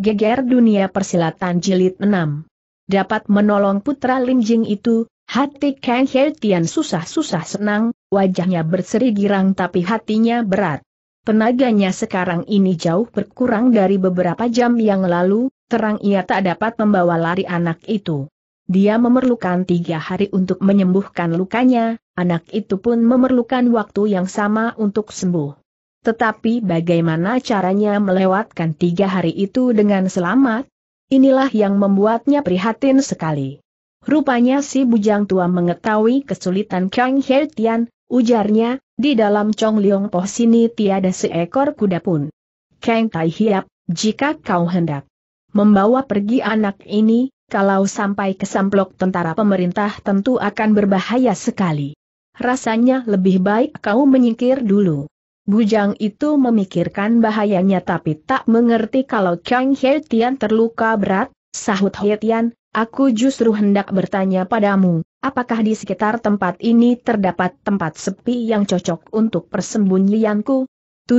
Geger Dunia Persilatan Jilid 6. Dapat menolong putra Lim Jing itu, hati Kang Tian susah-susah senang, wajahnya berseri girang tapi hatinya berat. Tenaganya sekarang ini jauh berkurang dari beberapa jam yang lalu, terang ia tak dapat membawa lari anak itu. Dia memerlukan tiga hari untuk menyembuhkan lukanya, anak itu pun memerlukan waktu yang sama untuk sembuh. Tetapi bagaimana caranya melewatkan tiga hari itu dengan selamat? Inilah yang membuatnya prihatin sekali. Rupanya si bujang tua mengetahui kesulitan Kang He Tian, ujarnya, di dalam Chong Liong Po sini tiada seekor kuda pun. Kang Tai Hiap, jika kau hendak membawa pergi anak ini, kalau sampai ke samplok tentara pemerintah tentu akan berbahaya sekali. Rasanya lebih baik kau menyingkir dulu. Bujang itu memikirkan bahayanya tapi tak mengerti kalau Kang He Tian terluka berat, sahut He Tian, aku justru hendak bertanya padamu, apakah di sekitar tempat ini terdapat tempat sepi yang cocok untuk persembunyianku? 78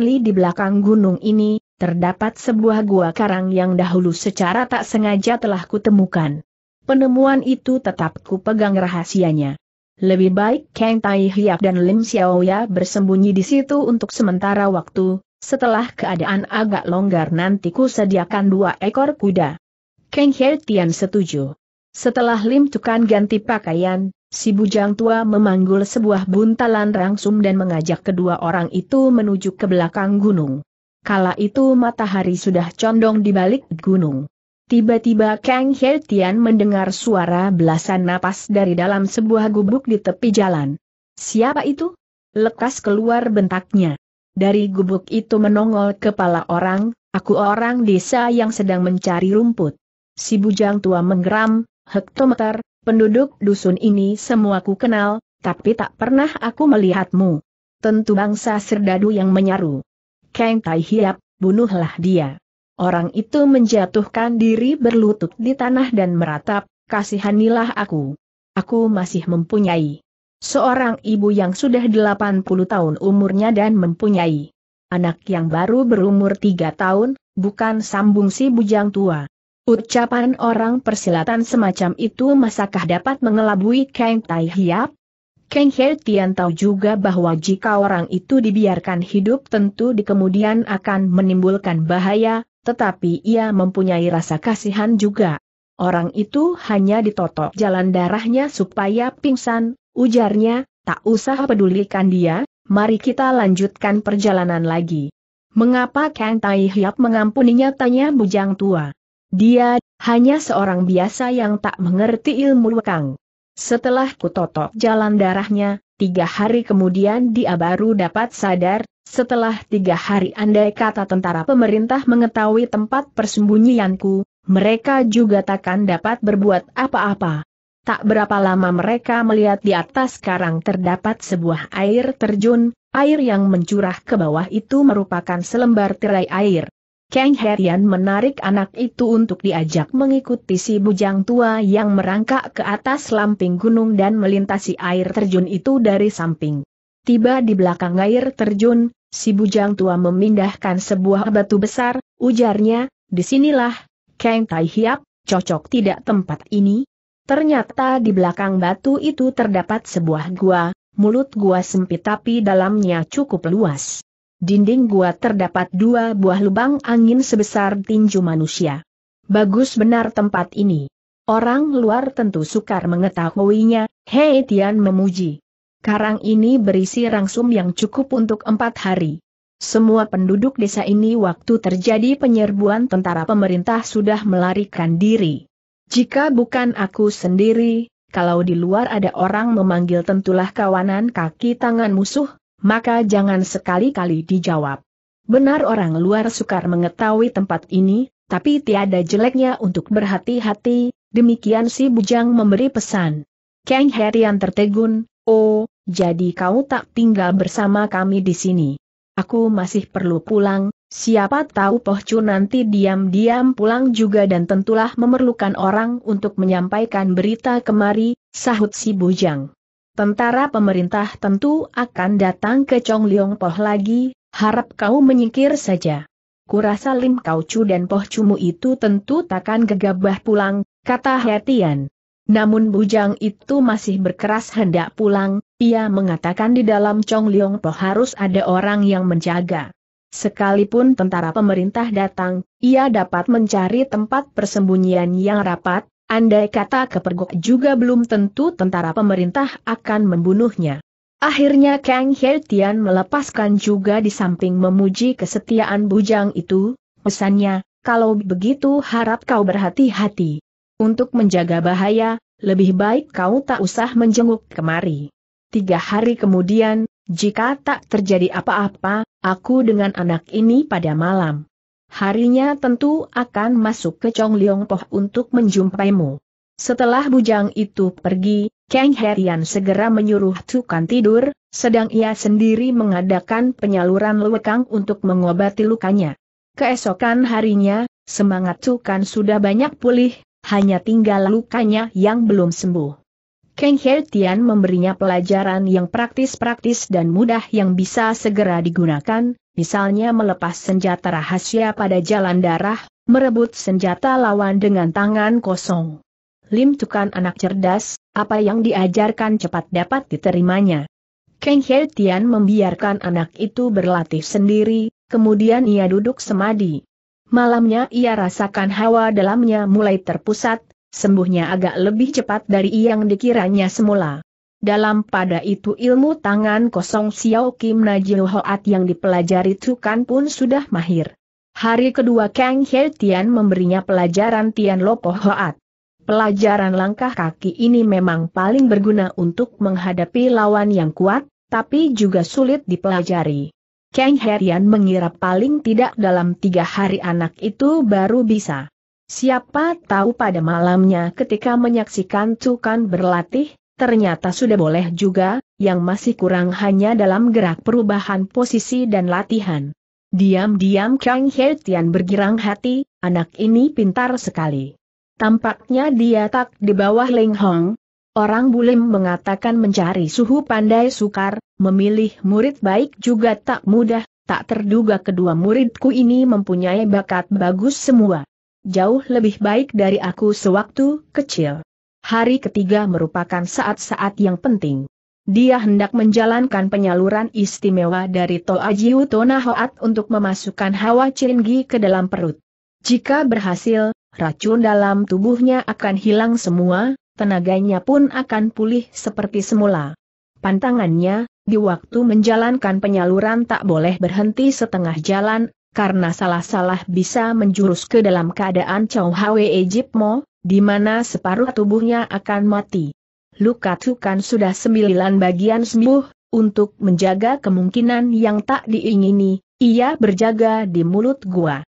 li di belakang gunung ini, terdapat sebuah gua karang yang dahulu secara tak sengaja telah kutemukan. Penemuan itu tetap kupegang rahasianya. Lebih baik Kang Tai Hiap dan Lim Xiaoya bersembunyi di situ untuk sementara waktu, setelah keadaan agak longgar nanti ku sediakan dua ekor kuda. Kang He Tian setuju. Setelah Lim Tukan ganti pakaian, si bujang tua memanggul sebuah buntalan rangsum dan mengajak kedua orang itu menuju ke belakang gunung. Kala itu matahari sudah condong di balik gunung. Tiba-tiba Kang He Tian mendengar suara belasan napas dari dalam sebuah gubuk di tepi jalan. Siapa itu? Lekas keluar bentaknya. Dari gubuk itu menongol kepala orang, aku orang desa yang sedang mencari rumput. Si bujang tua menggeram, hektometer, penduduk dusun ini semua ku kenal, tapi tak pernah aku melihatmu. Tentu bangsa serdadu yang menyaru. Kang Tai Hiap, bunuhlah dia. Orang itu menjatuhkan diri berlutut di tanah dan meratap, kasihanilah aku. Aku masih mempunyai seorang ibu yang sudah 80 tahun umurnya dan mempunyai anak yang baru berumur 3 tahun, bukan sambung si bujang tua. Ucapan orang persilatan semacam itu masakah dapat mengelabui Kang Tai Hiap? Kang He Tian tahu juga bahwa jika orang itu dibiarkan hidup tentu di kemudian akan menimbulkan bahaya, tetapi ia mempunyai rasa kasihan juga. Orang itu hanya ditotok jalan darahnya supaya pingsan, ujarnya, tak usah pedulikan dia, mari kita lanjutkan perjalanan lagi. Mengapa Kang Tai Hiap mengampuninya tanya bujang tua. Dia, hanya seorang biasa yang tak mengerti ilmu Kang. Setelah kutotok jalan darahnya, tiga hari kemudian dia baru dapat sadar, setelah tiga hari andai kata tentara pemerintah mengetahui tempat persembunyianku, mereka juga takkan dapat berbuat apa-apa. Tak berapa lama mereka melihat di atas karang terdapat sebuah air terjun, air yang mencurah ke bawah itu merupakan selembar tirai air. Kang Herian menarik anak itu untuk diajak mengikuti si bujang tua yang merangkak ke atas lamping gunung dan melintasi air terjun itu dari samping. Tiba di belakang air terjun, Si bujang tua memindahkan sebuah batu besar, ujarnya, disinilah, Kang Tai Hiap, cocok tidak tempat ini? Ternyata di belakang batu itu terdapat sebuah gua, mulut gua sempit tapi dalamnya cukup luas. Dinding gua terdapat dua buah lubang angin sebesar tinju manusia. Bagus benar tempat ini. Orang luar tentu sukar mengetahuinya, Hei Tian memuji. Karang ini berisi rangsum yang cukup untuk empat hari. Semua penduduk desa ini waktu terjadi penyerbuan tentara pemerintah sudah melarikan diri. Jika bukan aku sendiri, kalau di luar ada orang memanggil tentulah kawanan kaki tangan musuh, maka jangan sekali-kali dijawab. Benar orang luar sukar mengetahui tempat ini, tapi tiada jeleknya untuk berhati-hati, demikian si Bujang memberi pesan. Kang Herian tertegun, Oh, jadi kau tak tinggal bersama kami di sini. Aku masih perlu pulang, siapa tahu Pohcu nanti diam-diam pulang juga dan tentulah memerlukan orang untuk menyampaikan berita kemari, sahut si Bujang. Tentara pemerintah tentu akan datang ke Leong Poh lagi, harap kau menyingkir saja. Kurasa Lim Kaucu dan pochumu itu tentu takkan gegabah pulang, kata Hetian. Namun bujang itu masih berkeras hendak pulang, ia mengatakan di dalam Chong Leong Po harus ada orang yang menjaga. Sekalipun tentara pemerintah datang, ia dapat mencari tempat persembunyian yang rapat, andai kata kepergok juga belum tentu tentara pemerintah akan membunuhnya. Akhirnya Kang He Tian melepaskan juga di samping memuji kesetiaan bujang itu, pesannya, kalau begitu harap kau berhati-hati. Untuk menjaga bahaya, lebih baik kau tak usah menjenguk kemari. Tiga hari kemudian, jika tak terjadi apa-apa, aku dengan anak ini pada malam. Harinya tentu akan masuk ke Leong Poh untuk menjumpaimu. Setelah bujang itu pergi, Kang Herian segera menyuruh Tukan tidur, sedang ia sendiri mengadakan penyaluran lewekang untuk mengobati lukanya. Keesokan harinya, semangat Tukan sudah banyak pulih, hanya tinggal lukanya yang belum sembuh. Kang He Tian memberinya pelajaran yang praktis-praktis dan mudah yang bisa segera digunakan, misalnya melepas senjata rahasia pada jalan darah, merebut senjata lawan dengan tangan kosong. Lim Tukan anak cerdas, apa yang diajarkan cepat dapat diterimanya. Kang He Tian membiarkan anak itu berlatih sendiri, kemudian ia duduk semadi. Malamnya ia rasakan hawa dalamnya mulai terpusat, sembuhnya agak lebih cepat dari yang dikiranya semula. Dalam pada itu ilmu tangan kosong Xiao Kim Najil Hoat yang dipelajari Tukan pun sudah mahir. Hari kedua Kang He Tian memberinya pelajaran Tian Lopo Hoat. Pelajaran langkah kaki ini memang paling berguna untuk menghadapi lawan yang kuat, tapi juga sulit dipelajari. Kang Herian mengira paling tidak dalam tiga hari anak itu baru bisa. Siapa tahu pada malamnya ketika menyaksikan Cukan berlatih, ternyata sudah boleh juga, yang masih kurang hanya dalam gerak perubahan posisi dan latihan. Diam-diam Kang Herian bergirang hati, anak ini pintar sekali. Tampaknya dia tak di bawah Ling Hong, Orang bulim mengatakan mencari suhu pandai sukar, memilih murid baik juga tak mudah, tak terduga kedua muridku ini mempunyai bakat bagus semua. Jauh lebih baik dari aku sewaktu kecil. Hari ketiga merupakan saat-saat yang penting. Dia hendak menjalankan penyaluran istimewa dari Toa Jiu Tonahoat untuk memasukkan hawa ciringgi ke dalam perut. Jika berhasil, racun dalam tubuhnya akan hilang semua, tenaganya pun akan pulih seperti semula. Pantangannya, di waktu menjalankan penyaluran tak boleh berhenti setengah jalan, karena salah-salah bisa menjurus ke dalam keadaan Chow Hwe Ejipmo, di mana separuh tubuhnya akan mati. Luka Tukan sudah sembilan bagian sembuh, untuk menjaga kemungkinan yang tak diingini, ia berjaga di mulut gua.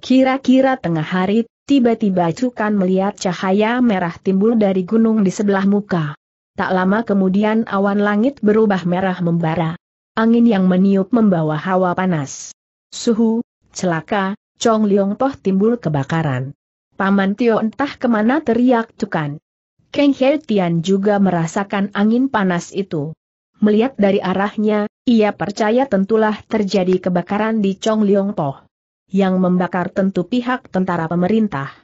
Kira-kira tengah hari Tiba-tiba Cukan melihat cahaya merah timbul dari gunung di sebelah muka. Tak lama kemudian awan langit berubah merah membara. Angin yang meniup membawa hawa panas. Suhu, celaka, Chong Liong Poh timbul kebakaran. Paman Tio entah kemana teriak Cukan. Keng He Tian juga merasakan angin panas itu. Melihat dari arahnya, ia percaya tentulah terjadi kebakaran di Chong Liong Poh yang membakar tentu pihak tentara pemerintah.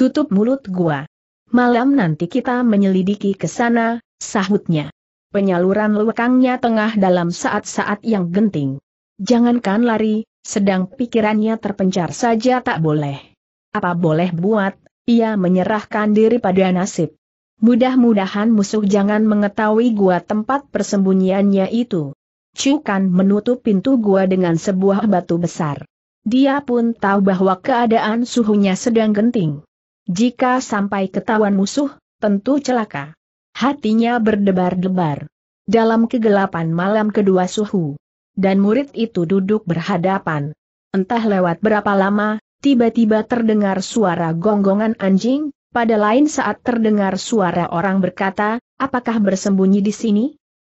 Tutup mulut gua. Malam nanti kita menyelidiki ke sana, sahutnya. Penyaluran lewekangnya tengah dalam saat-saat yang genting. Jangankan lari, sedang pikirannya terpencar saja tak boleh. Apa boleh buat, ia menyerahkan diri pada nasib. Mudah-mudahan musuh jangan mengetahui gua tempat persembunyiannya itu. Cukan menutup pintu gua dengan sebuah batu besar. Dia pun tahu bahwa keadaan suhunya sedang genting. Jika sampai ketahuan musuh, tentu celaka. Hatinya berdebar-debar. Dalam kegelapan malam kedua suhu. Dan murid itu duduk berhadapan. Entah lewat berapa lama, tiba-tiba terdengar suara gonggongan anjing, pada lain saat terdengar suara orang berkata, apakah bersembunyi di sini?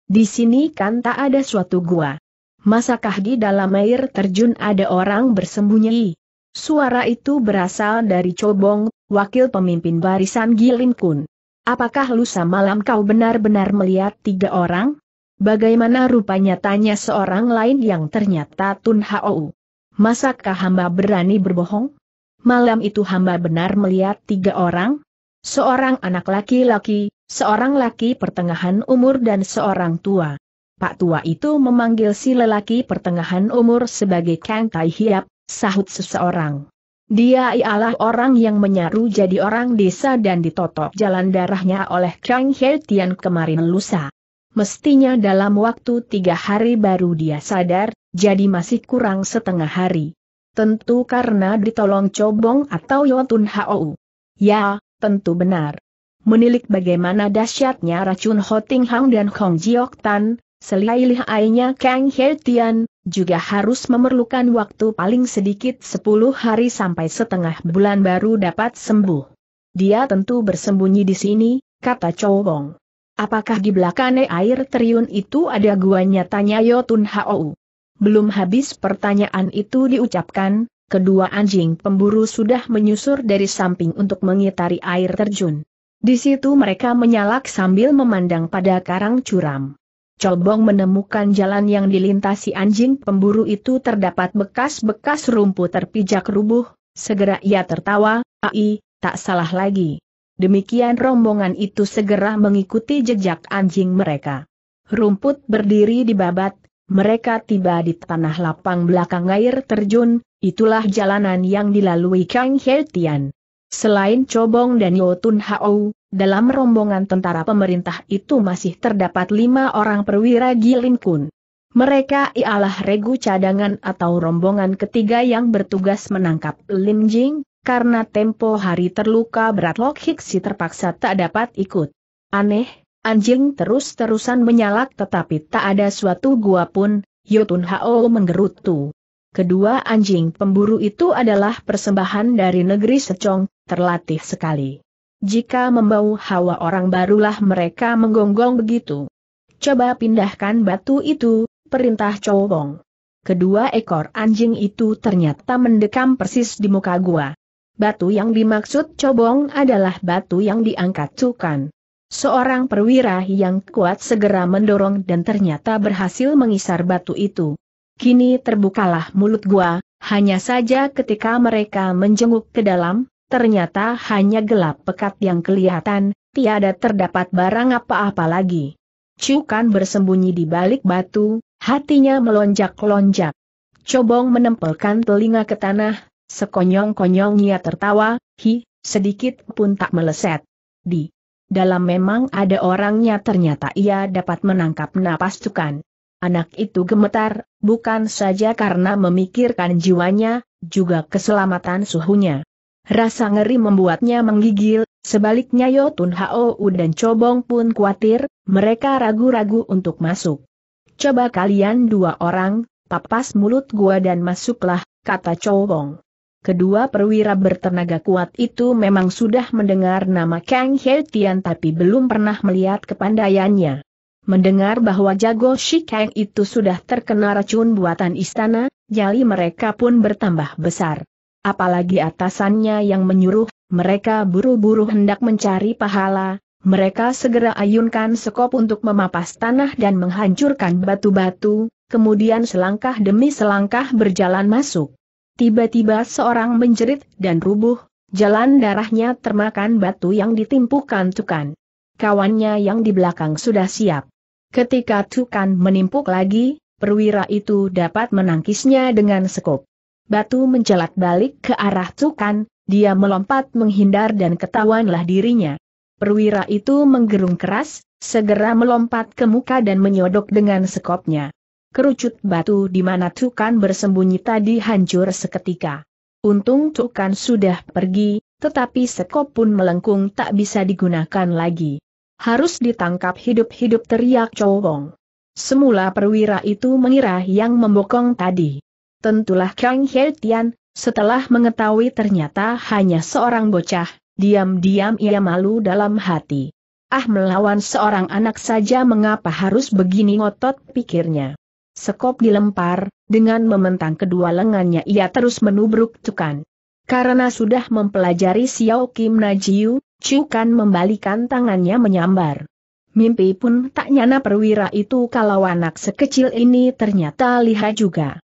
Di sini kan tak ada suatu gua. Masakah di dalam air terjun ada orang bersembunyi? Suara itu berasal dari Cobong, wakil pemimpin barisan Gilin Kun. Apakah lusa malam kau benar-benar melihat tiga orang? Bagaimana rupanya tanya seorang lain yang ternyata Tun Hou. Masakah hamba berani berbohong? Malam itu hamba benar melihat tiga orang? Seorang anak laki-laki, seorang laki pertengahan umur dan seorang tua. Pak Tua itu memanggil si lelaki pertengahan umur sebagai Kang Tai Hiap, sahut seseorang. Dia ialah orang yang menyaru jadi orang desa dan ditotok jalan darahnya oleh Kang Hertian kemarin lusa. Mestinya dalam waktu tiga hari baru dia sadar, jadi masih kurang setengah hari. Tentu karena ditolong Cobong atau Yotun Hou. Ya, tentu benar. Menilik bagaimana dahsyatnya racun Hoting Hang dan Hong Jiok Tan, lihainya Kang He juga harus memerlukan waktu paling sedikit 10 hari sampai setengah bulan baru dapat sembuh. Dia tentu bersembunyi di sini, kata Chowong. Apakah di belakangnya air terjun itu ada guanya tanya Yotun Hao. Belum habis pertanyaan itu diucapkan, kedua anjing pemburu sudah menyusur dari samping untuk mengitari air terjun. Di situ mereka menyalak sambil memandang pada karang curam. Cobong menemukan jalan yang dilintasi anjing pemburu itu terdapat bekas-bekas rumput terpijak rubuh, segera ia tertawa, ai, tak salah lagi. Demikian rombongan itu segera mengikuti jejak anjing mereka. Rumput berdiri di babat, mereka tiba di tanah lapang belakang air terjun, itulah jalanan yang dilalui Kang He Tian. Selain Cobong dan Yotun Hao, dalam rombongan tentara pemerintah itu masih terdapat lima orang perwira Gilin Kun. Mereka ialah regu cadangan atau rombongan ketiga yang bertugas menangkap Lim Jing, karena tempo hari terluka berat Lok Hiksi terpaksa tak dapat ikut. Aneh, anjing terus-terusan menyalak tetapi tak ada suatu gua pun, Yotun Hao menggerutu. Kedua anjing pemburu itu adalah persembahan dari negeri Secong, terlatih sekali. Jika membau hawa orang barulah mereka menggonggong begitu. Coba pindahkan batu itu, perintah Chowong. Kedua ekor anjing itu ternyata mendekam persis di muka gua. Batu yang dimaksud cobong adalah batu yang diangkat cukan. Seorang perwira yang kuat segera mendorong dan ternyata berhasil mengisar batu itu. Kini terbukalah mulut gua, hanya saja ketika mereka menjenguk ke dalam, ternyata hanya gelap pekat yang kelihatan, tiada terdapat barang apa-apa lagi. Cukan bersembunyi di balik batu, hatinya melonjak-lonjak. Cobong menempelkan telinga ke tanah, sekonyong-konyongnya tertawa, hi, sedikit pun tak meleset. Di dalam memang ada orangnya ternyata ia dapat menangkap napas Cukan. Anak itu gemetar, bukan saja karena memikirkan jiwanya, juga keselamatan suhunya. Rasa ngeri membuatnya menggigil, sebaliknya Yotun Hou dan Cobong pun khawatir, mereka ragu-ragu untuk masuk. Coba kalian dua orang, papas mulut gua dan masuklah, kata Cobong. Kedua perwira bertenaga kuat itu memang sudah mendengar nama Kang He Tian tapi belum pernah melihat kepandaiannya. Mendengar bahwa jago Shi Kang itu sudah terkena racun buatan istana, jali mereka pun bertambah besar apalagi atasannya yang menyuruh, mereka buru-buru hendak mencari pahala, mereka segera ayunkan sekop untuk memapas tanah dan menghancurkan batu-batu, kemudian selangkah demi selangkah berjalan masuk. Tiba-tiba seorang menjerit dan rubuh, jalan darahnya termakan batu yang ditimpukan Tukan. Kawannya yang di belakang sudah siap. Ketika Tukan menimpuk lagi, perwira itu dapat menangkisnya dengan sekop batu mencelat balik ke arah Tukan. dia melompat menghindar dan ketahuanlah dirinya. Perwira itu menggerung keras, segera melompat ke muka dan menyodok dengan sekopnya. Kerucut batu di mana Tukan bersembunyi tadi hancur seketika. Untung Tukan sudah pergi, tetapi sekop pun melengkung tak bisa digunakan lagi. Harus ditangkap hidup-hidup teriak cowong. Semula perwira itu mengira yang membokong tadi Tentulah Kang Heltian, setelah mengetahui ternyata hanya seorang bocah, diam-diam ia malu dalam hati. Ah melawan seorang anak saja mengapa harus begini ngotot pikirnya. Sekop dilempar, dengan mementang kedua lengannya ia terus menubruk cukan. Karena sudah mempelajari Xiao Kim Najiu, Cukan membalikan tangannya menyambar. Mimpi pun tak nyana perwira itu kalau anak sekecil ini ternyata lihat juga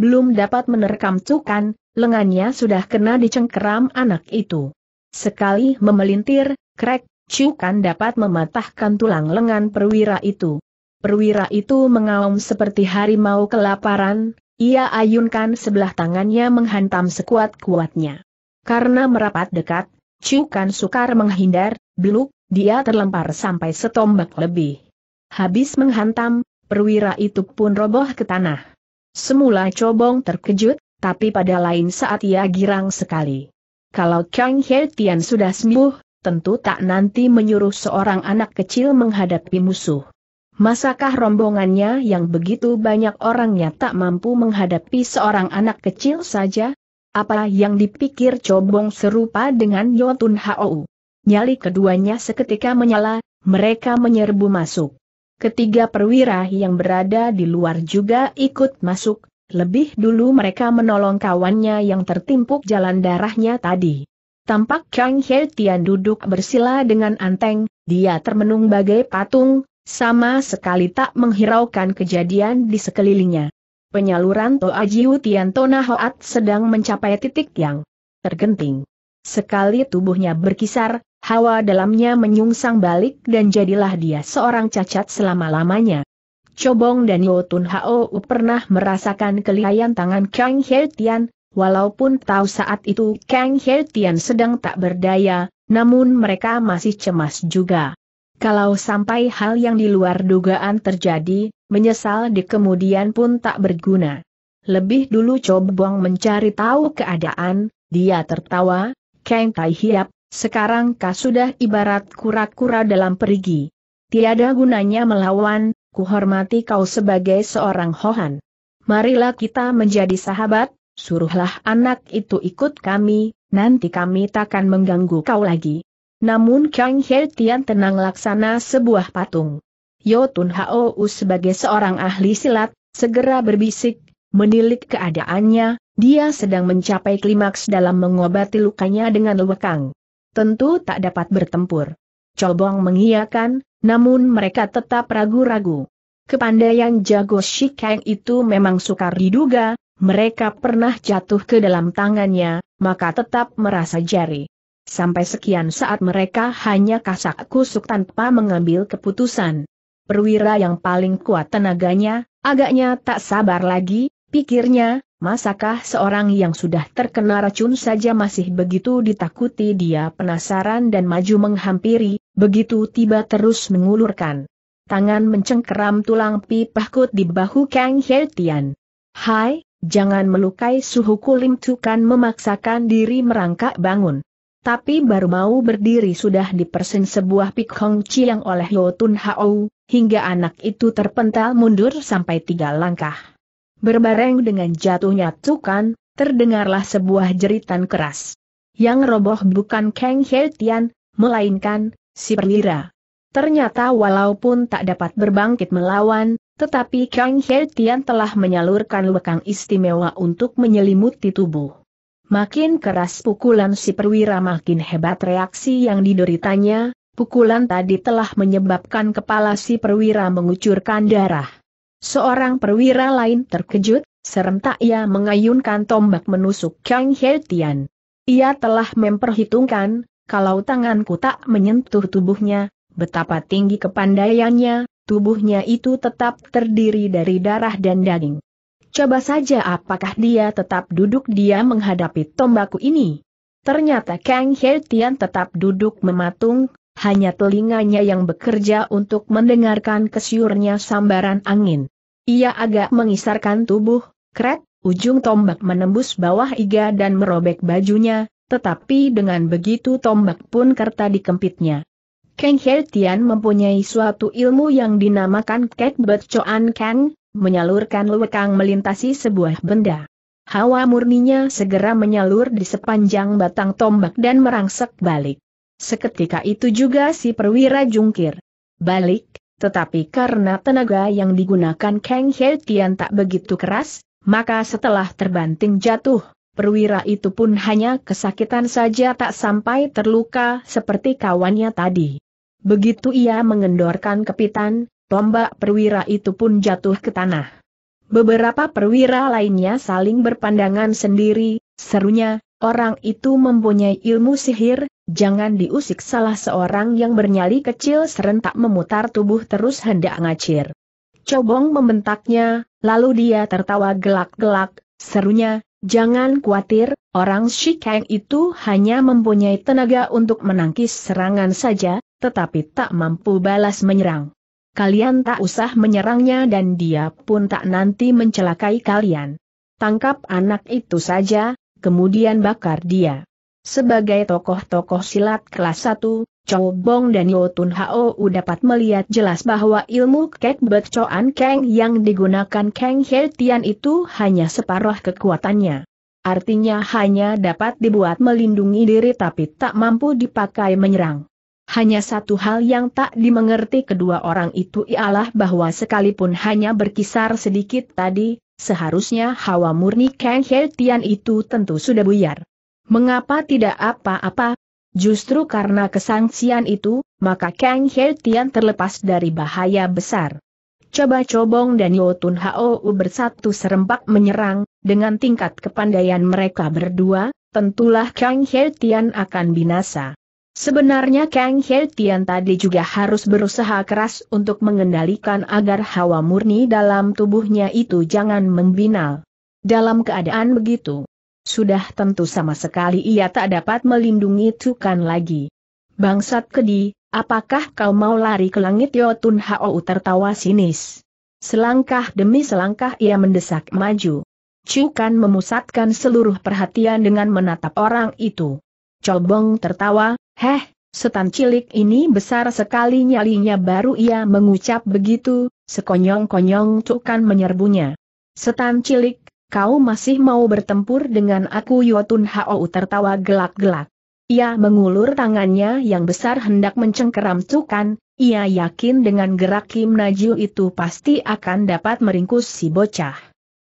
belum dapat menerkam cukan, lengannya sudah kena dicengkeram anak itu. Sekali memelintir, krek, cukan dapat mematahkan tulang lengan perwira itu. Perwira itu mengaum seperti harimau kelaparan, ia ayunkan sebelah tangannya menghantam sekuat-kuatnya. Karena merapat dekat, cukan sukar menghindar, beluk, dia terlempar sampai setombak lebih. Habis menghantam, perwira itu pun roboh ke tanah. Semula Cobong terkejut, tapi pada lain saat ia girang sekali. Kalau Kang He sudah sembuh, tentu tak nanti menyuruh seorang anak kecil menghadapi musuh. Masakah rombongannya yang begitu banyak orangnya tak mampu menghadapi seorang anak kecil saja? Apa yang dipikir Cobong serupa dengan Yotun Hou? Nyali keduanya seketika menyala, mereka menyerbu masuk. Ketiga perwira yang berada di luar juga ikut masuk, lebih dulu mereka menolong kawannya yang tertimpuk jalan darahnya tadi. Tampak Kang He Tian duduk bersila dengan anteng, dia termenung bagai patung, sama sekali tak menghiraukan kejadian di sekelilingnya. Penyaluran Toa Jiu Tian Tona Hoat sedang mencapai titik yang tergenting. Sekali tubuhnya berkisar, hawa dalamnya menyungsang balik dan jadilah dia seorang cacat selama-lamanya. Cobong dan Yo Hao pernah merasakan kelihayan tangan Kang He Tian, walaupun tahu saat itu Kang He Tian sedang tak berdaya, namun mereka masih cemas juga. Kalau sampai hal yang di luar dugaan terjadi, menyesal di kemudian pun tak berguna. Lebih dulu Cobong mencari tahu keadaan, dia tertawa, Kang Tai Hiap, sekarang kau sudah ibarat kura-kura dalam perigi. Tiada gunanya melawan, kuhormati kau sebagai seorang Hohan. Marilah kita menjadi sahabat, suruhlah anak itu ikut kami, nanti kami takkan mengganggu kau lagi. Namun Kang He tenang laksana sebuah patung. Yotun Hou sebagai seorang ahli silat, segera berbisik, menilik keadaannya, dia sedang mencapai klimaks dalam mengobati lukanya dengan lewekang. Tentu tak dapat bertempur. Colbong mengiyakan, namun mereka tetap ragu-ragu. Kepandaian jago Shikeng itu memang sukar diduga, mereka pernah jatuh ke dalam tangannya, maka tetap merasa jari. Sampai sekian saat mereka hanya kasak kusuk tanpa mengambil keputusan. Perwira yang paling kuat tenaganya, agaknya tak sabar lagi, pikirnya, Masakah seorang yang sudah terkena racun saja masih begitu ditakuti dia penasaran dan maju menghampiri, begitu tiba terus mengulurkan. Tangan mencengkeram tulang kut di bahu Kang Hertian. Hai, jangan melukai suhuku kulim Tukan memaksakan diri merangkak bangun. Tapi baru mau berdiri sudah dipersen sebuah pikhong yang oleh Yotun Hao, hingga anak itu terpental mundur sampai tiga langkah. Berbareng dengan jatuhnya tukan, terdengarlah sebuah jeritan keras. Yang roboh bukan Kang Heltian, Tian, melainkan si perwira. Ternyata walaupun tak dapat berbangkit melawan, tetapi Kang Heltian Tian telah menyalurkan lekang istimewa untuk menyelimuti tubuh. Makin keras pukulan si perwira makin hebat reaksi yang dideritanya, pukulan tadi telah menyebabkan kepala si perwira mengucurkan darah. Seorang perwira lain terkejut, serentak ia mengayunkan tombak menusuk Kang Heltian. Ia telah memperhitungkan, kalau tanganku tak menyentuh tubuhnya, betapa tinggi kepandaiannya, tubuhnya itu tetap terdiri dari darah dan daging. Coba saja apakah dia tetap duduk dia menghadapi tombakku ini. Ternyata Kang Heltian tetap duduk mematung, hanya telinganya yang bekerja untuk mendengarkan kesiurnya sambaran angin. Ia agak mengisarkan tubuh, kret, ujung tombak menembus bawah iga dan merobek bajunya, tetapi dengan begitu tombak pun kerta dikempitnya. Kang He Tian mempunyai suatu ilmu yang dinamakan Cat Bet Kang, menyalurkan lewekang melintasi sebuah benda. Hawa murninya segera menyalur di sepanjang batang tombak dan merangsek balik. Seketika itu juga si perwira jungkir. Balik, tetapi karena tenaga yang digunakan Kang Heltian tak begitu keras, maka setelah terbanting jatuh, perwira itu pun hanya kesakitan saja tak sampai terluka seperti kawannya tadi. Begitu ia mengendorkan kepitan, tombak perwira itu pun jatuh ke tanah. Beberapa perwira lainnya saling berpandangan sendiri, serunya, orang itu mempunyai ilmu sihir, jangan diusik salah seorang yang bernyali kecil serentak memutar tubuh terus hendak ngacir. Cobong membentaknya, lalu dia tertawa gelak-gelak, serunya, jangan khawatir, orang Shikeng itu hanya mempunyai tenaga untuk menangkis serangan saja, tetapi tak mampu balas menyerang. Kalian tak usah menyerangnya dan dia pun tak nanti mencelakai kalian. Tangkap anak itu saja, kemudian bakar dia. Sebagai tokoh-tokoh silat kelas 1, Chow Bong dan Yotun Tun Hao dapat melihat jelas bahwa ilmu Kek Bet Choan Keng yang digunakan Kang He Tian itu hanya separuh kekuatannya. Artinya hanya dapat dibuat melindungi diri tapi tak mampu dipakai menyerang. Hanya satu hal yang tak dimengerti kedua orang itu ialah bahwa sekalipun hanya berkisar sedikit tadi, seharusnya hawa murni Kang He Tian itu tentu sudah buyar. Mengapa tidak apa-apa? Justru karena kesangsian itu, maka Kang He Tian terlepas dari bahaya besar. Coba Cobong dan Yotun Hao bersatu serempak menyerang, dengan tingkat kepandaian mereka berdua, tentulah Kang He Tian akan binasa. Sebenarnya Kang He Tian tadi juga harus berusaha keras untuk mengendalikan agar hawa murni dalam tubuhnya itu jangan membinal. Dalam keadaan begitu, sudah tentu sama sekali ia tak dapat melindungi Tukan lagi. Bangsat kedi, apakah kau mau lari ke langit Yotun Hao tertawa sinis. Selangkah demi selangkah ia mendesak maju. Cukan memusatkan seluruh perhatian dengan menatap orang itu. Cobong tertawa, heh, setan cilik ini besar sekali nyalinya baru ia mengucap begitu, sekonyong-konyong Cukan menyerbunya. Setan cilik, kau masih mau bertempur dengan aku Yotun Hao tertawa gelak-gelak. Ia mengulur tangannya yang besar hendak mencengkeram tukan. ia yakin dengan gerak Kim Naju itu pasti akan dapat meringkus si bocah.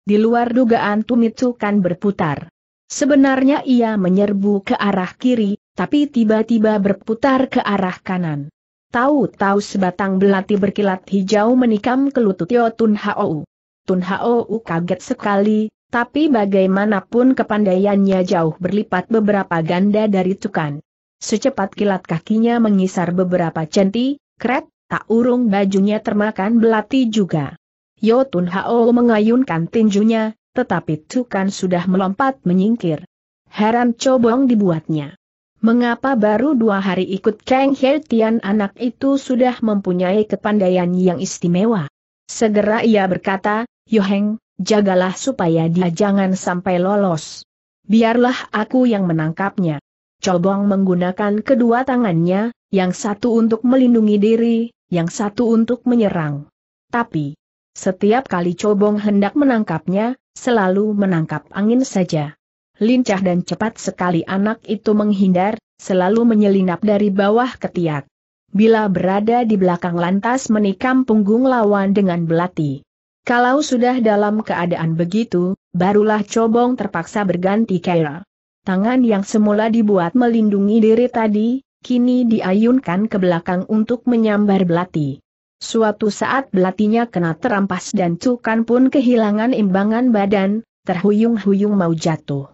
Di luar dugaan tumit Cukan berputar. Sebenarnya ia menyerbu ke arah kiri, tapi tiba-tiba berputar ke arah kanan. Tahu-tahu sebatang belati berkilat hijau menikam ke lutut Yotun Hao. Tun Hao kaget sekali, tapi bagaimanapun kepandaiannya jauh berlipat beberapa ganda dari Tukan. Secepat kilat kakinya mengisar beberapa centi, kret, tak urung bajunya termakan belati juga. Yotun Hao mengayunkan tinjunya, tetapi Tukan sudah melompat menyingkir. Heran cobong dibuatnya. Mengapa baru dua hari ikut Kang hertian anak itu sudah mempunyai kepandaian yang istimewa? Segera ia berkata, Yoheng, Jagalah supaya dia jangan sampai lolos. Biarlah aku yang menangkapnya. Cobong menggunakan kedua tangannya, yang satu untuk melindungi diri, yang satu untuk menyerang. Tapi, setiap kali Cobong hendak menangkapnya, selalu menangkap angin saja. Lincah dan cepat sekali anak itu menghindar, selalu menyelinap dari bawah ketiak. Bila berada di belakang lantas menikam punggung lawan dengan belati. Kalau sudah dalam keadaan begitu, barulah Cobong terpaksa berganti kera. Tangan yang semula dibuat melindungi diri tadi, kini diayunkan ke belakang untuk menyambar belati. Suatu saat belatinya kena terampas dan Cukan pun kehilangan imbangan badan, terhuyung-huyung mau jatuh.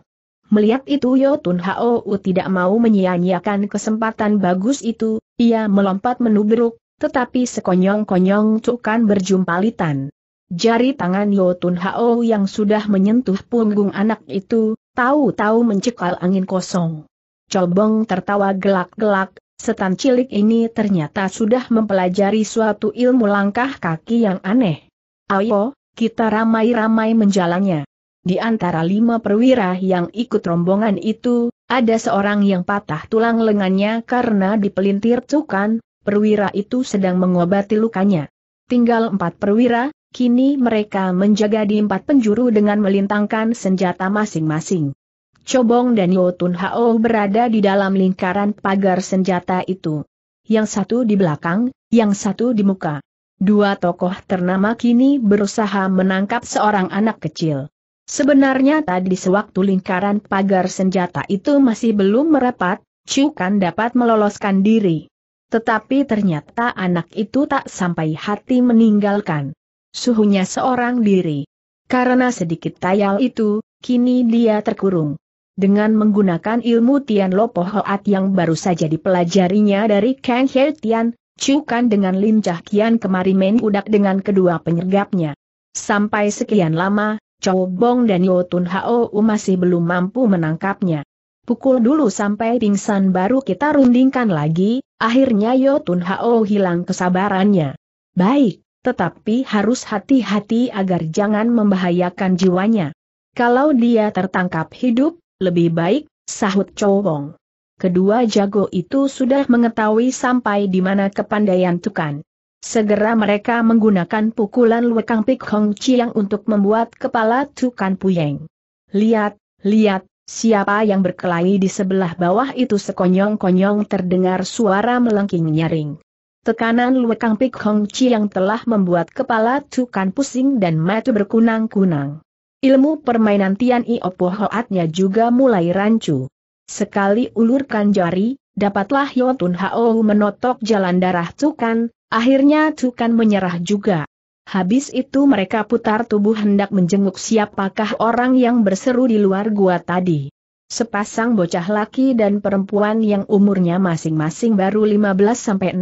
Melihat itu Yotun Hou tidak mau menyia-nyiakan kesempatan bagus itu, ia melompat menubruk, tetapi sekonyong-konyong Cukan berjumpa litan. Jari tangan Yotun Hao yang sudah menyentuh punggung anak itu, tahu-tahu mencekal angin kosong. Cobong tertawa gelak-gelak, setan cilik ini ternyata sudah mempelajari suatu ilmu langkah kaki yang aneh. Ayo, kita ramai-ramai menjalannya. Di antara lima perwira yang ikut rombongan itu, ada seorang yang patah tulang lengannya karena dipelintir cukan. perwira itu sedang mengobati lukanya. Tinggal empat perwira, Kini mereka menjaga di empat penjuru dengan melintangkan senjata masing-masing. Cobong dan Yotun Hao berada di dalam lingkaran pagar senjata itu. Yang satu di belakang, yang satu di muka. Dua tokoh ternama kini berusaha menangkap seorang anak kecil. Sebenarnya tadi sewaktu lingkaran pagar senjata itu masih belum merapat, kan dapat meloloskan diri. Tetapi ternyata anak itu tak sampai hati meninggalkan suhunya seorang diri. Karena sedikit tayal itu, kini dia terkurung. Dengan menggunakan ilmu Tian Lo Po Hoat yang baru saja dipelajarinya dari Kang He Tian, Kan dengan lincah kian kemari main udak dengan kedua penyergapnya. Sampai sekian lama, Chow Bong dan Yo Tun Hao masih belum mampu menangkapnya. Pukul dulu sampai pingsan baru kita rundingkan lagi, akhirnya Yo Tun Hao hilang kesabarannya. Baik, tetapi harus hati-hati agar jangan membahayakan jiwanya. Kalau dia tertangkap hidup, lebih baik, sahut Cowong. Kedua jago itu sudah mengetahui sampai di mana kepandaian Tukan. Segera mereka menggunakan pukulan Wekang Pik Hong Chiang untuk membuat kepala Tukan Puyeng. Lihat, lihat, siapa yang berkelahi di sebelah bawah itu sekonyong-konyong terdengar suara melengking nyaring. Tekanan lekang Pik Hong Chi yang telah membuat kepala Tukan pusing dan mata berkunang-kunang. Ilmu permainan Tian I Opo Hoatnya juga mulai rancu. Sekali ulurkan jari, dapatlah tun Hao menotok jalan darah Tukan, akhirnya Tukan menyerah juga. Habis itu mereka putar tubuh hendak menjenguk siapakah orang yang berseru di luar gua tadi. Sepasang bocah laki dan perempuan yang umurnya masing-masing baru 15-16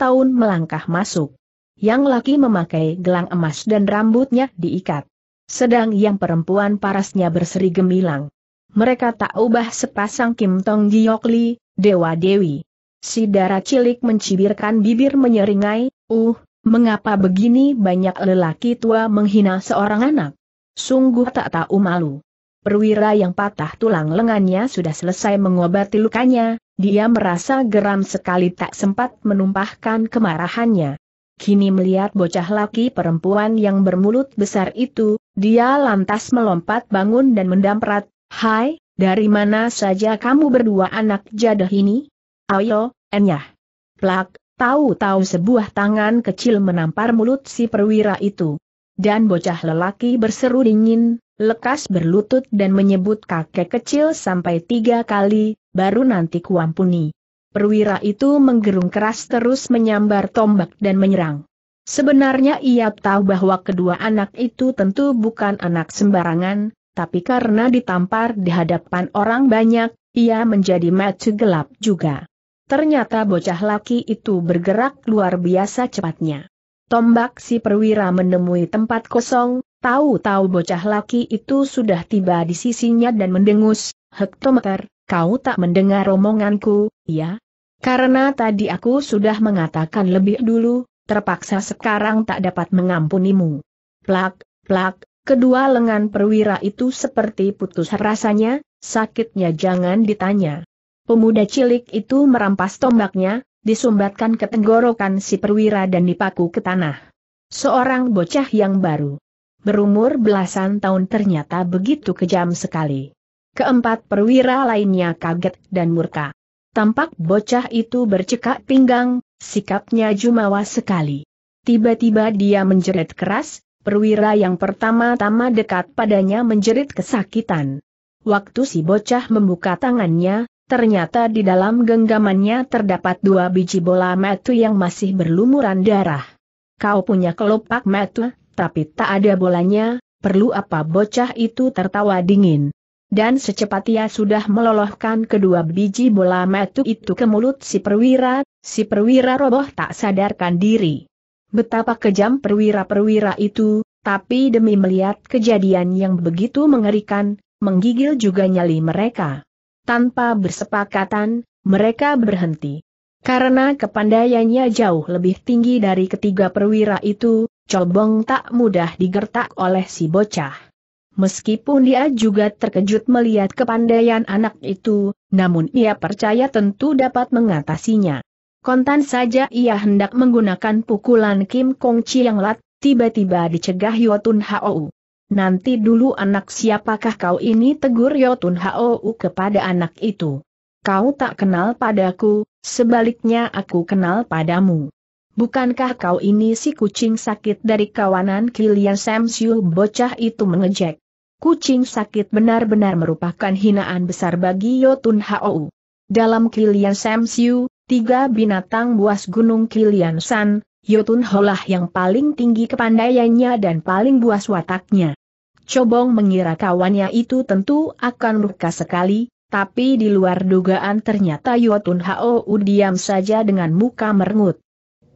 tahun melangkah masuk. Yang laki memakai gelang emas dan rambutnya diikat. Sedang yang perempuan parasnya berseri gemilang. Mereka tak ubah sepasang Kim Tong Giokli, Dewa Dewi. Si darah cilik mencibirkan bibir menyeringai, uh, mengapa begini banyak lelaki tua menghina seorang anak? Sungguh tak tahu malu. Perwira yang patah tulang lengannya sudah selesai mengobati lukanya, dia merasa geram sekali tak sempat menumpahkan kemarahannya. Kini melihat bocah laki perempuan yang bermulut besar itu, dia lantas melompat bangun dan mendamprat, Hai, dari mana saja kamu berdua anak jadah ini? Ayo, enyah. Plak, tahu-tahu sebuah tangan kecil menampar mulut si perwira itu. Dan bocah lelaki berseru dingin, lekas berlutut dan menyebut kakek kecil sampai tiga kali, baru nanti kuampuni. Perwira itu menggerung keras terus menyambar tombak dan menyerang. Sebenarnya ia tahu bahwa kedua anak itu tentu bukan anak sembarangan, tapi karena ditampar di hadapan orang banyak, ia menjadi mata gelap juga. Ternyata bocah laki itu bergerak luar biasa cepatnya. Tombak si perwira menemui tempat kosong, Tahu-tahu bocah laki itu sudah tiba di sisinya dan mendengus, hektometer, kau tak mendengar omonganku, ya? Karena tadi aku sudah mengatakan lebih dulu, terpaksa sekarang tak dapat mengampunimu. Plak, plak, kedua lengan perwira itu seperti putus rasanya, sakitnya jangan ditanya. Pemuda cilik itu merampas tombaknya, disumbatkan ke tenggorokan si perwira dan dipaku ke tanah. Seorang bocah yang baru berumur belasan tahun ternyata begitu kejam sekali. Keempat perwira lainnya kaget dan murka. Tampak bocah itu bercekak pinggang, sikapnya jumawa sekali. Tiba-tiba dia menjerit keras, perwira yang pertama-tama dekat padanya menjerit kesakitan. Waktu si bocah membuka tangannya, ternyata di dalam genggamannya terdapat dua biji bola metu yang masih berlumuran darah. Kau punya kelopak metu, tapi tak ada bolanya, perlu apa bocah itu tertawa dingin. Dan secepat ia sudah melolohkan kedua biji bola metu itu ke mulut si perwira, si perwira roboh tak sadarkan diri. Betapa kejam perwira-perwira itu, tapi demi melihat kejadian yang begitu mengerikan, menggigil juga nyali mereka. Tanpa bersepakatan, mereka berhenti. Karena kepandaiannya jauh lebih tinggi dari ketiga perwira itu, Cobong tak mudah digertak oleh si bocah. Meskipun dia juga terkejut melihat kepandaian anak itu, namun ia percaya tentu dapat mengatasinya. Kontan saja ia hendak menggunakan pukulan Kim Kong Chi yang Lat, tiba-tiba dicegah Yotun Hou. Nanti dulu anak siapakah kau ini tegur Yotun Hou kepada anak itu. Kau tak kenal padaku, Sebaliknya aku kenal padamu. Bukankah kau ini si kucing sakit dari kawanan Kilian Samsiu bocah itu mengejek. Kucing sakit benar-benar merupakan hinaan besar bagi Yotun Hou. Dalam Kilian Samsiu, tiga binatang buas gunung Kilian San, Yotun Holah yang paling tinggi kepandaiannya dan paling buas wataknya. Cobong mengira kawannya itu tentu akan murka sekali, tapi di luar dugaan ternyata Yotun Hao diam saja dengan muka merengut.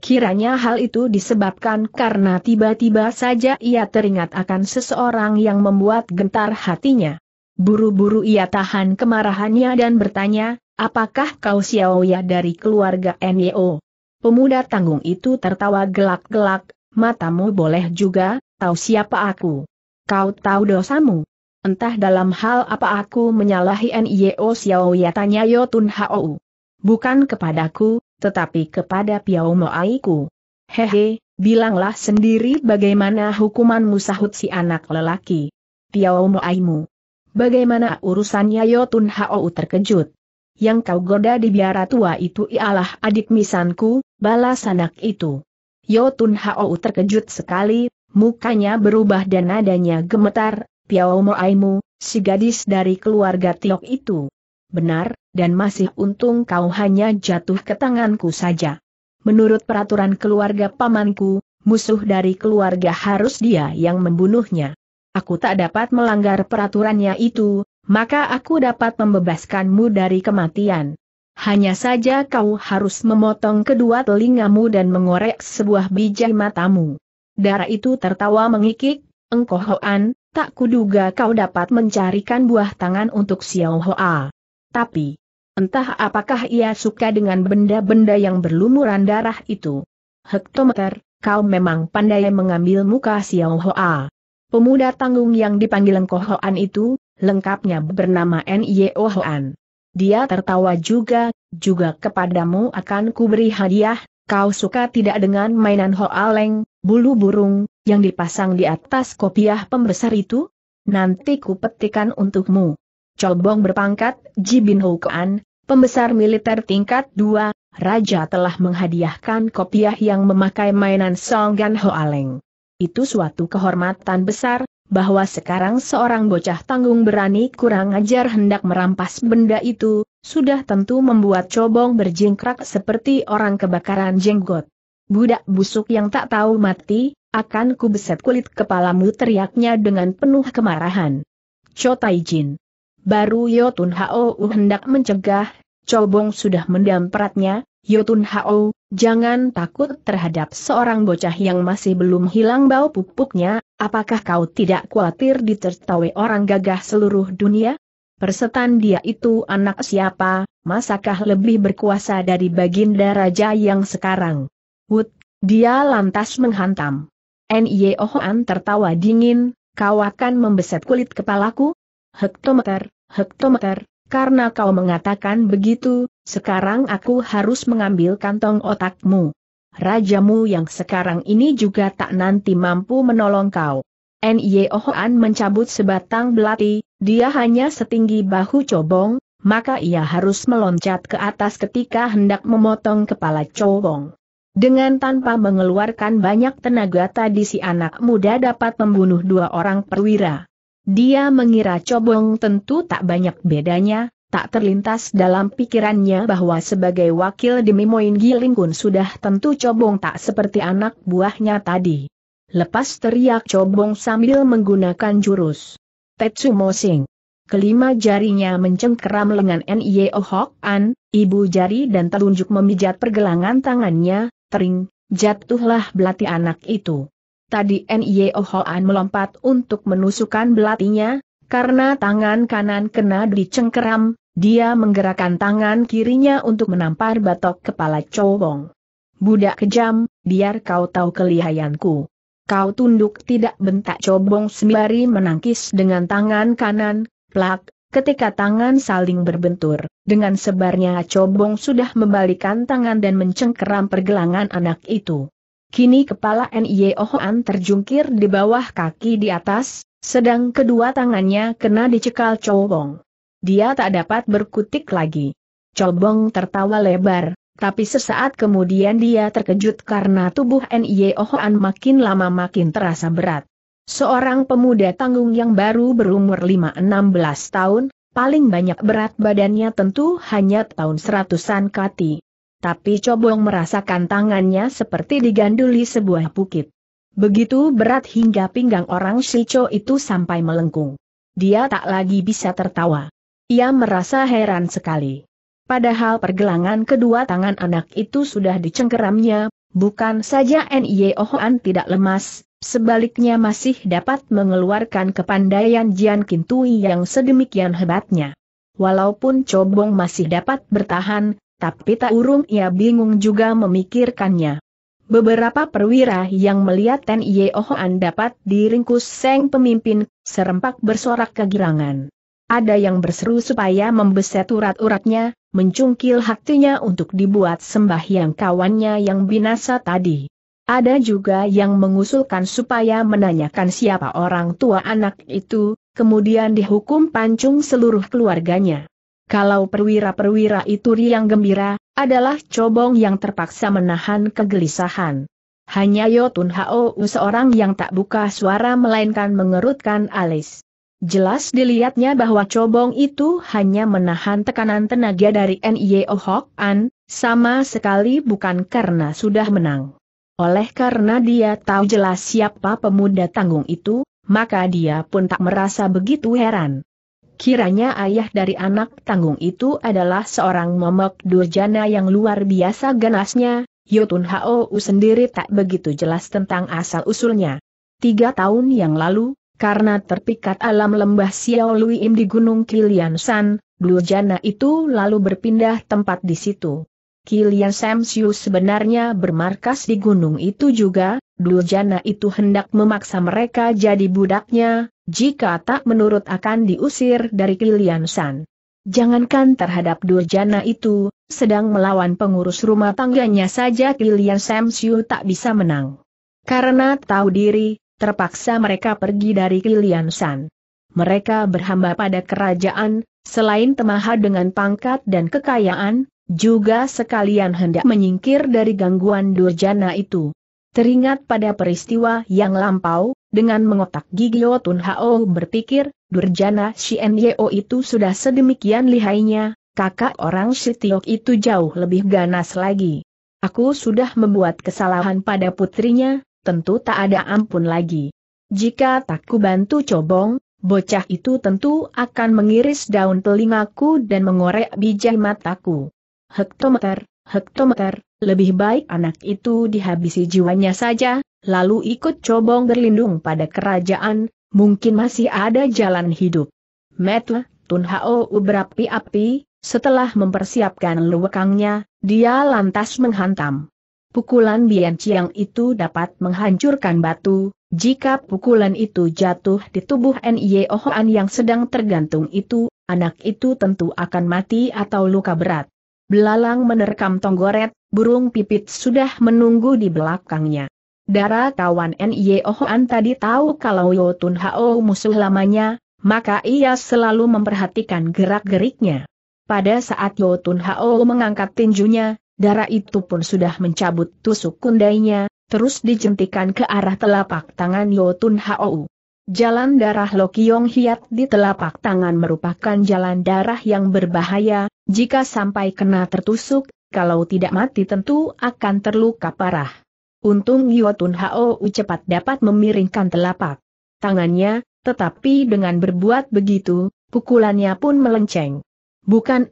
Kiranya hal itu disebabkan karena tiba-tiba saja ia teringat akan seseorang yang membuat gentar hatinya. Buru-buru ia tahan kemarahannya dan bertanya, apakah kau Xiaoya dari keluarga NEO? Pemuda tanggung itu tertawa gelak-gelak, matamu boleh juga, tahu siapa aku. Kau tahu dosamu. Entah dalam hal apa aku menyalahi N.I.O. Xiao Ya tanya Yo Tun Hao. Bukan kepadaku, tetapi kepada Piao Moaiku. Hehe, bilanglah sendiri bagaimana hukumanmu sahut si anak lelaki. Piao Moaimu. Bagaimana urusannya Yo Tun Hao terkejut. Yang kau goda di biara tua itu ialah adik misanku, balas anak itu. Yo Tun Hao terkejut sekali, mukanya berubah dan nadanya gemetar, Piao Moaimu, si gadis dari keluarga Tiok itu. Benar, dan masih untung kau hanya jatuh ke tanganku saja. Menurut peraturan keluarga pamanku, musuh dari keluarga harus dia yang membunuhnya. Aku tak dapat melanggar peraturannya itu, maka aku dapat membebaskanmu dari kematian. Hanya saja kau harus memotong kedua telingamu dan mengorek sebuah biji matamu. Darah itu tertawa mengikik, engkau hoan, Tak kuduga kau dapat mencarikan buah tangan untuk Xiao Hoa. Tapi, entah apakah ia suka dengan benda-benda yang berlumuran darah itu. Hektometer, kau memang pandai mengambil muka Xiao Hoa. Pemuda tanggung yang dipanggil Engkoh Hoan itu, lengkapnya bernama Nio Hoan. Dia tertawa juga, juga kepadamu akan kuberi hadiah, kau suka tidak dengan mainan Hoa Leng, bulu burung, yang dipasang di atas kopiah pembesar itu? Nanti ku petikan untukmu. Cobong berpangkat, Jibin Hukuan, pembesar militer tingkat 2, Raja telah menghadiahkan kopiah yang memakai mainan Song Songgan Hoaleng. Itu suatu kehormatan besar, bahwa sekarang seorang bocah tanggung berani kurang ajar hendak merampas benda itu, sudah tentu membuat cobong berjingkrak seperti orang kebakaran jenggot. Budak busuk yang tak tahu mati, akan ku beset kulit kepalamu teriaknya dengan penuh kemarahan. Cho Tai Jin. Baru Yotun Hao hendak mencegah, Cobong sudah mendam Yotun Hao, jangan takut terhadap seorang bocah yang masih belum hilang bau pupuknya, apakah kau tidak khawatir ditertawai orang gagah seluruh dunia? Persetan dia itu anak siapa, masakah lebih berkuasa dari baginda raja yang sekarang? Wood, dia lantas menghantam. E Ohoan tertawa dingin, kau akan membeset kulit kepalaku? Hektometer, hektometer, karena kau mengatakan begitu, sekarang aku harus mengambil kantong otakmu. Rajamu yang sekarang ini juga tak nanti mampu menolong kau. E Ohoan mencabut sebatang belati, dia hanya setinggi bahu cobong, maka ia harus meloncat ke atas ketika hendak memotong kepala cobong. Dengan tanpa mengeluarkan banyak tenaga tadi si anak muda dapat membunuh dua orang perwira. Dia mengira Cobong tentu tak banyak bedanya, tak terlintas dalam pikirannya bahwa sebagai wakil demi Moin Gilingkun sudah tentu Cobong tak seperti anak buahnya tadi. Lepas teriak Cobong sambil menggunakan jurus. Tetsu Mosing. Kelima jarinya mencengkeram lengan Nio Hok An, ibu jari dan telunjuk memijat pergelangan tangannya, tering, jatuhlah belati anak itu. Tadi N.Y.O. Hoan melompat untuk menusukkan belatinya, karena tangan kanan kena dicengkeram, dia menggerakkan tangan kirinya untuk menampar batok kepala cowong. Budak kejam, biar kau tahu kelihayanku. Kau tunduk tidak bentak cobong sembari menangkis dengan tangan kanan, plak, Ketika tangan saling berbentur, dengan sebarnya Cobong sudah membalikan tangan dan mencengkeram pergelangan anak itu. Kini kepala Nye Ohoan terjungkir di bawah kaki di atas, sedang kedua tangannya kena dicekal Cobong. Dia tak dapat berkutik lagi. Cobong tertawa lebar, tapi sesaat kemudian dia terkejut karena tubuh Nye Ohoan makin lama makin terasa berat. Seorang pemuda tanggung yang baru berumur 5-16 tahun, paling banyak berat badannya tentu hanya tahun seratusan kati. Tapi Cobong merasakan tangannya seperti diganduli sebuah bukit. Begitu berat hingga pinggang orang Shicho itu sampai melengkung. Dia tak lagi bisa tertawa. Ia merasa heran sekali. Padahal pergelangan kedua tangan anak itu sudah dicengkeramnya, bukan saja N.I.O. Hoan tidak lemas, sebaliknya masih dapat mengeluarkan kepandaian Jian Kintui yang sedemikian hebatnya. Walaupun Cobong masih dapat bertahan, tapi tak urung ia bingung juga memikirkannya. Beberapa perwira yang melihat Ten Ohoan dapat diringkus Seng pemimpin, serempak bersorak kegirangan. Ada yang berseru supaya membeset urat-uratnya, mencungkil hatinya untuk dibuat sembahyang kawannya yang binasa tadi. Ada juga yang mengusulkan supaya menanyakan siapa orang tua anak itu, kemudian dihukum pancung seluruh keluarganya. Kalau perwira-perwira itu riang gembira, adalah cobong yang terpaksa menahan kegelisahan. Hanya Yotun Hao, seorang yang tak buka suara melainkan mengerutkan alis. Jelas dilihatnya bahwa cobong itu hanya menahan tekanan tenaga dari Nye Ohok An, sama sekali bukan karena sudah menang. Oleh karena dia tahu jelas siapa pemuda tanggung itu, maka dia pun tak merasa begitu heran. Kiranya ayah dari anak tanggung itu adalah seorang momok durjana yang luar biasa ganasnya, Yotun Hou sendiri tak begitu jelas tentang asal-usulnya. Tiga tahun yang lalu, karena terpikat alam lembah Xiao Im di Gunung Kilian San, durjana itu lalu berpindah tempat di situ. Kilian Samsiu sebenarnya bermarkas di gunung itu juga, Duljana itu hendak memaksa mereka jadi budaknya, jika tak menurut akan diusir dari Kilian San. Jangankan terhadap Duljana itu, sedang melawan pengurus rumah tangganya saja Kilian Samsiu tak bisa menang. Karena tahu diri, terpaksa mereka pergi dari Kilian San. Mereka berhamba pada kerajaan, selain temaha dengan pangkat dan kekayaan, juga sekalian hendak menyingkir dari gangguan Durjana itu. Teringat pada peristiwa yang lampau, dengan mengotak gigi oh Tun Hao oh berpikir, Durjana Si Yeo oh itu sudah sedemikian lihainya, kakak orang Sitiok itu jauh lebih ganas lagi. Aku sudah membuat kesalahan pada putrinya, tentu tak ada ampun lagi. Jika tak kubantu cobong, bocah itu tentu akan mengiris daun telingaku dan mengorek biji mataku hektometer, hektometer, lebih baik anak itu dihabisi jiwanya saja, lalu ikut cobong berlindung pada kerajaan, mungkin masih ada jalan hidup. Metla, Tun Hao berapi-api, setelah mempersiapkan luwekangnya, dia lantas menghantam. Pukulan Bian Chiang itu dapat menghancurkan batu, jika pukulan itu jatuh di tubuh Nye Ohoan yang sedang tergantung itu, anak itu tentu akan mati atau luka berat. Belalang menerkam tonggoret, burung pipit sudah menunggu di belakangnya. Dara kawan N.Y.O.H.A.N oh, tadi tahu kalau Yotun Hao musuh lamanya, maka ia selalu memperhatikan gerak-geriknya. Pada saat Yotun Hao mengangkat tinjunya, Dara itu pun sudah mencabut tusuk kundainya, terus dijentikan ke arah telapak tangan Yotun Hao. Jalan darah Lokiong Hiat di telapak tangan merupakan jalan darah yang berbahaya, jika sampai kena tertusuk, kalau tidak mati tentu akan terluka parah. Untung Yotun Hao cepat dapat memiringkan telapak tangannya, tetapi dengan berbuat begitu, pukulannya pun melenceng. Bukan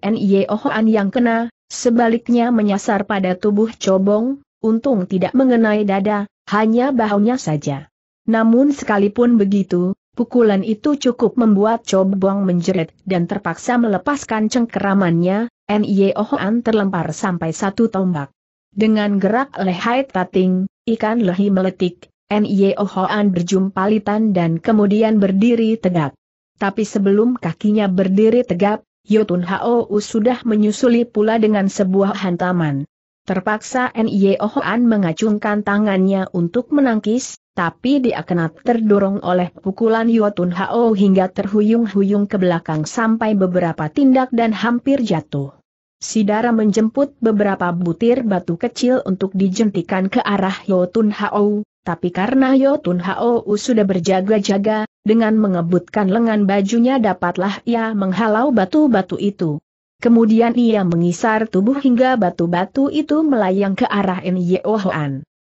Ohoan yang kena, sebaliknya menyasar pada tubuh Cobong, untung tidak mengenai dada, hanya bahunya saja. Namun sekalipun begitu, pukulan itu cukup membuat Cobong menjerit dan terpaksa melepaskan cengkeramannya, Nye Ohoan terlempar sampai satu tombak. Dengan gerak lehai tating, ikan lehi meletik, Ohoan berjumpa litan dan kemudian berdiri tegak. Tapi sebelum kakinya berdiri tegak, Yotun H.O.U. sudah menyusuli pula dengan sebuah hantaman. Terpaksa Nye Ohoan mengacungkan tangannya untuk menangkis, tapi dia kena terdorong oleh pukulan Yotun Hao hingga terhuyung-huyung ke belakang sampai beberapa tindak dan hampir jatuh. Sidara menjemput beberapa butir batu kecil untuk dijentikan ke arah Yotun Hao, tapi karena Yotun Hao sudah berjaga-jaga, dengan mengebutkan lengan bajunya dapatlah ia menghalau batu-batu itu. Kemudian ia mengisar tubuh hingga batu-batu itu melayang ke arah N.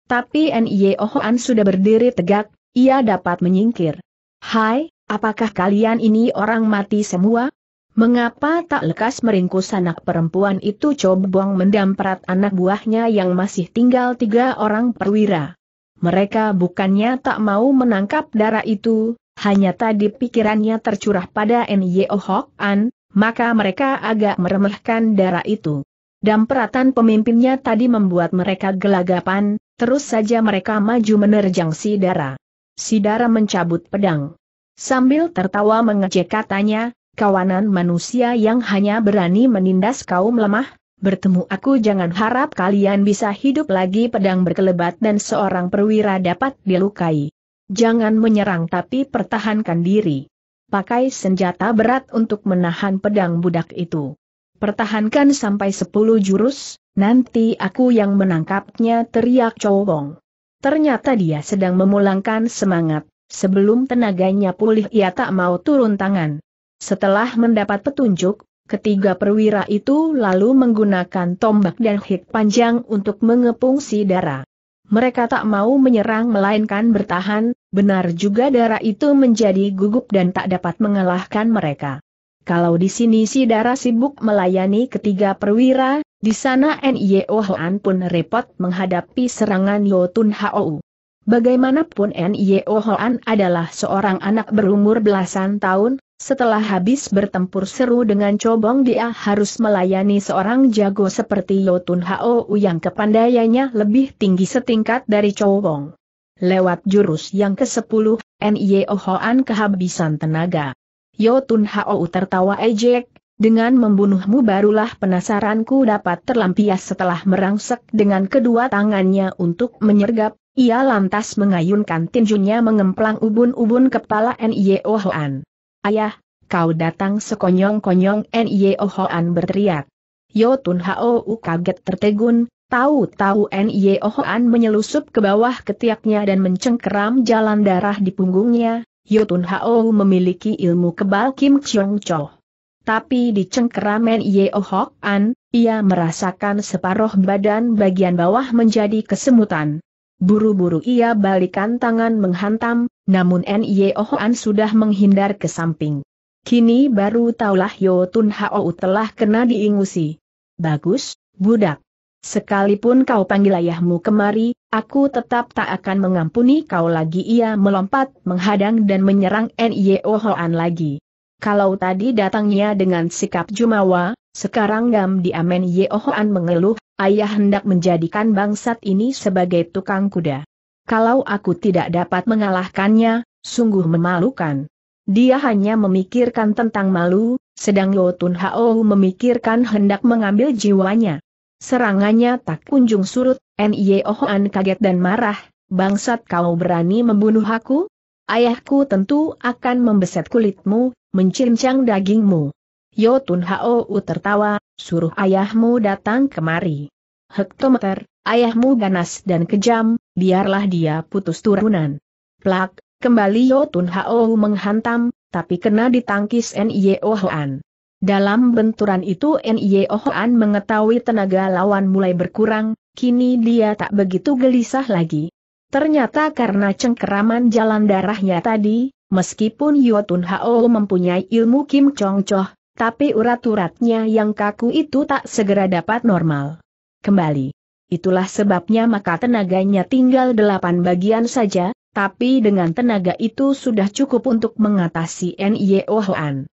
Tapi Nye Ohoan sudah berdiri tegak, ia dapat menyingkir. Hai, apakah kalian ini orang mati semua? Mengapa tak lekas meringkus anak perempuan itu cobong mendamprat anak buahnya yang masih tinggal tiga orang perwira? Mereka bukannya tak mau menangkap darah itu, hanya tadi pikirannya tercurah pada Nye Ohok An, maka mereka agak meremehkan darah itu. Dampratan pemimpinnya tadi membuat mereka gelagapan, Terus saja mereka maju menerjang Sidara. Sidara mencabut pedang. Sambil tertawa mengejek katanya, kawanan manusia yang hanya berani menindas kaum lemah, Bertemu aku jangan harap kalian bisa hidup lagi pedang berkelebat dan seorang perwira dapat dilukai. Jangan menyerang tapi pertahankan diri. Pakai senjata berat untuk menahan pedang budak itu. Pertahankan sampai sepuluh jurus, nanti aku yang menangkapnya teriak cowong. Ternyata dia sedang memulangkan semangat, sebelum tenaganya pulih ia tak mau turun tangan. Setelah mendapat petunjuk, Ketiga perwira itu lalu menggunakan tombak dan hik panjang untuk mengepung si darah. Mereka tak mau menyerang melainkan bertahan, benar juga darah itu menjadi gugup dan tak dapat mengalahkan mereka. Kalau di sini si Dara sibuk melayani ketiga perwira, di sana N.I.O. Hoan pun repot menghadapi serangan Yotun Hou. Bagaimanapun N.I.O. Hoan adalah seorang anak berumur belasan tahun, setelah habis bertempur seru dengan cobong dia harus melayani seorang jago seperti Yotun Hou yang kepandaiannya lebih tinggi setingkat dari cobong. Lewat jurus yang ke-10, N.I.O. Hoan kehabisan tenaga. Yotun Hao tertawa ejek, dengan membunuhmu barulah penasaranku dapat terlampias setelah merangsek dengan kedua tangannya untuk menyergap, ia lantas mengayunkan tinjunya mengemplang ubun-ubun kepala N.I.O. Hoan. Ayah, kau datang sekonyong-konyong N.I.O. Hoan berteriak. Yotun Hao kaget tertegun, tahu-tahu N.I.O. Hoan menyelusup ke bawah ketiaknya dan mencengkeram jalan darah di punggungnya, Yutun Hao memiliki ilmu kebal Kim Chong Cho. Tapi di cengkeramen Yeo oh Hok An, ia merasakan separuh badan bagian bawah menjadi kesemutan. Buru-buru ia balikan tangan menghantam, namun N.Y.O. Oh An sudah menghindar ke samping. Kini baru taulah Yutun Hao telah kena diingusi. Bagus, budak. Sekalipun kau panggil ayahmu kemari, aku tetap tak akan mengampuni kau lagi ia melompat, menghadang dan menyerang N.I.O. Hoan lagi. Kalau tadi datangnya dengan sikap jumawa, sekarang Gam Diamen Hoan mengeluh, ayah hendak menjadikan bangsat ini sebagai tukang kuda. Kalau aku tidak dapat mengalahkannya, sungguh memalukan. Dia hanya memikirkan tentang malu, sedang Yotun Hao memikirkan hendak mengambil jiwanya. Serangannya tak kunjung surut, N.I.O. Hoan kaget dan marah, bangsat kau berani membunuh aku? Ayahku tentu akan membeset kulitmu, mencincang dagingmu. Yo Tun Hao tertawa, suruh ayahmu datang kemari. Hektometer, ayahmu ganas dan kejam, biarlah dia putus turunan. Plak, kembali Yo Tun Hao menghantam, tapi kena ditangkis N.I.O. Hoan. Dalam benturan itu Nio oh Hoan mengetahui tenaga lawan mulai berkurang, kini dia tak begitu gelisah lagi. Ternyata karena cengkeraman jalan darahnya tadi, meskipun Yotun Hao mempunyai ilmu Kim Chong Choh, tapi urat-uratnya yang kaku itu tak segera dapat normal. Kembali. Itulah sebabnya maka tenaganya tinggal delapan bagian saja, tapi dengan tenaga itu sudah cukup untuk mengatasi Nio oh Hoan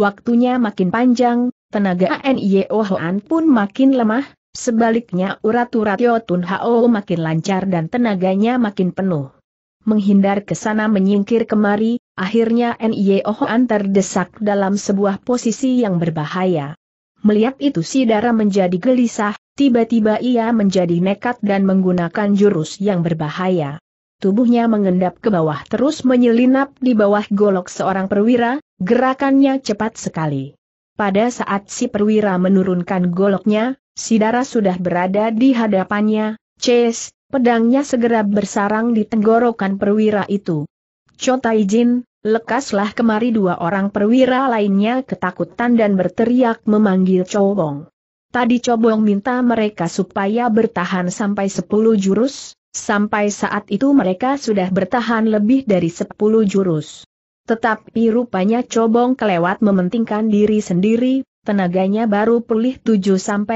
waktunya makin panjang, tenaga Nio Hoan pun makin lemah, sebaliknya urat-urat Yotun Hao makin lancar dan tenaganya makin penuh. Menghindar ke sana menyingkir kemari, akhirnya Nio Hoan terdesak dalam sebuah posisi yang berbahaya. Melihat itu si darah menjadi gelisah, tiba-tiba ia menjadi nekat dan menggunakan jurus yang berbahaya. Tubuhnya mengendap ke bawah terus menyelinap di bawah golok seorang perwira, Gerakannya cepat sekali. Pada saat si perwira menurunkan goloknya, si darah sudah berada di hadapannya, Ches, pedangnya segera bersarang di tenggorokan perwira itu. Cotai Jin, lekaslah kemari dua orang perwira lainnya ketakutan dan berteriak memanggil Cobong. Tadi Cobong minta mereka supaya bertahan sampai 10 jurus, sampai saat itu mereka sudah bertahan lebih dari 10 jurus. Tetapi rupanya Cobong kelewat mementingkan diri sendiri, tenaganya baru pulih 7-8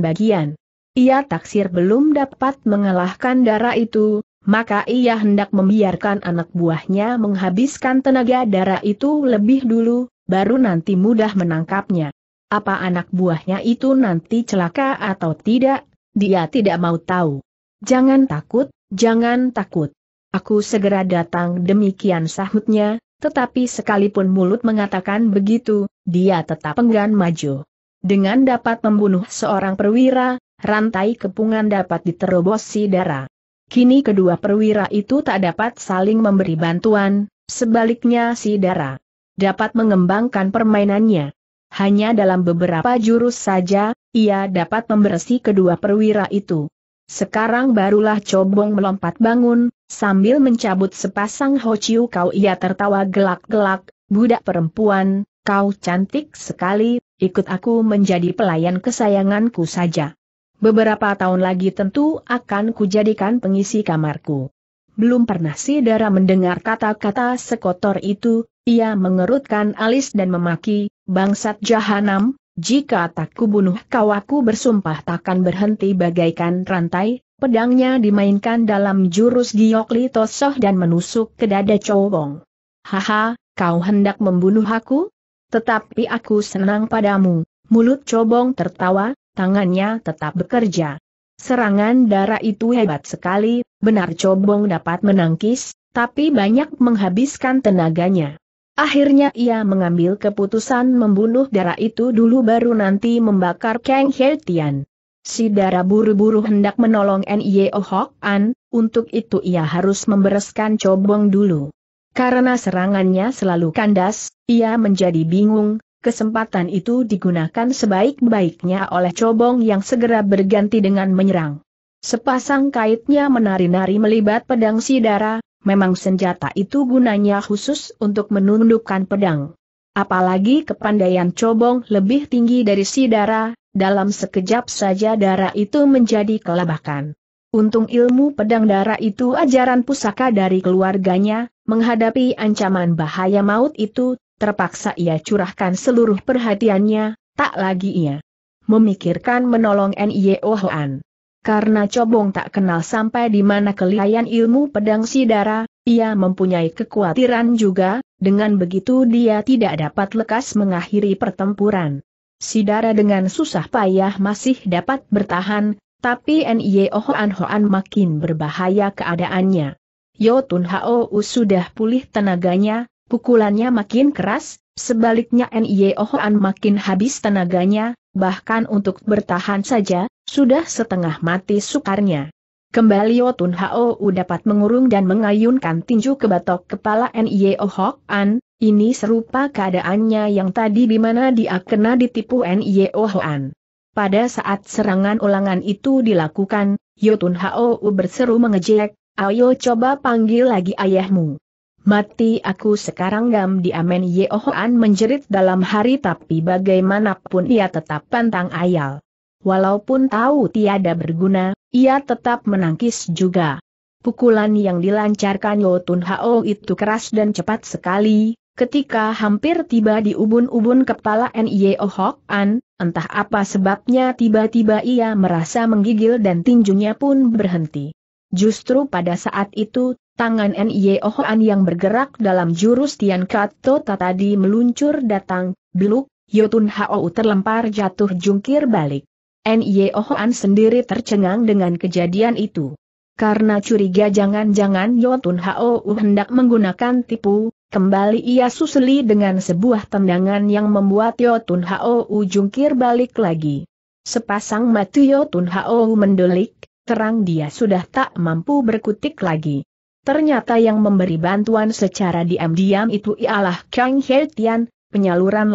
bagian. Ia taksir belum dapat mengalahkan darah itu, maka ia hendak membiarkan anak buahnya menghabiskan tenaga darah itu lebih dulu, baru nanti mudah menangkapnya. Apa anak buahnya itu nanti celaka atau tidak, dia tidak mau tahu. Jangan takut, jangan takut. Aku segera datang demikian sahutnya, tetapi sekalipun mulut mengatakan begitu, dia tetap enggan maju. Dengan dapat membunuh seorang perwira, rantai kepungan dapat diterobosi darah. Kini kedua perwira itu tak dapat saling memberi bantuan, sebaliknya si darah dapat mengembangkan permainannya. Hanya dalam beberapa jurus saja, ia dapat membersih kedua perwira itu. Sekarang barulah Cobong melompat bangun, Sambil mencabut sepasang hociu kau ia tertawa gelak-gelak, budak perempuan, kau cantik sekali, ikut aku menjadi pelayan kesayanganku saja. Beberapa tahun lagi tentu akan kujadikan pengisi kamarku. Belum pernah si Dara mendengar kata-kata sekotor itu, ia mengerutkan alis dan memaki, bangsat jahanam, jika tak kubunuh kau aku bersumpah takkan berhenti bagaikan rantai, Pedangnya dimainkan dalam jurus Giokli Tosoh dan menusuk ke dada Cowong. Haha, kau hendak membunuh aku? Tetapi aku senang padamu. Mulut Cobong tertawa, tangannya tetap bekerja. Serangan darah itu hebat sekali, benar Cobong dapat menangkis, tapi banyak menghabiskan tenaganya. Akhirnya ia mengambil keputusan membunuh darah itu dulu baru nanti membakar Kang Hertian. Si Dara buru-buru hendak menolong Nio oh Hok An, untuk itu ia harus membereskan cobong dulu. Karena serangannya selalu kandas, ia menjadi bingung, kesempatan itu digunakan sebaik-baiknya oleh cobong yang segera berganti dengan menyerang. Sepasang kaitnya menari-nari melibat pedang si Dara, memang senjata itu gunanya khusus untuk menundukkan pedang. Apalagi kepandaian cobong lebih tinggi dari si Dara, dalam sekejap saja darah itu menjadi kelabakan. Untung ilmu pedang darah itu ajaran pusaka dari keluarganya, menghadapi ancaman bahaya maut itu, terpaksa ia curahkan seluruh perhatiannya, tak lagi ia memikirkan menolong N.I.O. Hoan. Karena Cobong tak kenal sampai di mana kelihayan ilmu pedang Sidara, ia mempunyai kekhawatiran juga, dengan begitu dia tidak dapat lekas mengakhiri pertempuran. Sidara dengan susah payah masih dapat bertahan, tapi N.Y.O. Oh Hoan Hoan makin berbahaya keadaannya. Yotun Hao sudah pulih tenaganya, pukulannya makin keras, sebaliknya N.Y.O. Oh Hoan makin habis tenaganya, bahkan untuk bertahan saja, sudah setengah mati sukarnya. Kembali Yotun Hao dapat mengurung dan mengayunkan tinju ke batok kepala N.Y.O. Oh Hoan, ini serupa keadaannya yang tadi di mana dia kena ditipu N.Y.O. Hoan. Pada saat serangan ulangan itu dilakukan, Yotun Hao berseru mengejek, ayo coba panggil lagi ayahmu. Mati aku sekarang gam di Amen Hoan menjerit dalam hari tapi bagaimanapun ia tetap pantang ayal. Walaupun tahu tiada berguna, ia tetap menangkis juga. Pukulan yang dilancarkan Yotun Hao itu keras dan cepat sekali, Ketika hampir tiba di ubun-ubun kepala N.Y.O. Oh Hok An, entah apa sebabnya tiba-tiba ia merasa menggigil dan tinjunya pun berhenti. Justru pada saat itu, tangan N.Y.O. Oh Hok An yang bergerak dalam jurus Tian Kato tadi meluncur datang, beluk, Yotun Hao terlempar jatuh jungkir balik. N.Y.O. Oh Hok An sendiri tercengang dengan kejadian itu. Karena curiga jangan-jangan Yotun Hao hendak menggunakan tipu, Kembali ia susuli dengan sebuah tendangan yang membuat Yotun Tun Hao jungkir balik lagi. Sepasang mata Yo Tun Hao mendelik, terang dia sudah tak mampu berkutik lagi. Ternyata yang memberi bantuan secara diam-diam itu ialah Kang He Tian, penyaluran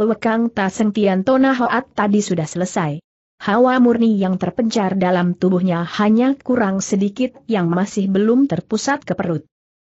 Ta Seng Tian Tona Hoat tadi sudah selesai. Hawa murni yang terpencar dalam tubuhnya hanya kurang sedikit yang masih belum terpusat ke perut.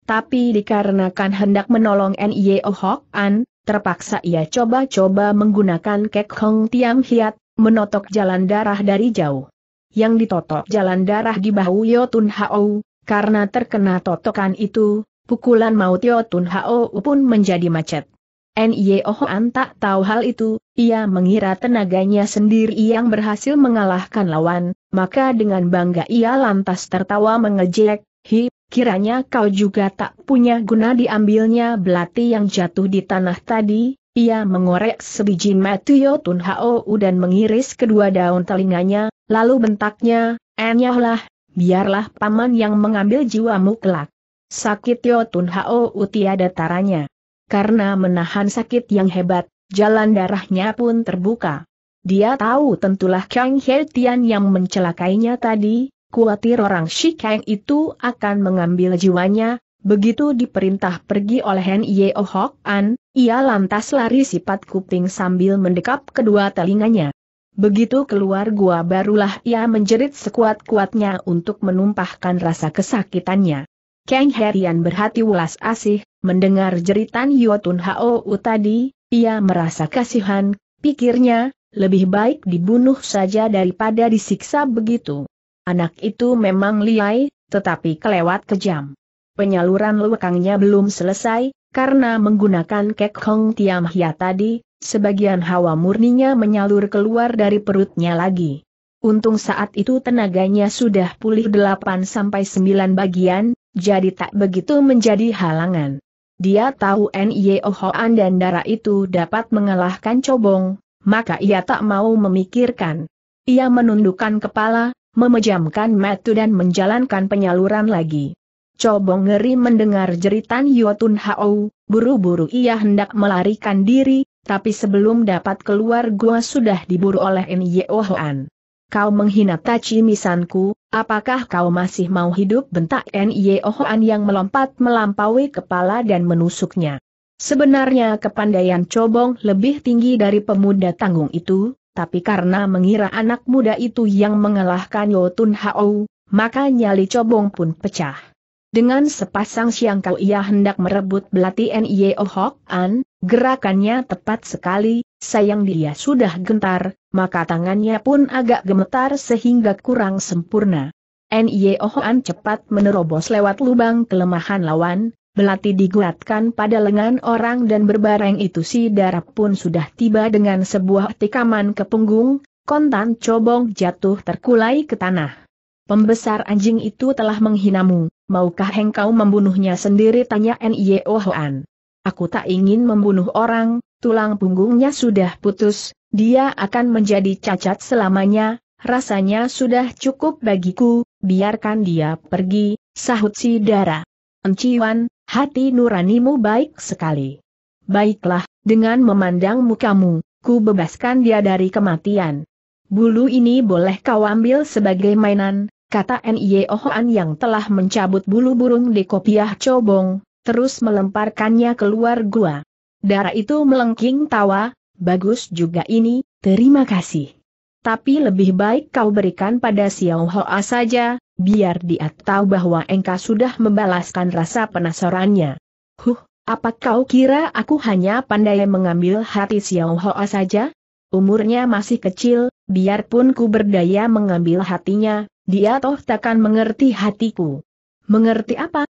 Tapi dikarenakan hendak menolong N.Y.O. Hok An, terpaksa ia coba-coba menggunakan kek Hong Tiang Hiat, menotok jalan darah dari jauh. Yang ditotok jalan darah di bahu Yotun Hao, karena terkena totokan itu, pukulan maut Yotun Hao pun menjadi macet. N.Y.O. An tak tahu hal itu, ia mengira tenaganya sendiri yang berhasil mengalahkan lawan, maka dengan bangga ia lantas tertawa mengejek, Hi, Kiranya kau juga tak punya guna diambilnya belati yang jatuh di tanah tadi, ia mengorek sebiji Matthew Tun Hou dan mengiris kedua daun telinganya, lalu bentaknya, enyahlah, biarlah paman yang mengambil jiwamu kelak. Sakit Yo Tun Hou tiada taranya. Karena menahan sakit yang hebat, jalan darahnya pun terbuka. Dia tahu tentulah Kang He Tian yang mencelakainya tadi, khawatir orang Shikang itu akan mengambil jiwanya, begitu diperintah pergi oleh Hen Yeo oh Hok An, ia lantas lari sifat kuping sambil mendekap kedua telinganya. Begitu keluar gua barulah ia menjerit sekuat-kuatnya untuk menumpahkan rasa kesakitannya. Kang Herian berhati ulas asih, mendengar jeritan Yotun Hao tadi, ia merasa kasihan, pikirnya, lebih baik dibunuh saja daripada disiksa begitu. Anak itu memang liai, tetapi kelewat kejam. Penyaluran lewekangnya belum selesai, karena menggunakan kek Hong Tiam Hia tadi, sebagian hawa murninya menyalur keluar dari perutnya lagi. Untung saat itu tenaganya sudah pulih 8-9 bagian, jadi tak begitu menjadi halangan. Dia tahu Nye Hoan dan darah itu dapat mengalahkan Cobong, maka ia tak mau memikirkan. Ia menundukkan kepala, memejamkan metu dan menjalankan penyaluran lagi. Cobong ngeri mendengar jeritan Yotun Hao, buru-buru ia hendak melarikan diri, tapi sebelum dapat keluar gua sudah diburu oleh Nyo Hoan. Kau menghina taci misanku, apakah kau masih mau hidup bentak Nyo Hoan yang melompat melampaui kepala dan menusuknya. Sebenarnya kepandaian Cobong lebih tinggi dari pemuda tanggung itu, tapi karena mengira anak muda itu yang mengalahkan Yotun Hao, maka nyali cobong pun pecah. Dengan sepasang siang kau ia hendak merebut belati N.I.O. Oh Hok An, gerakannya tepat sekali, sayang dia sudah gentar, maka tangannya pun agak gemetar sehingga kurang sempurna. N.I.O. Oh An cepat menerobos lewat lubang kelemahan lawan, belati diguatkan pada lengan orang dan berbareng itu si darah pun sudah tiba dengan sebuah tikaman ke punggung, kontan cobong jatuh terkulai ke tanah. Pembesar anjing itu telah menghinamu, maukah engkau membunuhnya sendiri tanya N.I.O. Hoan. Aku tak ingin membunuh orang, tulang punggungnya sudah putus, dia akan menjadi cacat selamanya, rasanya sudah cukup bagiku, biarkan dia pergi, sahut si darah. Enciwan, Hati nuranimu baik sekali. Baiklah, dengan memandang mukamu, ku bebaskan dia dari kematian. Bulu ini boleh kau ambil sebagai mainan, kata N.I. Ohoan yang telah mencabut bulu burung di kopiah cobong, terus melemparkannya keluar gua. Darah itu melengking tawa, bagus juga ini, terima kasih. Tapi lebih baik kau berikan pada Xiao Hoa saja, biar dia tahu bahwa engkau sudah membalaskan rasa penasarannya. Huh, apa kau kira aku hanya pandai mengambil hati Xiao Hoa saja? Umurnya masih kecil, biarpun ku berdaya mengambil hatinya, dia toh takkan mengerti hatiku. Mengerti apa?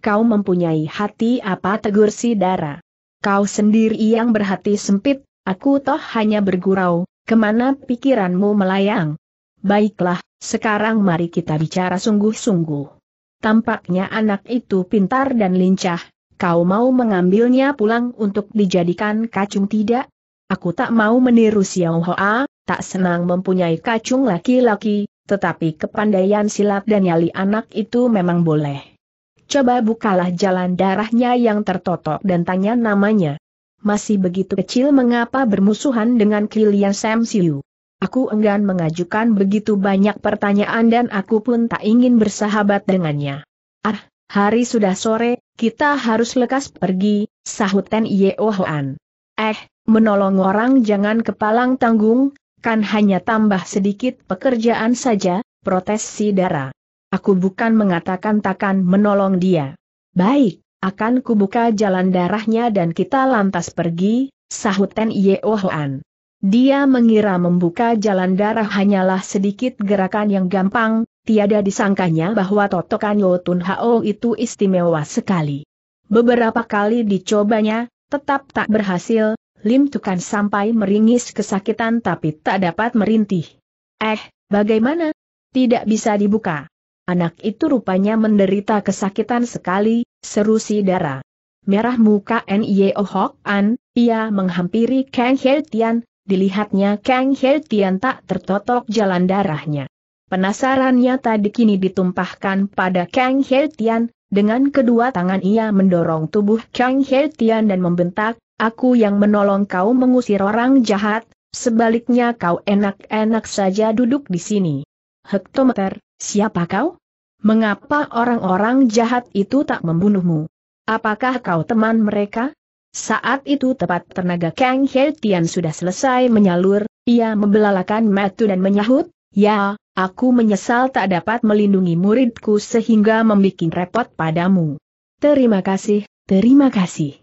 Kau mempunyai hati apa tegur si Dara? Kau sendiri yang berhati sempit, aku toh hanya bergurau, kemana pikiranmu melayang? Baiklah, sekarang mari kita bicara sungguh-sungguh. Tampaknya anak itu pintar dan lincah, kau mau mengambilnya pulang untuk dijadikan kacung tidak? Aku tak mau meniru Xiao Hoa, tak senang mempunyai kacung laki-laki, tetapi kepandaian silat dan nyali anak itu memang boleh. Coba bukalah jalan darahnya yang tertotok dan tanya namanya. Masih begitu kecil mengapa bermusuhan dengan Kilian Sam Siu? Aku enggan mengajukan begitu banyak pertanyaan dan aku pun tak ingin bersahabat dengannya. Ah, hari sudah sore, kita harus lekas pergi, sahut Ten Yeohoan. Eh, menolong orang jangan kepalang tanggung, kan hanya tambah sedikit pekerjaan saja, protes si Dara. Aku bukan mengatakan takkan menolong dia. Baik, akan kubuka jalan darahnya dan kita lantas pergi, sahut Ten Yeohoan. Dia mengira membuka jalan darah hanyalah sedikit gerakan yang gampang, tiada disangkanya bahwa totokan Yotun Hao itu istimewa sekali. Beberapa kali dicobanya, tetap tak berhasil, Lim Tukan sampai meringis kesakitan tapi tak dapat merintih. Eh, bagaimana? Tidak bisa dibuka. Anak itu rupanya menderita kesakitan sekali, seru si darah. Merah muka N.Y.O. Oh Hok An, ia menghampiri Kang He Tian, dilihatnya Kang He Tian tak tertotok jalan darahnya. Penasarannya tadi kini ditumpahkan pada Kang He Tian, dengan kedua tangan ia mendorong tubuh Kang He Tian dan membentak, Aku yang menolong kau mengusir orang jahat, sebaliknya kau enak-enak saja duduk di sini. Hektometer, siapa kau? Mengapa orang-orang jahat itu tak membunuhmu? Apakah kau teman mereka? Saat itu tepat tenaga Kang He Tian sudah selesai menyalur, ia membelalakan matu dan menyahut, Ya, aku menyesal tak dapat melindungi muridku sehingga membuat repot padamu. Terima kasih, terima kasih.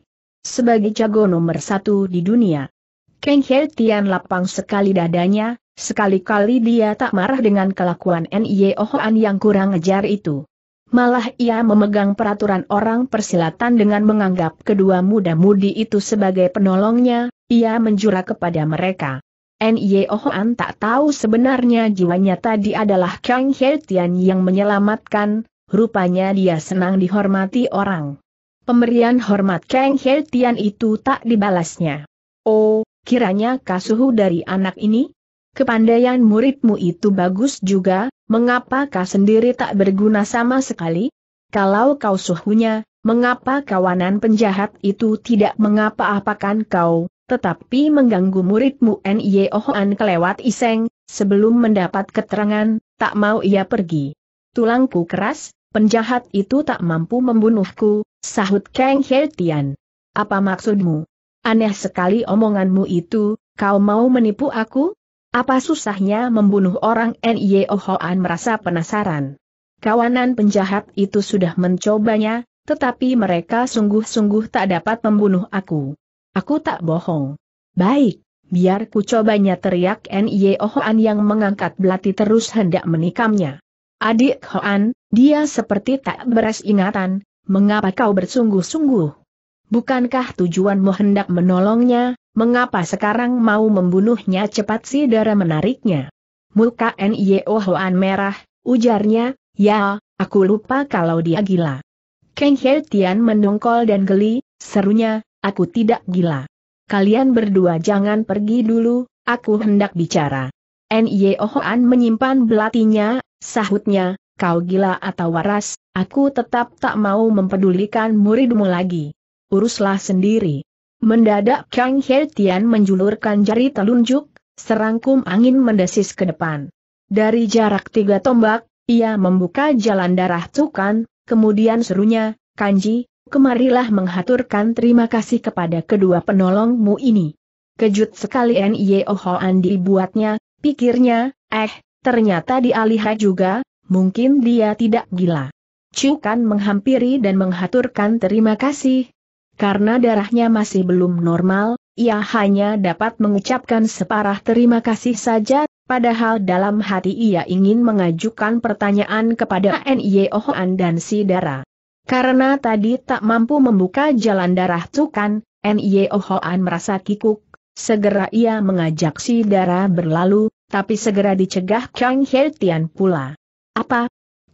Sebagai jago nomor satu di dunia. Kang He Tian lapang sekali dadanya, sekali-kali dia tak marah dengan kelakuan Oh Ohoan yang kurang ajar itu. Malah ia memegang peraturan orang persilatan dengan menganggap kedua muda-mudi itu sebagai penolongnya, ia menjura kepada mereka. Nye Ohoan tak tahu sebenarnya jiwanya tadi adalah Kang He Tian yang menyelamatkan, rupanya dia senang dihormati orang. Pemberian hormat Kang He Tian itu tak dibalasnya. Oh, kiranya kasuhu dari anak ini? Kepandaian muridmu itu bagus juga, mengapa kau sendiri tak berguna sama sekali? Kalau kau suhunya, mengapa kawanan penjahat itu tidak mengapa-apakan kau, tetapi mengganggu muridmu N.Y.O.H.An kelewat iseng, sebelum mendapat keterangan, tak mau ia pergi. Tulangku keras, penjahat itu tak mampu membunuhku, sahut Kang Tian. Apa maksudmu? Aneh sekali omonganmu itu, kau mau menipu aku? Apa susahnya membunuh orang N.Y.O. E Hoan merasa penasaran. Kawanan penjahat itu sudah mencobanya, tetapi mereka sungguh-sungguh tak dapat membunuh aku. Aku tak bohong. Baik, biar ku cobanya teriak N.Y.O. E Hoan yang mengangkat belati terus hendak menikamnya. Adik Hoan, dia seperti tak beres ingatan, mengapa kau bersungguh-sungguh? Bukankah tujuanmu hendak menolongnya, Mengapa sekarang mau membunuhnya cepat si darah menariknya? Muka N.Y.O. Hoan merah, ujarnya, ya, aku lupa kalau dia gila. Kang He Tian mendongkol dan geli, serunya, aku tidak gila. Kalian berdua jangan pergi dulu, aku hendak bicara. N.Y.O. Hoan menyimpan belatinya, sahutnya, kau gila atau waras, aku tetap tak mau mempedulikan muridmu lagi. Uruslah sendiri. Mendadak Kang He Tian menjulurkan jari telunjuk, serangkum angin mendesis ke depan. Dari jarak tiga tombak, ia membuka jalan darah cukan, kemudian serunya, Kanji, kemarilah menghaturkan terima kasih kepada kedua penolongmu ini. Kejut sekali N.I.O. Hoan dibuatnya, pikirnya, eh, ternyata dialihai juga, mungkin dia tidak gila. Cukan menghampiri dan menghaturkan terima kasih, karena darahnya masih belum normal, ia hanya dapat mengucapkan separah terima kasih saja, padahal dalam hati ia ingin mengajukan pertanyaan kepada N.Y.O.H.A.N. dan si Dara. Karena tadi tak mampu membuka jalan darah tukan, N.Y.O.H.A.N. merasa kikuk, segera ia mengajak si Dara berlalu, tapi segera dicegah Kang Hertian pula. Apa?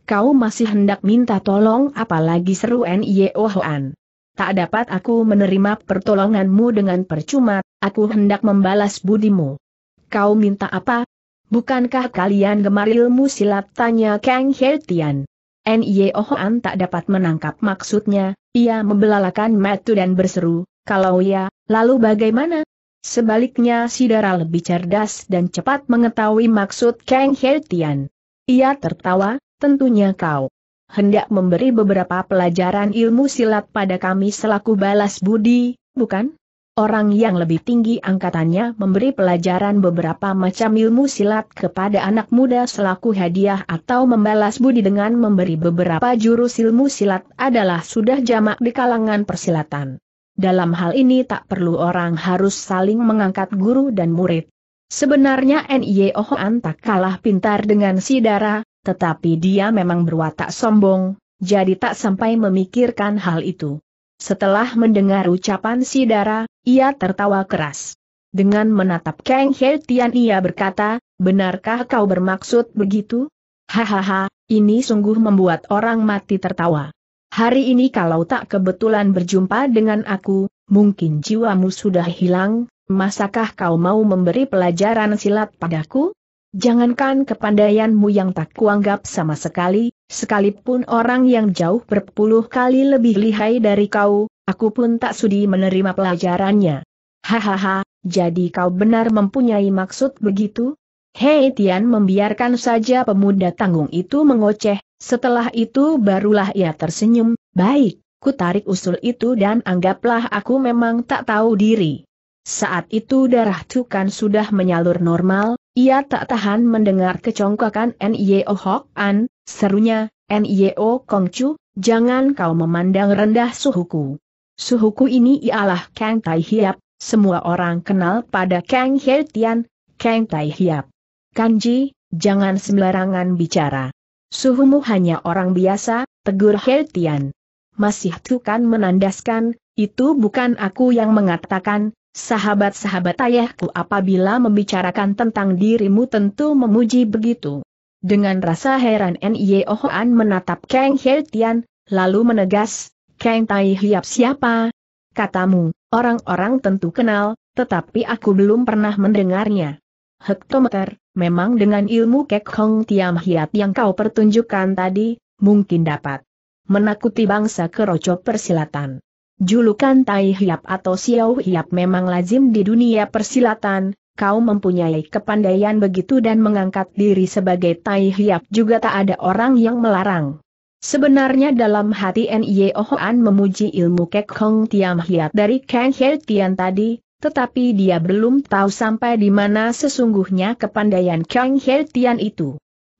Kau masih hendak minta tolong apalagi seru N.Y.O.H.A.N tak dapat aku menerima pertolonganmu dengan percuma, aku hendak membalas budimu. Kau minta apa? Bukankah kalian gemar ilmu silat tanya Kang Hertian? Nye Hoan oh tak dapat menangkap maksudnya, ia membelalakan matu dan berseru, kalau ya, lalu bagaimana? Sebaliknya Sidara lebih cerdas dan cepat mengetahui maksud Kang Hertian. Ia tertawa, tentunya kau hendak memberi beberapa pelajaran ilmu silat pada kami selaku balas budi, bukan? Orang yang lebih tinggi angkatannya memberi pelajaran beberapa macam ilmu silat kepada anak muda selaku hadiah atau membalas budi dengan memberi beberapa jurus ilmu silat adalah sudah jamak di kalangan persilatan. Dalam hal ini tak perlu orang harus saling mengangkat guru dan murid. Sebenarnya NIO tak kalah pintar dengan si Dara, tetapi dia memang berwatak sombong, jadi tak sampai memikirkan hal itu. Setelah mendengar ucapan si Dara, ia tertawa keras. Dengan menatap Kang He Tian ia berkata, benarkah kau bermaksud begitu? Hahaha, ini sungguh membuat orang mati tertawa. Hari ini kalau tak kebetulan berjumpa dengan aku, mungkin jiwamu sudah hilang, masakah kau mau memberi pelajaran silat padaku? Jangankan kepandaianmu yang tak kuanggap sama sekali, sekalipun orang yang jauh berpuluh kali lebih lihai dari kau, aku pun tak sudi menerima pelajarannya. Hahaha, jadi kau benar mempunyai maksud begitu? Hei Tian membiarkan saja pemuda tanggung itu mengoceh, setelah itu barulah ia tersenyum, baik, ku tarik usul itu dan anggaplah aku memang tak tahu diri. Saat itu darah Tukan sudah menyalur normal, ia tak tahan mendengar kecongkakan N.I.O. Hok An, serunya, N.I.O. Kongcu, jangan kau memandang rendah suhuku. Suhuku ini ialah Kang Tai Hiap, semua orang kenal pada Kang He Tian, Kang Tai Hiap. Kanji, jangan sembarangan bicara. Suhumu hanya orang biasa, tegur He Tian. Masih kan menandaskan, itu bukan aku yang mengatakan, Sahabat-sahabat ayahku apabila membicarakan tentang dirimu tentu memuji begitu. Dengan rasa heran Nye Ohoan menatap Kang Heltian, Tian, lalu menegas, Kang Tai Hiap siapa? Katamu, orang-orang tentu kenal, tetapi aku belum pernah mendengarnya. Hektometer, memang dengan ilmu Kek Hong Tiam Hiat yang kau pertunjukkan tadi, mungkin dapat menakuti bangsa kerocok persilatan. Julukan Tai Hiap atau Xiao Hiap memang lazim di dunia persilatan, kau mempunyai kepandaian begitu dan mengangkat diri sebagai Tai Hiap juga tak ada orang yang melarang. Sebenarnya dalam hati N.Y.E. Ohoan memuji ilmu Kek Hong Tiam Hiap dari Kang He Tian tadi, tetapi dia belum tahu sampai di mana sesungguhnya kepandaian Kang He Tian itu.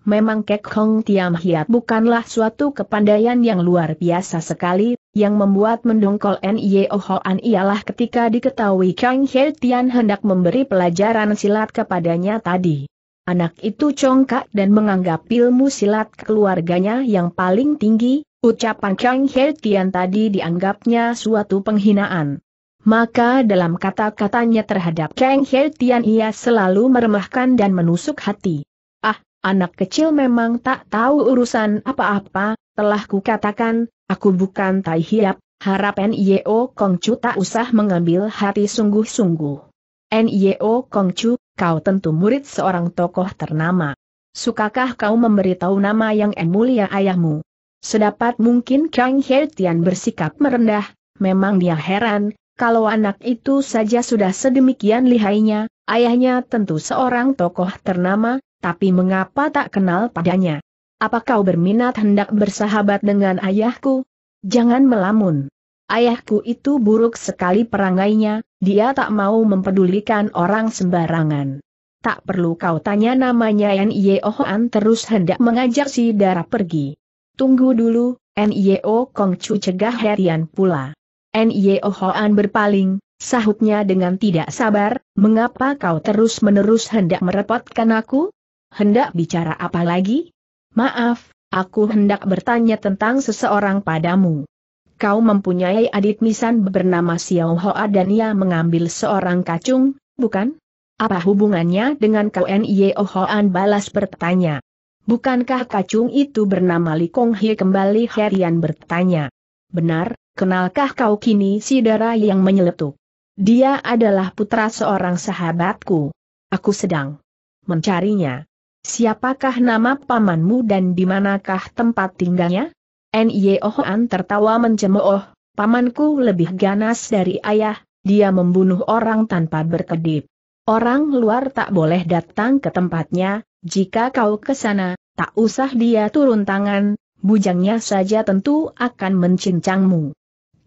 Memang Kek Hong Tiam Hiap bukanlah suatu kepandaian yang luar biasa sekali, yang membuat mendongkol N.Y.O. Hoan ialah ketika diketahui Kang He Tian hendak memberi pelajaran silat kepadanya tadi. Anak itu congkak dan menganggap ilmu silat keluarganya yang paling tinggi, ucapan Kang He Tian tadi dianggapnya suatu penghinaan. Maka dalam kata-katanya terhadap Kang He Tian ia selalu meremahkan dan menusuk hati. Ah, anak kecil memang tak tahu urusan apa-apa, telah kukatakan, Aku bukan Tai Hiap, harap Nio Kongcu tak usah mengambil hati sungguh-sungguh. Nio Kongcu, kau tentu murid seorang tokoh ternama. Sukakah kau memberitahu nama yang emulia ayahmu? Sedapat mungkin Kang He bersikap merendah, memang dia heran, kalau anak itu saja sudah sedemikian lihainya, ayahnya tentu seorang tokoh ternama, tapi mengapa tak kenal padanya? apa kau berminat hendak bersahabat dengan ayahku? Jangan melamun. Ayahku itu buruk sekali perangainya, dia tak mau mempedulikan orang sembarangan. Tak perlu kau tanya namanya Hoan terus hendak mengajak si darah pergi. Tunggu dulu, N.I.O. Chu cegah Herian pula. Hoan berpaling, sahutnya dengan tidak sabar, mengapa kau terus-menerus hendak merepotkan aku? Hendak bicara apa lagi? Maaf, aku hendak bertanya tentang seseorang padamu. Kau mempunyai adik nisan bernama Xiao Hoa dan ia mengambil seorang kacung, bukan? Apa hubungannya dengan kau Nio Hoan balas bertanya. Bukankah kacung itu bernama Li Kong Hie kembali Herian bertanya. Benar, kenalkah kau kini si darah yang menyeletuk? Dia adalah putra seorang sahabatku. Aku sedang mencarinya. Siapakah nama pamanmu dan di manakah tempat tinggalnya? Nyeohan tertawa mencemooh, pamanku lebih ganas dari ayah, dia membunuh orang tanpa berkedip. Orang luar tak boleh datang ke tempatnya, jika kau ke sana, tak usah dia turun tangan, bujangnya saja tentu akan mencincangmu.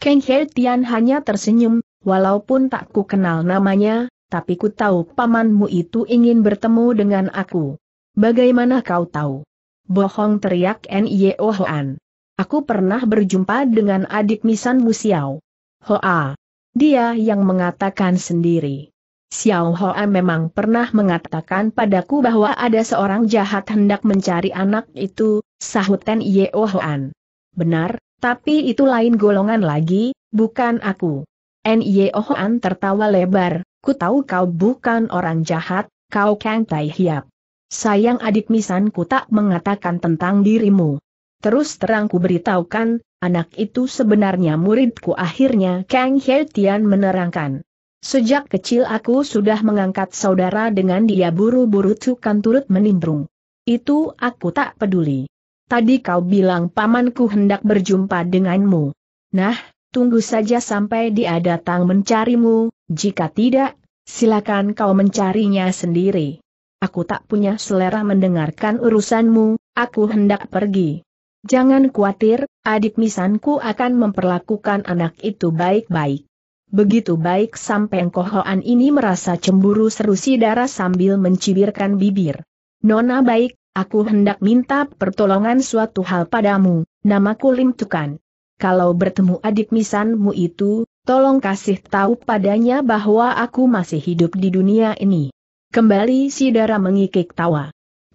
Kang He Tian hanya tersenyum, walaupun tak ku kenal namanya, tapi ku tahu pamanmu itu ingin bertemu dengan aku. Bagaimana kau tahu? Bohong teriak N.I.O. Hoan. Aku pernah berjumpa dengan adik Misan Musiao. Hoa. Dia yang mengatakan sendiri. Xiao Hoa memang pernah mengatakan padaku bahwa ada seorang jahat hendak mencari anak itu, sahut Ten Hoan. Benar, tapi itu lain golongan lagi, bukan aku. N Hoan tertawa lebar, ku tahu kau bukan orang jahat, kau Kang Tai Hiap. Sayang adik misanku tak mengatakan tentang dirimu. Terus terang ku beritahukan, anak itu sebenarnya muridku akhirnya Kang He Tian menerangkan. Sejak kecil aku sudah mengangkat saudara dengan dia buru-buru cukan turut menimbrung. Itu aku tak peduli. Tadi kau bilang pamanku hendak berjumpa denganmu. Nah, tunggu saja sampai dia datang mencarimu, jika tidak, silakan kau mencarinya sendiri aku tak punya selera mendengarkan urusanmu, aku hendak pergi. Jangan khawatir, adik misanku akan memperlakukan anak itu baik-baik. Begitu baik sampai kohoan ini merasa cemburu seru si darah sambil mencibirkan bibir. Nona baik, aku hendak minta pertolongan suatu hal padamu, namaku Lim Tukan. Kalau bertemu adik misanmu itu, tolong kasih tahu padanya bahwa aku masih hidup di dunia ini. Kembali si darah mengikik tawa.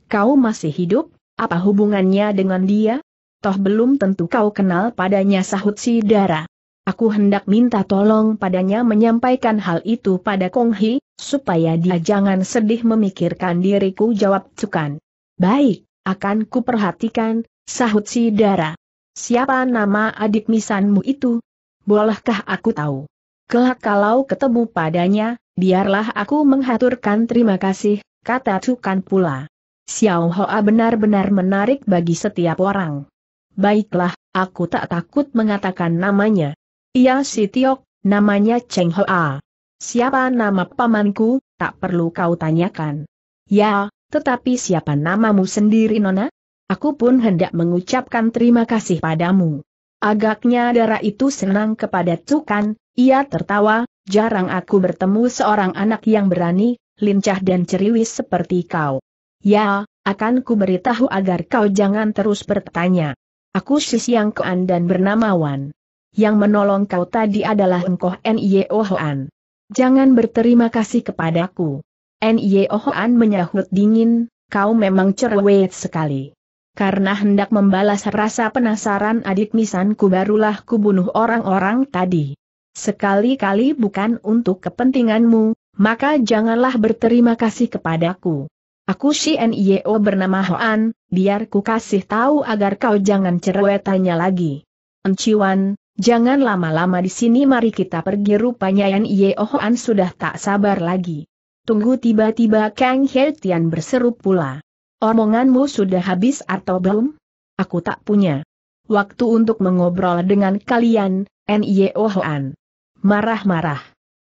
Kau masih hidup? Apa hubungannya dengan dia? Toh belum tentu kau kenal padanya sahut si darah. Aku hendak minta tolong padanya menyampaikan hal itu pada Kong Hi, supaya dia jangan sedih memikirkan diriku jawab Cukan. Baik, akan kuperhatikan, sahut si Dara. Siapa nama adik misanmu itu? Bolehkah aku tahu? Kelak kalau ketemu padanya, biarlah aku menghaturkan terima kasih, kata Cukan pula. Xiao Hoa benar-benar menarik bagi setiap orang. Baiklah, aku tak takut mengatakan namanya. Iya si Tiok, namanya Cheng Hoa. Siapa nama pamanku, tak perlu kau tanyakan. Ya, tetapi siapa namamu sendiri Nona? Aku pun hendak mengucapkan terima kasih padamu. Agaknya darah itu senang kepada Cukan, ia tertawa, Jarang aku bertemu seorang anak yang berani, lincah dan ceriwis seperti kau. Ya, akan ku beritahu agar kau jangan terus bertanya. Aku Siang Kean dan bernama Wan. Yang menolong kau tadi adalah engkau N.I.O. Hoan. Jangan berterima kasih kepadaku. N.I.O. Hoan menyahut dingin, kau memang cerewet sekali. Karena hendak membalas rasa penasaran adik misanku barulah kubunuh orang-orang tadi. Sekali-kali bukan untuk kepentinganmu, maka janganlah berterima kasih kepadaku. Aku si N.I.O. bernama Hoan, biar ku kasih tahu agar kau jangan cerewetannya lagi. Enciwan, jangan lama-lama di sini mari kita pergi rupanya N.I.O. Hoan sudah tak sabar lagi. Tunggu tiba-tiba Kang He Tian berseru pula. Omonganmu sudah habis atau belum? Aku tak punya waktu untuk mengobrol dengan kalian, N.I.O. Hoan. Marah-marah.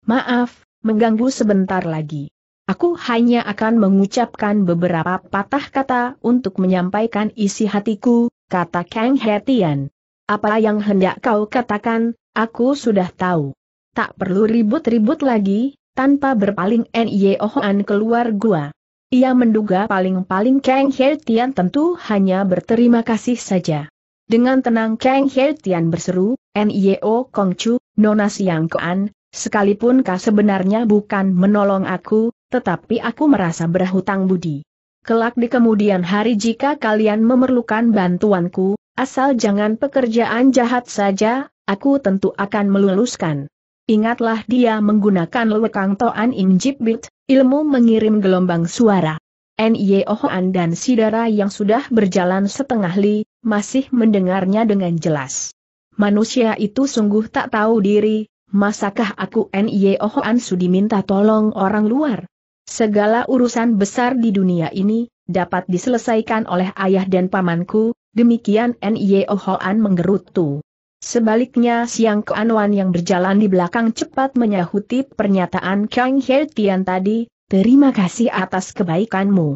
Maaf, mengganggu sebentar lagi. Aku hanya akan mengucapkan beberapa patah kata untuk menyampaikan isi hatiku, kata Kang Hetian. Apa yang hendak kau katakan, aku sudah tahu. Tak perlu ribut-ribut lagi, tanpa berpaling N.Y.O.H.An keluar gua. Ia menduga paling-paling Kang Hetian tentu hanya berterima kasih saja. Dengan tenang Kang He Tian berseru, N.I.O. Kong Chu, Nona Siang Kuan, sekalipun kau sebenarnya bukan menolong aku, tetapi aku merasa berhutang budi. Kelak di kemudian hari jika kalian memerlukan bantuanku, asal jangan pekerjaan jahat saja, aku tentu akan meluluskan. Ingatlah dia menggunakan lekang Toan In ilmu mengirim gelombang suara. N.I.O. Hoan dan Sidara yang sudah berjalan setengah li, masih mendengarnya dengan jelas. Manusia itu sungguh tak tahu diri, masakah aku N.Y. Oh, Ansu diminta tolong orang luar? Segala urusan besar di dunia ini, dapat diselesaikan oleh ayah dan pamanku, demikian N.Y. Oh, An menggerutu. Sebaliknya Siang Keanwan yang berjalan di belakang cepat menyahuti pernyataan Kang Hertian tadi, terima kasih atas kebaikanmu.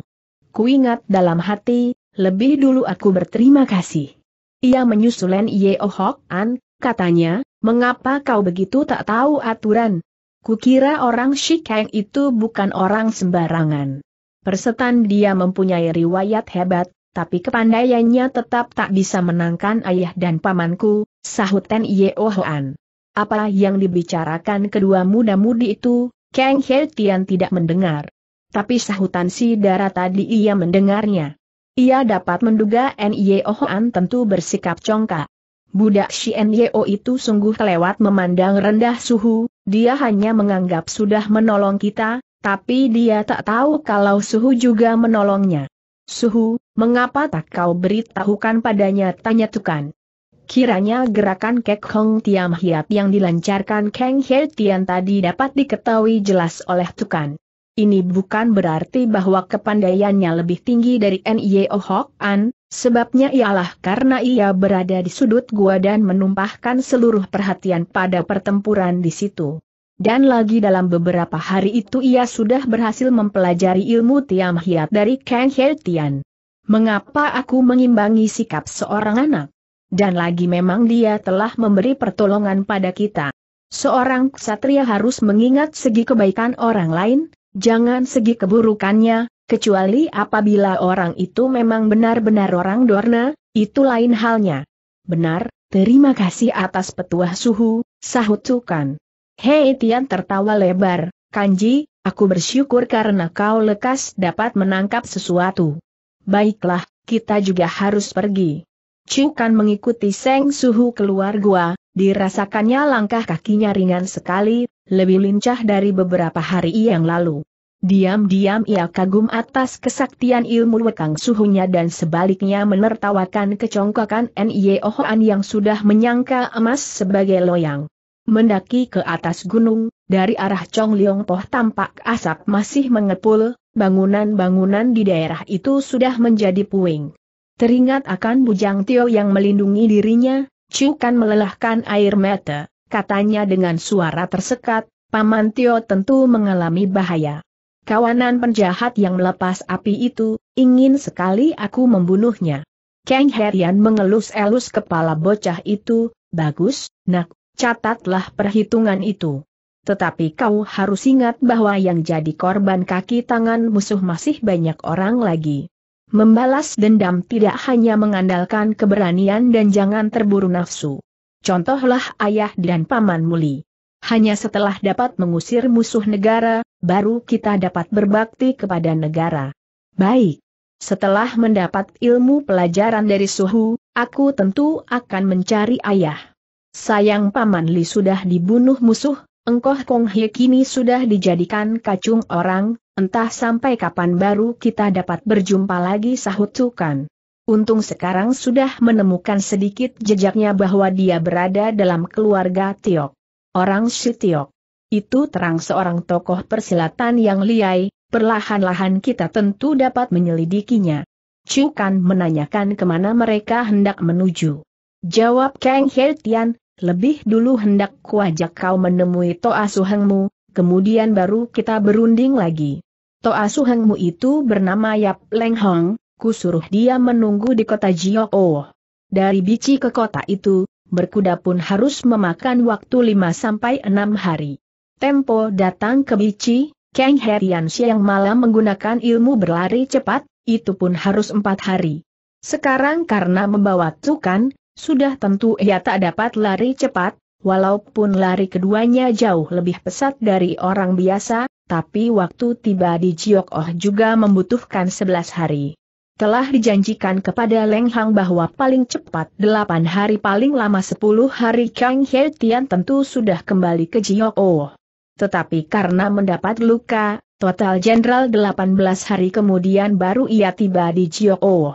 Kuingat dalam hati, lebih dulu aku berterima kasih. Ia menyusulen Yeo Hok An, katanya, mengapa kau begitu tak tahu aturan? Kukira orang Shikeng itu bukan orang sembarangan. Persetan dia mempunyai riwayat hebat, tapi kepandaiannya tetap tak bisa menangkan ayah dan pamanku, sahutan Ten Hok An. Apa yang dibicarakan kedua muda-mudi itu, Kang He Tian tidak mendengar. Tapi sahutan si darah tadi ia mendengarnya. Ia dapat menduga N.Y.O. E Hoan tentu bersikap congkak. Budak si N.Y.O. E itu sungguh lewat memandang rendah suhu, dia hanya menganggap sudah menolong kita, tapi dia tak tahu kalau suhu juga menolongnya. Suhu, mengapa tak kau beritahukan padanya tanya Tukan. Kiranya gerakan Kek Hong Tiam Hiat yang dilancarkan Kang He Tian tadi dapat diketahui jelas oleh Tukan. Ini bukan berarti bahwa kepandaiannya lebih tinggi dari N.Y.O. Hok An, sebabnya ialah karena ia berada di sudut gua dan menumpahkan seluruh perhatian pada pertempuran di situ. Dan lagi dalam beberapa hari itu ia sudah berhasil mempelajari ilmu Tiam Hiat dari Kang He Tian. Mengapa aku mengimbangi sikap seorang anak? Dan lagi memang dia telah memberi pertolongan pada kita. Seorang ksatria harus mengingat segi kebaikan orang lain, Jangan segi keburukannya, kecuali apabila orang itu memang benar-benar orang Dorna, itu lain halnya. Benar, terima kasih atas petuah suhu, sahut Sukan. Hei Tian tertawa lebar, Kanji, aku bersyukur karena kau lekas dapat menangkap sesuatu. Baiklah, kita juga harus pergi. Cukan mengikuti Seng Suhu keluar gua, dirasakannya langkah kakinya ringan sekali, lebih lincah dari beberapa hari yang lalu. Diam-diam ia kagum atas kesaktian ilmu Wekang suhunya dan sebaliknya menertawakan kecongkakan Nyeohoan yang sudah menyangka emas sebagai loyang. Mendaki ke atas gunung, dari arah Chong Leong Poh tampak asap masih mengepul, bangunan-bangunan di daerah itu sudah menjadi puing. Teringat akan Bujang Tio yang melindungi dirinya, kan melelahkan air mata katanya dengan suara tersekat, Paman Tio tentu mengalami bahaya. Kawanan penjahat yang melepas api itu, ingin sekali aku membunuhnya. Kang Herian mengelus-elus kepala bocah itu, bagus, nak, catatlah perhitungan itu. Tetapi kau harus ingat bahwa yang jadi korban kaki tangan musuh masih banyak orang lagi. Membalas dendam tidak hanya mengandalkan keberanian dan jangan terburu nafsu contohlah ayah dan paman muli. Hanya setelah dapat mengusir musuh negara, baru kita dapat berbakti kepada negara. Baik. Setelah mendapat ilmu pelajaran dari suhu, aku tentu akan mencari ayah. Sayang Paman Li sudah dibunuh musuh, engkoh Kong Hye kini sudah dijadikan kacung orang, entah sampai kapan baru kita dapat berjumpa lagi sahut Tukan. Untung sekarang sudah menemukan sedikit jejaknya bahwa dia berada dalam keluarga Tiok. Orang si Tiok. Itu terang seorang tokoh persilatan yang liai, perlahan-lahan kita tentu dapat menyelidikinya. Chu kan menanyakan kemana mereka hendak menuju. Jawab Kang He Tian, lebih dulu hendak kuajak kau menemui Toa Suhengmu, kemudian baru kita berunding lagi. Toa Suhengmu itu bernama Yap Leng Hong, kusuruh dia menunggu di kota Jioo. Dari Bici ke kota itu, berkuda pun harus memakan waktu 5-6 hari. Tempo datang ke Bici, Kang Herian siang malam menggunakan ilmu berlari cepat, itu pun harus 4 hari. Sekarang karena membawa tukan, sudah tentu ia tak dapat lari cepat, walaupun lari keduanya jauh lebih pesat dari orang biasa, tapi waktu tiba di Jiok juga membutuhkan 11 hari. Telah dijanjikan kepada Leng Hang bahwa paling cepat delapan hari paling lama sepuluh hari Kang He Tian tentu sudah kembali ke Jiok O. Oh. Tetapi karena mendapat luka, total jenderal delapan belas hari kemudian baru ia tiba di Jiok O. Oh.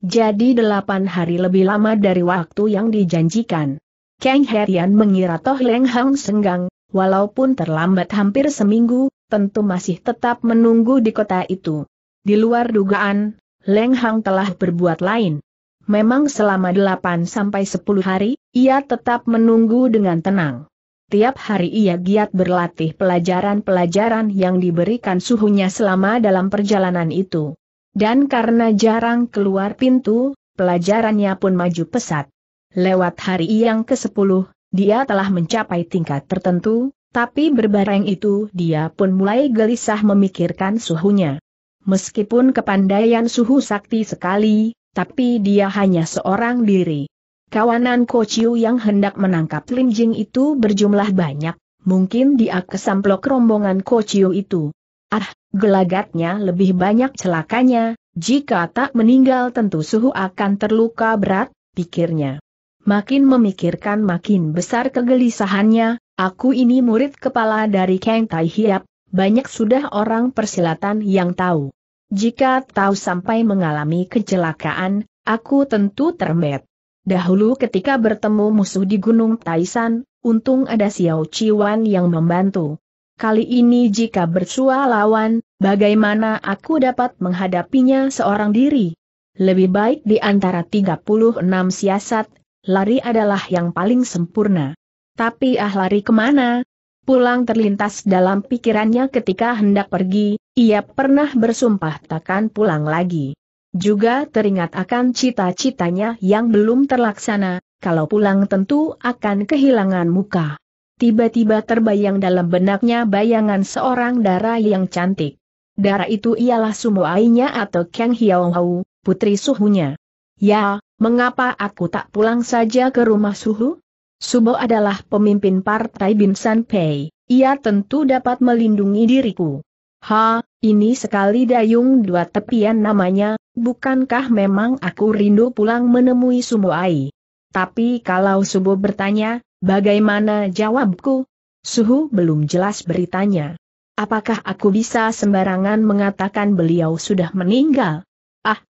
Jadi delapan hari lebih lama dari waktu yang dijanjikan. Kang He Tian mengira Toh Leng Hang senggang, walaupun terlambat hampir seminggu, tentu masih tetap menunggu di kota itu. Di luar dugaan, Leng Hang telah berbuat lain. Memang selama 8 sampai 10 hari, ia tetap menunggu dengan tenang. Tiap hari ia giat berlatih pelajaran-pelajaran yang diberikan suhunya selama dalam perjalanan itu. Dan karena jarang keluar pintu, pelajarannya pun maju pesat. Lewat hari yang ke-10, dia telah mencapai tingkat tertentu, tapi berbareng itu dia pun mulai gelisah memikirkan suhunya. Meskipun kepandaian suhu sakti sekali, tapi dia hanya seorang diri. Kawanan Kociu yang hendak menangkap Lim Jing itu berjumlah banyak, mungkin dia kesamplok rombongan Kociu itu. Ah, gelagatnya lebih banyak celakanya, jika tak meninggal tentu suhu akan terluka berat, pikirnya. Makin memikirkan makin besar kegelisahannya, aku ini murid kepala dari Kang Tai Hiap, banyak sudah orang persilatan yang tahu. Jika tahu sampai mengalami kecelakaan, aku tentu termet. Dahulu ketika bertemu musuh di Gunung Taisan, untung ada Xiao Ciwan yang membantu. Kali ini jika bersua lawan, bagaimana aku dapat menghadapinya seorang diri? Lebih baik di antara 36 siasat, lari adalah yang paling sempurna. Tapi ah lari kemana, Pulang terlintas dalam pikirannya ketika hendak pergi, ia pernah bersumpah takkan pulang lagi. Juga teringat akan cita-citanya yang belum terlaksana, kalau pulang tentu akan kehilangan muka. Tiba-tiba terbayang dalam benaknya bayangan seorang dara yang cantik. Dara itu ialah sumuainya atau Kang Hau, putri suhunya. Ya, mengapa aku tak pulang saja ke rumah suhu? Subo adalah pemimpin partai Binsan Pei, ia tentu dapat melindungi diriku. Ha, ini sekali dayung dua tepian namanya, bukankah memang aku rindu pulang menemui Subo Ai? Tapi kalau Subo bertanya, bagaimana jawabku? Suhu belum jelas beritanya. Apakah aku bisa sembarangan mengatakan beliau sudah meninggal?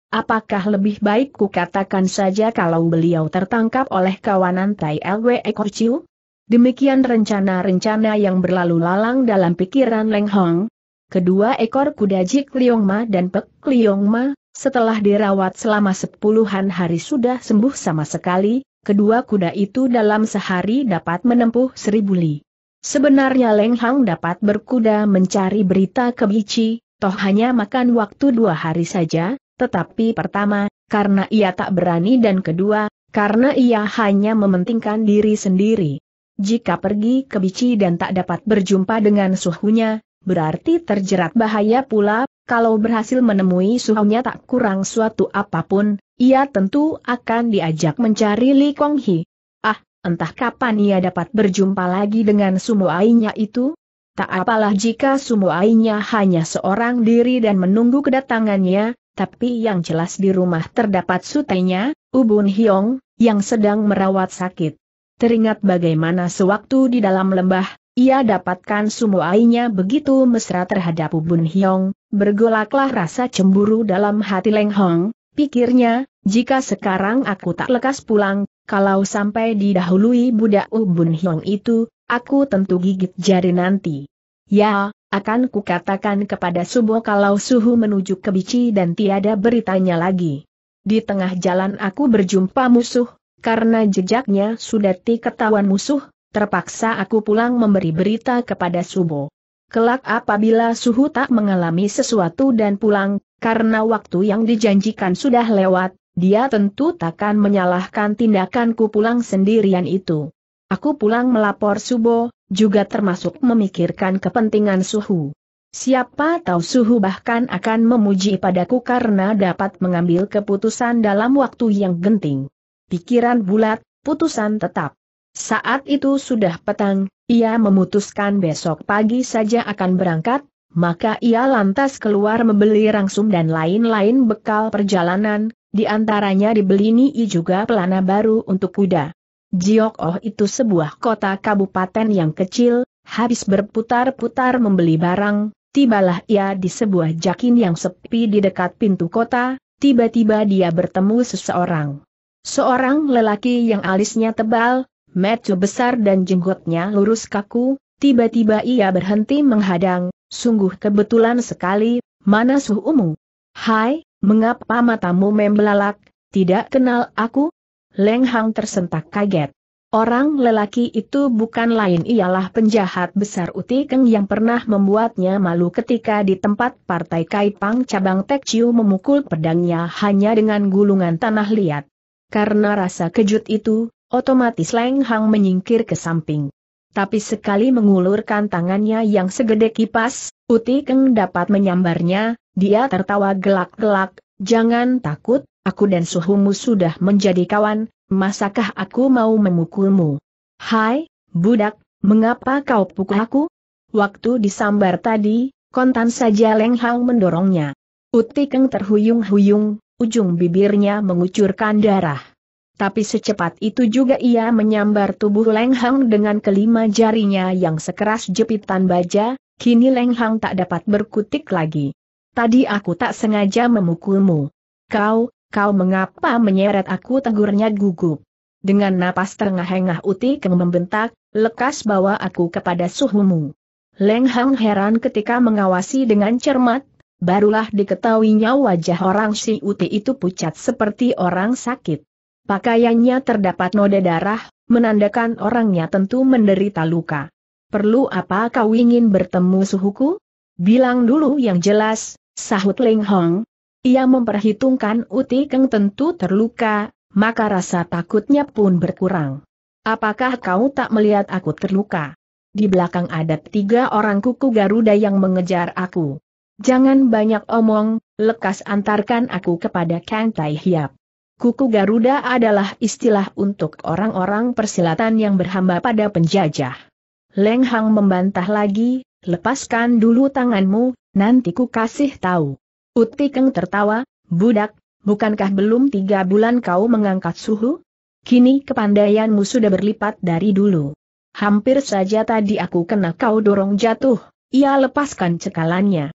Apakah lebih baik ku katakan saja kalau beliau tertangkap oleh kawanan Tai Lwe Chiu? Demikian rencana-rencana yang berlalu lalang dalam pikiran Leng Hong. Kedua ekor kuda Jik Liong Ma dan Pek Liong Ma, setelah dirawat selama sepuluhan hari sudah sembuh sama sekali, kedua kuda itu dalam sehari dapat menempuh seribu li. Sebenarnya Leng Hong dapat berkuda mencari berita ke Bici, toh hanya makan waktu dua hari saja, tetapi pertama, karena ia tak berani dan kedua, karena ia hanya mementingkan diri sendiri. Jika pergi ke Bici dan tak dapat berjumpa dengan suhunya, berarti terjerat bahaya pula, kalau berhasil menemui suhunya tak kurang suatu apapun, ia tentu akan diajak mencari Li Kong Hi. Ah, entah kapan ia dapat berjumpa lagi dengan sumuainya itu? Tak apalah jika sumuainya hanya seorang diri dan menunggu kedatangannya, tapi yang jelas di rumah terdapat sutenya, Ubun Hiong, yang sedang merawat sakit. Teringat bagaimana sewaktu di dalam lembah, ia dapatkan sumuainya begitu mesra terhadap Ubun Hiong, bergolaklah rasa cemburu dalam hati Leng Hong, pikirnya, jika sekarang aku tak lekas pulang, kalau sampai didahului budak Ubun Hiong itu, aku tentu gigit jari nanti. Ya, akan kukatakan kepada Subo kalau Suhu menuju ke Bici dan tiada beritanya lagi. Di tengah jalan aku berjumpa musuh, karena jejaknya sudah ti ketahuan musuh, terpaksa aku pulang memberi berita kepada Subo. Kelak apabila Suhu tak mengalami sesuatu dan pulang, karena waktu yang dijanjikan sudah lewat, dia tentu takkan menyalahkan tindakanku pulang sendirian itu. Aku pulang melapor Subo, juga termasuk memikirkan kepentingan Suhu. Siapa tahu Suhu bahkan akan memuji padaku karena dapat mengambil keputusan dalam waktu yang genting. Pikiran bulat, putusan tetap. Saat itu sudah petang, ia memutuskan besok pagi saja akan berangkat, maka ia lantas keluar membeli rangsum dan lain-lain bekal perjalanan, di antaranya dibeli Nii juga pelana baru untuk kuda. Jiok Oh itu sebuah kota kabupaten yang kecil, habis berputar-putar membeli barang, tibalah ia di sebuah jakin yang sepi di dekat pintu kota, tiba-tiba dia bertemu seseorang. Seorang lelaki yang alisnya tebal, mata besar dan jenggotnya lurus kaku, tiba-tiba ia berhenti menghadang, sungguh kebetulan sekali, mana suhumu? Hai, mengapa matamu membelalak, tidak kenal aku? Leng Hang tersentak kaget. Orang lelaki itu bukan lain ialah penjahat besar Utikeng yang pernah membuatnya malu ketika di tempat Partai Kaipang cabang Chiu memukul pedangnya hanya dengan gulungan tanah liat. Karena rasa kejut itu, otomatis Leng Hang menyingkir ke samping. Tapi sekali mengulurkan tangannya yang segede kipas, Utikeng dapat menyambarnya, dia tertawa gelak-gelak, jangan takut, Aku dan suhumu sudah menjadi kawan, masakah aku mau memukulmu? Hai, budak, mengapa kau pukul aku? Waktu disambar tadi, kontan saja Leng Hang mendorongnya. Utikeng terhuyung-huyung, ujung bibirnya mengucurkan darah. Tapi secepat itu juga ia menyambar tubuh Leng Hang dengan kelima jarinya yang sekeras jepitan baja, kini Leng Hang tak dapat berkutik lagi. Tadi aku tak sengaja memukulmu. Kau, Kau mengapa menyeret aku tegurnya gugup? Dengan napas terengah-engah Uti keng membentak, lekas bawa aku kepada suhumu. Leng Hang heran ketika mengawasi dengan cermat, barulah diketahuinya wajah orang si Uti itu pucat seperti orang sakit. Pakaiannya terdapat noda darah, menandakan orangnya tentu menderita luka. Perlu apa kau ingin bertemu suhuku? Bilang dulu yang jelas, sahut Leng Hong, ia memperhitungkan Uti Keng tentu terluka, maka rasa takutnya pun berkurang. Apakah kau tak melihat aku terluka? Di belakang ada tiga orang kuku Garuda yang mengejar aku. Jangan banyak omong, lekas antarkan aku kepada Kang Tai Hiap. Kuku Garuda adalah istilah untuk orang-orang persilatan yang berhamba pada penjajah. Leng Hang membantah lagi, lepaskan dulu tanganmu, nanti ku kasih tahu. Utikeng tertawa, budak, bukankah belum tiga bulan kau mengangkat suhu? Kini kepandaianmu sudah berlipat dari dulu. Hampir saja tadi aku kena kau dorong jatuh, ia lepaskan cekalannya.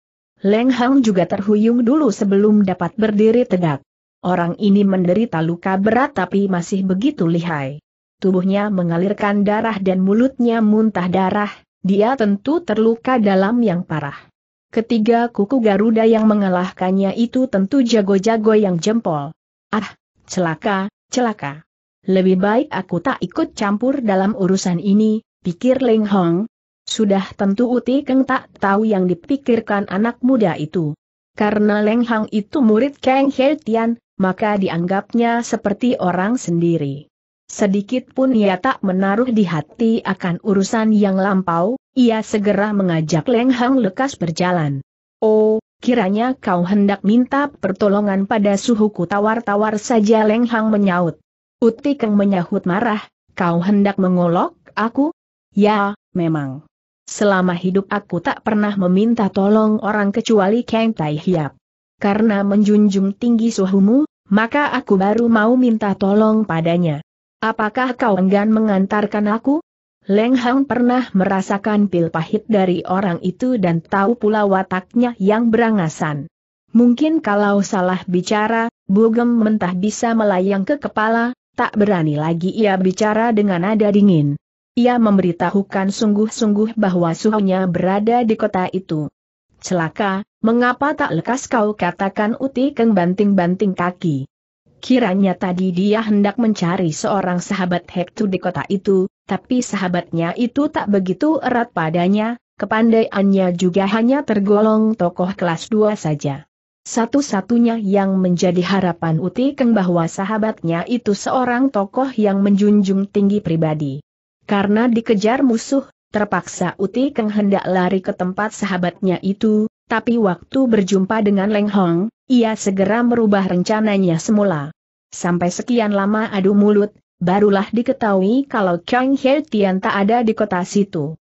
Leng Hang juga terhuyung dulu sebelum dapat berdiri tegak. Orang ini menderita luka berat tapi masih begitu lihai. Tubuhnya mengalirkan darah dan mulutnya muntah darah, dia tentu terluka dalam yang parah. Ketiga kuku Garuda yang mengalahkannya itu tentu jago-jago yang jempol. Ah, celaka, celaka. Lebih baik aku tak ikut campur dalam urusan ini, pikir Ling Hong. Sudah tentu Uti Keng tak tahu yang dipikirkan anak muda itu. Karena Leng Hang itu murid Kang He Tian, maka dianggapnya seperti orang sendiri. Sedikit pun ia tak menaruh di hati akan urusan yang lampau, ia segera mengajak Leng Hang lekas berjalan. Oh, kiranya kau hendak minta pertolongan pada suhuku tawar-tawar saja Leng Hang menyaut. Uti Keng menyahut marah, kau hendak mengolok aku? Ya, memang. Selama hidup aku tak pernah meminta tolong orang kecuali Kang Tai Hiap. Karena menjunjung tinggi suhumu, maka aku baru mau minta tolong padanya. Apakah kau enggan mengantarkan aku? Leng Hang pernah merasakan pil pahit dari orang itu dan tahu pula wataknya yang berangasan. Mungkin kalau salah bicara, bugem mentah bisa melayang ke kepala, tak berani lagi ia bicara dengan nada dingin. Ia memberitahukan sungguh-sungguh bahwa suhunya berada di kota itu. Celaka, mengapa tak lekas kau katakan Uti Keng banting-banting kaki? Kiranya tadi dia hendak mencari seorang sahabat Hektu di kota itu, tapi sahabatnya itu tak begitu erat padanya, kepandaiannya juga hanya tergolong tokoh kelas 2 saja. Satu-satunya yang menjadi harapan Uti Keng bahwa sahabatnya itu seorang tokoh yang menjunjung tinggi pribadi. Karena dikejar musuh, terpaksa Uti Keng hendak lari ke tempat sahabatnya itu, tapi waktu berjumpa dengan Leng Hong, ia segera merubah rencananya semula. Sampai sekian lama adu mulut, barulah diketahui kalau Kang He Tian tak ada di kota situ.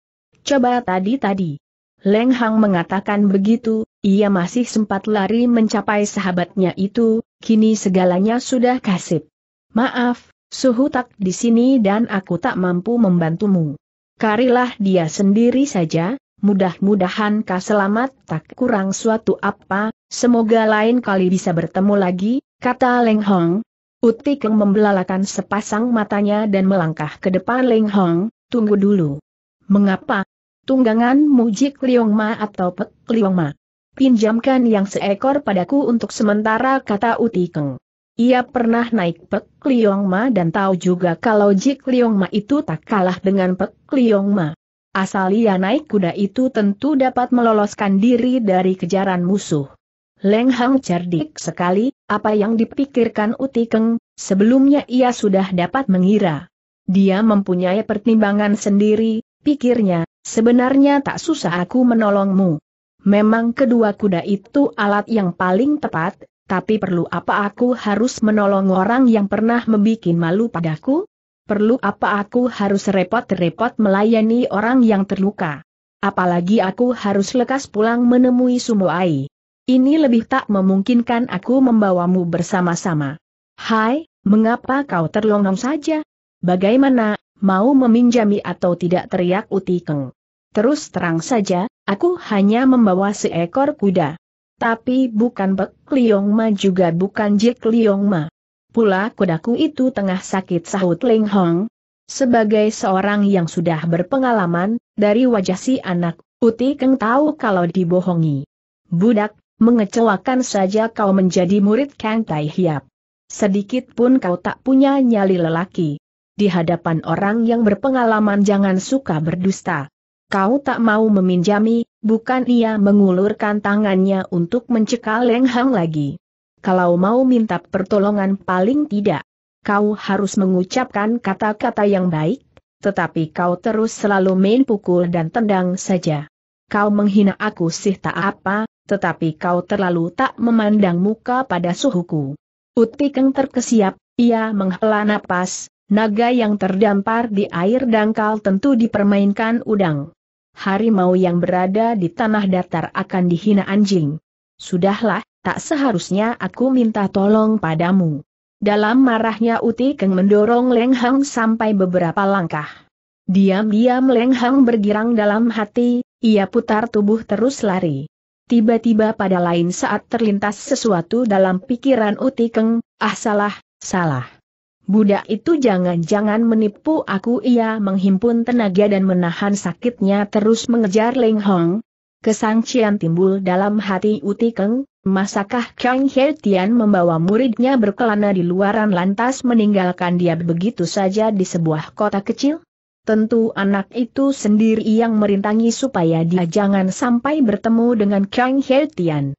Coba tadi-tadi. Leng Hang mengatakan begitu, ia masih sempat lari mencapai sahabatnya itu, kini segalanya sudah kasip. Maaf, suhu tak di sini dan aku tak mampu membantumu. Karilah dia sendiri saja, mudah-mudahan kau selamat tak kurang suatu apa, semoga lain kali bisa bertemu lagi, kata Leng Hong. Utikeng membelalakan sepasang matanya dan melangkah ke depan Leng Hong, tunggu dulu. Mengapa? Tunggangan Mujik Liong Ma atau Pek Liong Ma. Pinjamkan yang seekor padaku untuk sementara kata Utikeng. Ia pernah naik Pek Liong Ma dan tahu juga kalau Jik Liong Ma itu tak kalah dengan Pek Liong Ma. Asal ia naik kuda itu tentu dapat meloloskan diri dari kejaran musuh. Leng Hang cerdik sekali, apa yang dipikirkan Utikeng, sebelumnya ia sudah dapat mengira. Dia mempunyai pertimbangan sendiri, pikirnya, sebenarnya tak susah aku menolongmu. Memang kedua kuda itu alat yang paling tepat, tapi perlu apa aku harus menolong orang yang pernah membuat malu padaku? perlu apa aku harus repot-repot melayani orang yang terluka. Apalagi aku harus lekas pulang menemui Sumoai. Ini lebih tak memungkinkan aku membawamu bersama-sama. Hai, mengapa kau terlonong saja? Bagaimana, mau meminjami atau tidak teriak Uti Terus terang saja, aku hanya membawa seekor kuda. Tapi bukan Bek Liong juga bukan Jek Liong Pula kudaku itu tengah sakit sahut Ling Hong. Sebagai seorang yang sudah berpengalaman, dari wajah si anak, Uti Keng tahu kalau dibohongi. Budak, mengecewakan saja kau menjadi murid Kang Tai Hiap. Sedikit pun kau tak punya nyali lelaki. Di hadapan orang yang berpengalaman jangan suka berdusta. Kau tak mau meminjami, bukan ia mengulurkan tangannya untuk mencekal Leng Hang lagi kalau mau minta pertolongan paling tidak. Kau harus mengucapkan kata-kata yang baik, tetapi kau terus selalu main pukul dan tendang saja. Kau menghina aku sih tak apa, tetapi kau terlalu tak memandang muka pada suhuku. Utikeng terkesiap, ia menghela napas, naga yang terdampar di air dangkal tentu dipermainkan udang. Harimau yang berada di tanah datar akan dihina anjing. Sudahlah, Tak seharusnya aku minta tolong padamu. Dalam marahnya Uti Keng mendorong Leng Hang sampai beberapa langkah. Diam-diam Leng Hang bergirang dalam hati, ia putar tubuh terus lari. Tiba-tiba pada lain saat terlintas sesuatu dalam pikiran Uti Keng, ah salah, salah. Budak itu jangan-jangan menipu aku ia menghimpun tenaga dan menahan sakitnya terus mengejar Leng Hong, Kesangcian timbul dalam hati Uti Keng, masakah Kang He Tian membawa muridnya berkelana di luaran lantas meninggalkan dia begitu saja di sebuah kota kecil? Tentu anak itu sendiri yang merintangi supaya dia jangan sampai bertemu dengan Kang He Tian.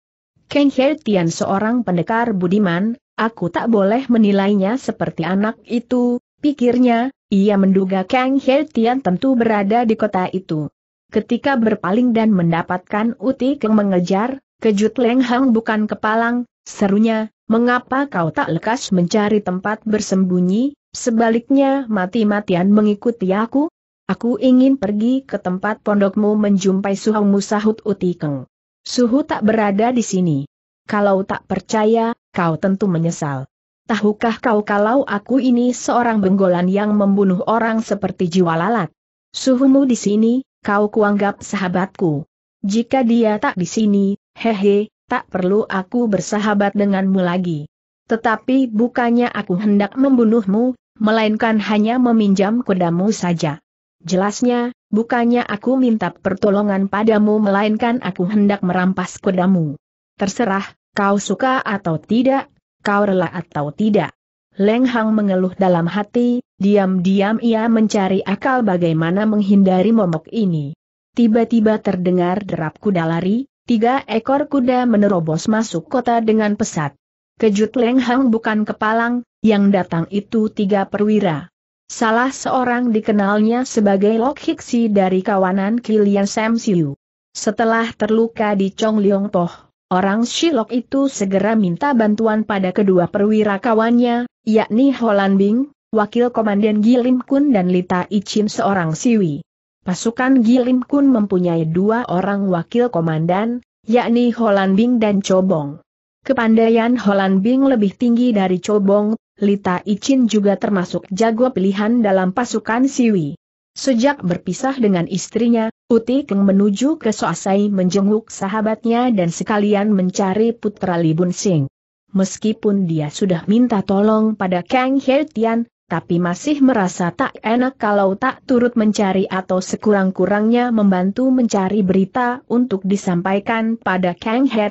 Kang He Tian seorang pendekar budiman, aku tak boleh menilainya seperti anak itu, pikirnya, ia menduga Kang He Tian tentu berada di kota itu. Ketika berpaling dan mendapatkan Uti yang mengejar, kejut Leng Hang bukan kepalang, serunya, mengapa kau tak lekas mencari tempat bersembunyi, sebaliknya mati-matian mengikuti aku? Aku ingin pergi ke tempat pondokmu menjumpai suhumu sahut Keng. Suhu tak berada di sini. Kalau tak percaya, kau tentu menyesal. Tahukah kau kalau aku ini seorang benggolan yang membunuh orang seperti jiwa lalat? Suhumu di sini, kau kuanggap sahabatku. Jika dia tak di sini, hehe, tak perlu aku bersahabat denganmu lagi. Tetapi bukannya aku hendak membunuhmu, melainkan hanya meminjam kudamu saja. Jelasnya, bukannya aku minta pertolongan padamu melainkan aku hendak merampas kudamu. Terserah, kau suka atau tidak, kau rela atau tidak. Leng Hang mengeluh dalam hati, diam-diam ia mencari akal bagaimana menghindari momok ini. Tiba-tiba terdengar derap kuda lari, tiga ekor kuda menerobos masuk kota dengan pesat. Kejut Leng Hang bukan kepalang, yang datang itu tiga perwira. Salah seorang dikenalnya sebagai Lok Hiksi dari kawanan Kilian Sam Siu. Setelah terluka di Chong Leong Toh, Orang Shilok itu segera minta bantuan pada kedua perwira kawannya, yakni Holan Bing, Wakil Komandan Gilim Kun dan Lita Ichin seorang Siwi. Pasukan Gilim Kun mempunyai dua orang wakil komandan, yakni Holan Bing dan Cobong. Kepandaian Holan Bing lebih tinggi dari Cobong, Lita Ichin juga termasuk jago pilihan dalam pasukan Siwi. Sejak berpisah dengan istrinya, Uti Keng menuju ke Soasai menjenguk sahabatnya dan sekalian mencari putra Li Bun Sing. Meskipun dia sudah minta tolong pada Kang He tapi masih merasa tak enak kalau tak turut mencari atau sekurang-kurangnya membantu mencari berita untuk disampaikan pada Kang He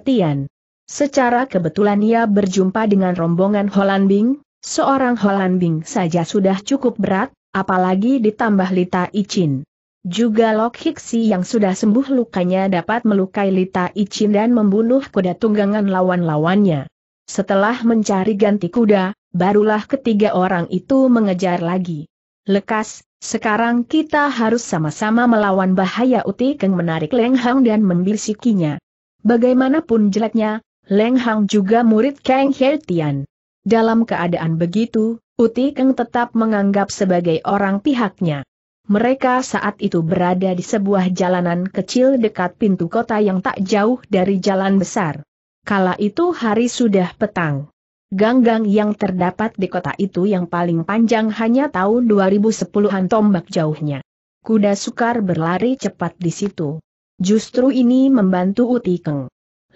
Secara kebetulan ia berjumpa dengan rombongan Holanbing, seorang Holanbing saja sudah cukup berat, apalagi ditambah Lita Icin. Juga Lok Hiksi yang sudah sembuh lukanya dapat melukai Lita Icin dan membunuh kuda tunggangan lawan-lawannya. Setelah mencari ganti kuda, barulah ketiga orang itu mengejar lagi. Lekas, sekarang kita harus sama-sama melawan bahaya Uti Keng menarik Leng Hang dan membisikinya. Bagaimanapun jeleknya, Leng Hang juga murid Kang Hertian. Dalam keadaan begitu, Uti Keng tetap menganggap sebagai orang pihaknya. Mereka saat itu berada di sebuah jalanan kecil dekat pintu kota yang tak jauh dari jalan besar. Kala itu hari sudah petang. Ganggang yang terdapat di kota itu yang paling panjang hanya tahu 2010-an tombak jauhnya. Kuda sukar berlari cepat di situ. Justru ini membantu Uti Keng.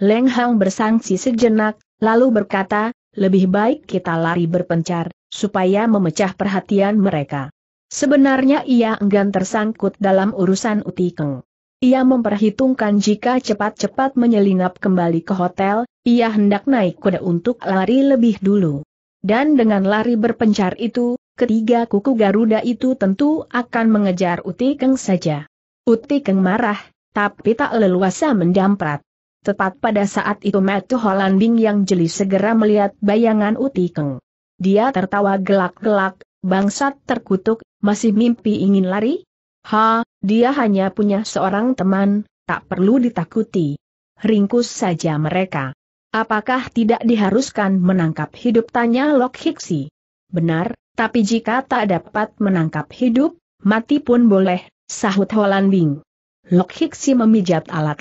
Leng Hang bersangsi sejenak, lalu berkata, lebih baik kita lari berpencar, supaya memecah perhatian mereka. Sebenarnya ia enggan tersangkut dalam urusan Utikeng. Ia memperhitungkan jika cepat-cepat menyelinap kembali ke hotel, ia hendak naik kuda untuk lari lebih dulu. Dan dengan lari berpencar itu, ketiga kuku Garuda itu tentu akan mengejar Utikeng saja. Utikeng marah, tapi tak leluasa mendamprat. Tepat pada saat itu Matthew Holanding yang jeli segera melihat bayangan Utikeng. Dia tertawa gelak-gelak, bangsat terkutuk, masih mimpi ingin lari? Ha, dia hanya punya seorang teman, tak perlu ditakuti. Ringkus saja mereka. Apakah tidak diharuskan menangkap hidup tanya Lok Hiksi? Benar, tapi jika tak dapat menangkap hidup, mati pun boleh, sahut Holanding. Lok Hiksi memijat alat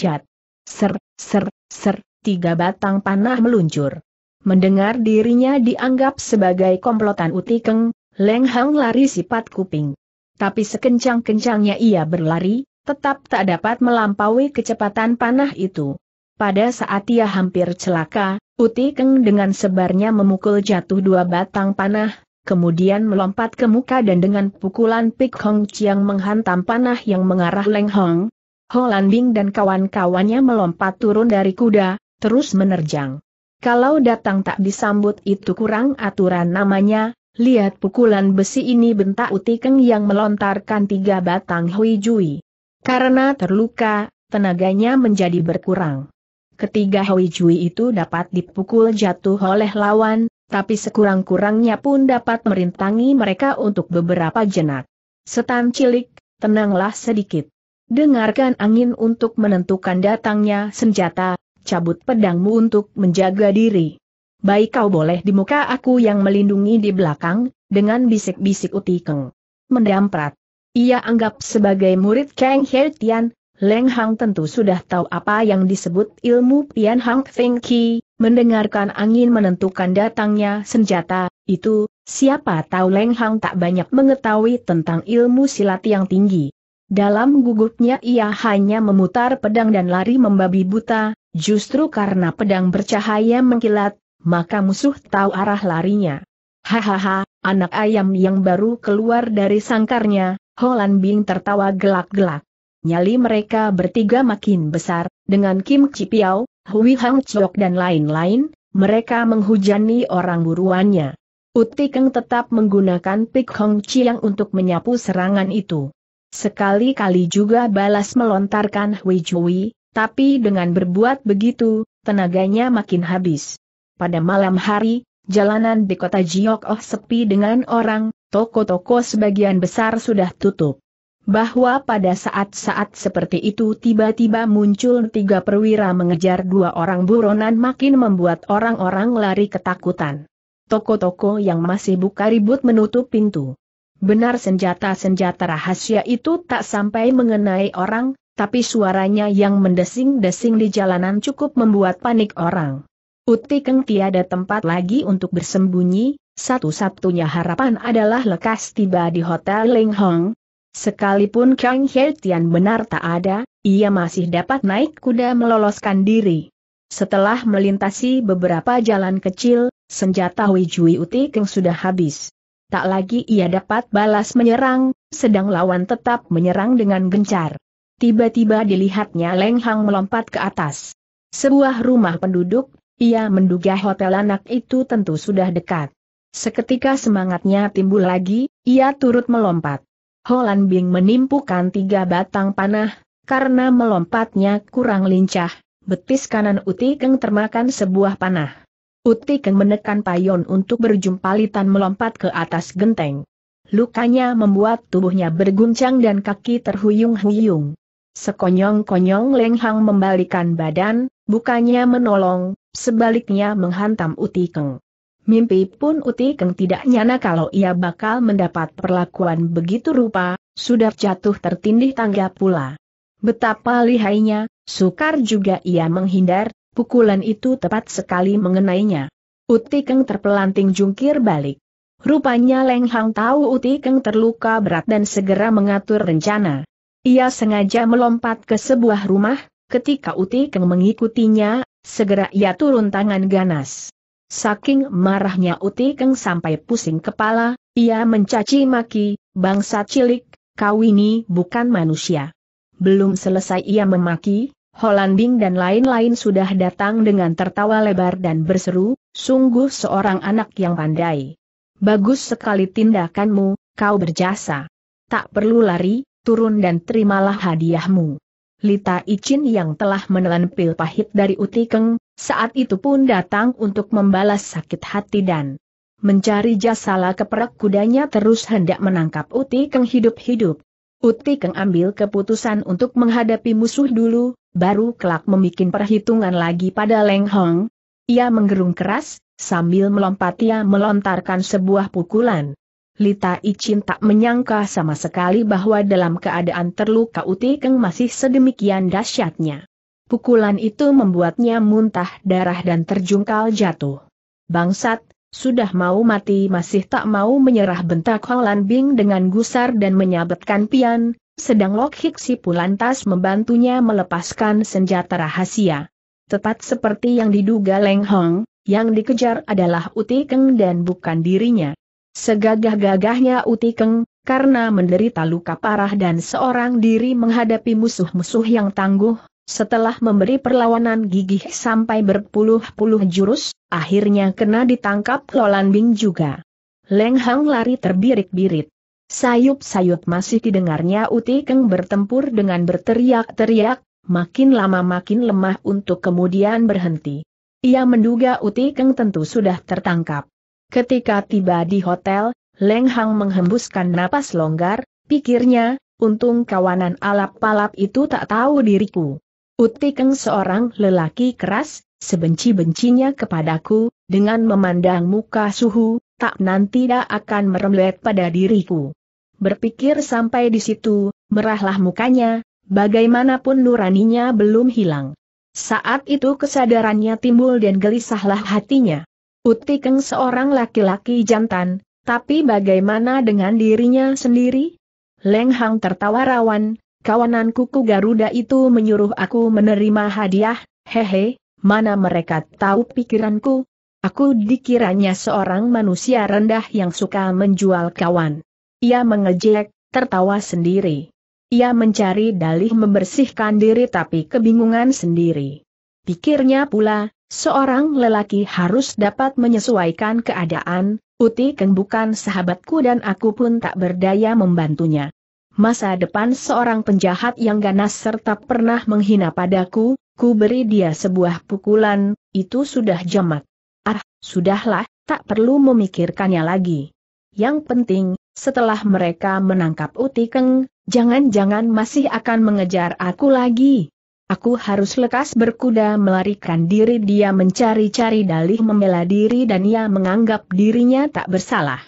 jat. Ser, ser, ser, tiga batang panah meluncur. Mendengar dirinya dianggap sebagai komplotan utikeng, Leng Hang lari sifat kuping. Tapi sekencang-kencangnya ia berlari, tetap tak dapat melampaui kecepatan panah itu. Pada saat ia hampir celaka, Utikeng dengan sebarnya memukul jatuh dua batang panah, kemudian melompat ke muka dan dengan pukulan Pik Hong Chiang menghantam panah yang mengarah Leng Hong. Ho Bing dan kawan-kawannya melompat turun dari kuda, terus menerjang. Kalau datang tak disambut itu kurang aturan namanya, lihat pukulan besi ini bentak Utikeng yang melontarkan tiga batang hui jui. Karena terluka, tenaganya menjadi berkurang. Ketiga hui jui itu dapat dipukul jatuh oleh lawan, tapi sekurang-kurangnya pun dapat merintangi mereka untuk beberapa jenak. Setan cilik, tenanglah sedikit. Dengarkan angin untuk menentukan datangnya senjata, cabut pedangmu untuk menjaga diri. Baik kau boleh di muka aku yang melindungi di belakang, dengan bisik-bisik utikeng. Mendamprat. Ia anggap sebagai murid Kang Tian. Leng Hang tentu sudah tahu apa yang disebut ilmu Pian Hang Feng Qi, mendengarkan angin menentukan datangnya senjata, itu, siapa tahu Leng Hang tak banyak mengetahui tentang ilmu silat yang tinggi. Dalam gugupnya ia hanya memutar pedang dan lari membabi buta, Justru karena pedang bercahaya mengkilat, maka musuh tahu arah larinya. Hahaha, anak ayam yang baru keluar dari sangkarnya, Holan Bing tertawa gelak-gelak. Nyali mereka bertiga makin besar, dengan Kim Piao, Hui Hang Chok dan lain-lain, mereka menghujani orang buruannya. Uti Keng tetap menggunakan Pik Hong Chiang untuk menyapu serangan itu. Sekali-kali juga balas melontarkan Hui Jui, tapi dengan berbuat begitu, tenaganya makin habis. Pada malam hari, jalanan di kota Oh sepi dengan orang, toko-toko sebagian besar sudah tutup. Bahwa pada saat-saat seperti itu tiba-tiba muncul tiga perwira mengejar dua orang buronan makin membuat orang-orang lari ketakutan. Toko-toko yang masih buka ribut menutup pintu. Benar senjata-senjata rahasia itu tak sampai mengenai orang, tapi suaranya yang mendesing-desing di jalanan cukup membuat panik orang. Uti Keng tiada tempat lagi untuk bersembunyi, satu-satunya harapan adalah lekas tiba di Hotel Ling Hong. Sekalipun Kang He Tian benar tak ada, ia masih dapat naik kuda meloloskan diri. Setelah melintasi beberapa jalan kecil, senjata Hui Jui Uti Keng sudah habis. Tak lagi ia dapat balas menyerang, sedang lawan tetap menyerang dengan gencar tiba-tiba dilihatnya Leng Hang melompat ke atas. Sebuah rumah penduduk, ia menduga hotel anak itu tentu sudah dekat. Seketika semangatnya timbul lagi, ia turut melompat. Holan Bing menimpukan tiga batang panah, karena melompatnya kurang lincah, betis kanan Utikeng termakan sebuah panah. Utikeng menekan payon untuk berjumpa litan melompat ke atas genteng. Lukanya membuat tubuhnya berguncang dan kaki terhuyung-huyung. Sekonyong-konyong Leng Hang membalikan badan, bukannya menolong, sebaliknya menghantam Uti Keng. Mimpi pun Uti Keng tidak nyana kalau ia bakal mendapat perlakuan begitu rupa, sudah jatuh tertindih tangga pula. Betapa lihainya, sukar juga ia menghindar, pukulan itu tepat sekali mengenainya. Uti Keng terpelanting jungkir balik. Rupanya Leng Hang tahu Uti Keng terluka berat dan segera mengatur rencana. Ia sengaja melompat ke sebuah rumah, ketika Uti Keng mengikutinya, segera ia turun tangan ganas. Saking marahnya Uti Keng sampai pusing kepala, ia mencaci maki, bangsa cilik, kau ini bukan manusia. Belum selesai ia memaki, Holanding dan lain-lain sudah datang dengan tertawa lebar dan berseru, sungguh seorang anak yang pandai. Bagus sekali tindakanmu, kau berjasa. Tak perlu lari, turun dan terimalah hadiahmu. Lita Icin yang telah menelan pil pahit dari Utikeng, saat itu pun datang untuk membalas sakit hati dan mencari jasala keperak kudanya terus hendak menangkap Utikeng hidup-hidup. Utikeng ambil keputusan untuk menghadapi musuh dulu, baru kelak membuat perhitungan lagi pada Leng Hong. Ia menggerung keras, sambil melompat ia melontarkan sebuah pukulan. Lita Icin tak menyangka sama sekali bahwa dalam keadaan terluka Uti Keng masih sedemikian dahsyatnya. Pukulan itu membuatnya muntah darah dan terjungkal jatuh. Bangsat, sudah mau mati masih tak mau menyerah bentak Holan Bing dengan gusar dan menyabetkan pian, sedang Lok Hiksipu Pulantas membantunya melepaskan senjata rahasia. Tepat seperti yang diduga Leng Hong, yang dikejar adalah Uti Keng dan bukan dirinya. Segagah-gagahnya Utikeng, karena menderita luka parah dan seorang diri menghadapi musuh-musuh yang tangguh, setelah memberi perlawanan gigih sampai berpuluh-puluh jurus, akhirnya kena ditangkap Lolan Bing juga. Leng Hang lari terbirit-birit. Sayup-sayup masih didengarnya Uti bertempur dengan berteriak-teriak, makin lama makin lemah untuk kemudian berhenti. Ia menduga Uti tentu sudah tertangkap. Ketika tiba di hotel, Leng Hang menghembuskan napas longgar, pikirnya, untung kawanan alap-alap itu tak tahu diriku. Utikeng seorang lelaki keras, sebenci-bencinya kepadaku, dengan memandang muka suhu, tak nanti tidak akan meremlet pada diriku. Berpikir sampai di situ, merahlah mukanya, bagaimanapun nuraninya belum hilang. Saat itu kesadarannya timbul dan gelisahlah hatinya. Utikeng seorang laki-laki jantan, tapi bagaimana dengan dirinya sendiri? Leng Hang tertawa rawan, kawanan kuku Garuda itu menyuruh aku menerima hadiah, hehe, mana mereka tahu pikiranku? Aku dikiranya seorang manusia rendah yang suka menjual kawan. Ia mengejek, tertawa sendiri. Ia mencari dalih membersihkan diri tapi kebingungan sendiri. Pikirnya pula, Seorang lelaki harus dapat menyesuaikan keadaan, Uti Keng bukan sahabatku dan aku pun tak berdaya membantunya. Masa depan seorang penjahat yang ganas serta pernah menghina padaku, ku beri dia sebuah pukulan, itu sudah jamak. Ah, sudahlah, tak perlu memikirkannya lagi. Yang penting, setelah mereka menangkap Uti Keng, jangan-jangan masih akan mengejar aku lagi. Aku harus lekas berkuda melarikan diri dia mencari-cari dalih membela diri dan ia menganggap dirinya tak bersalah.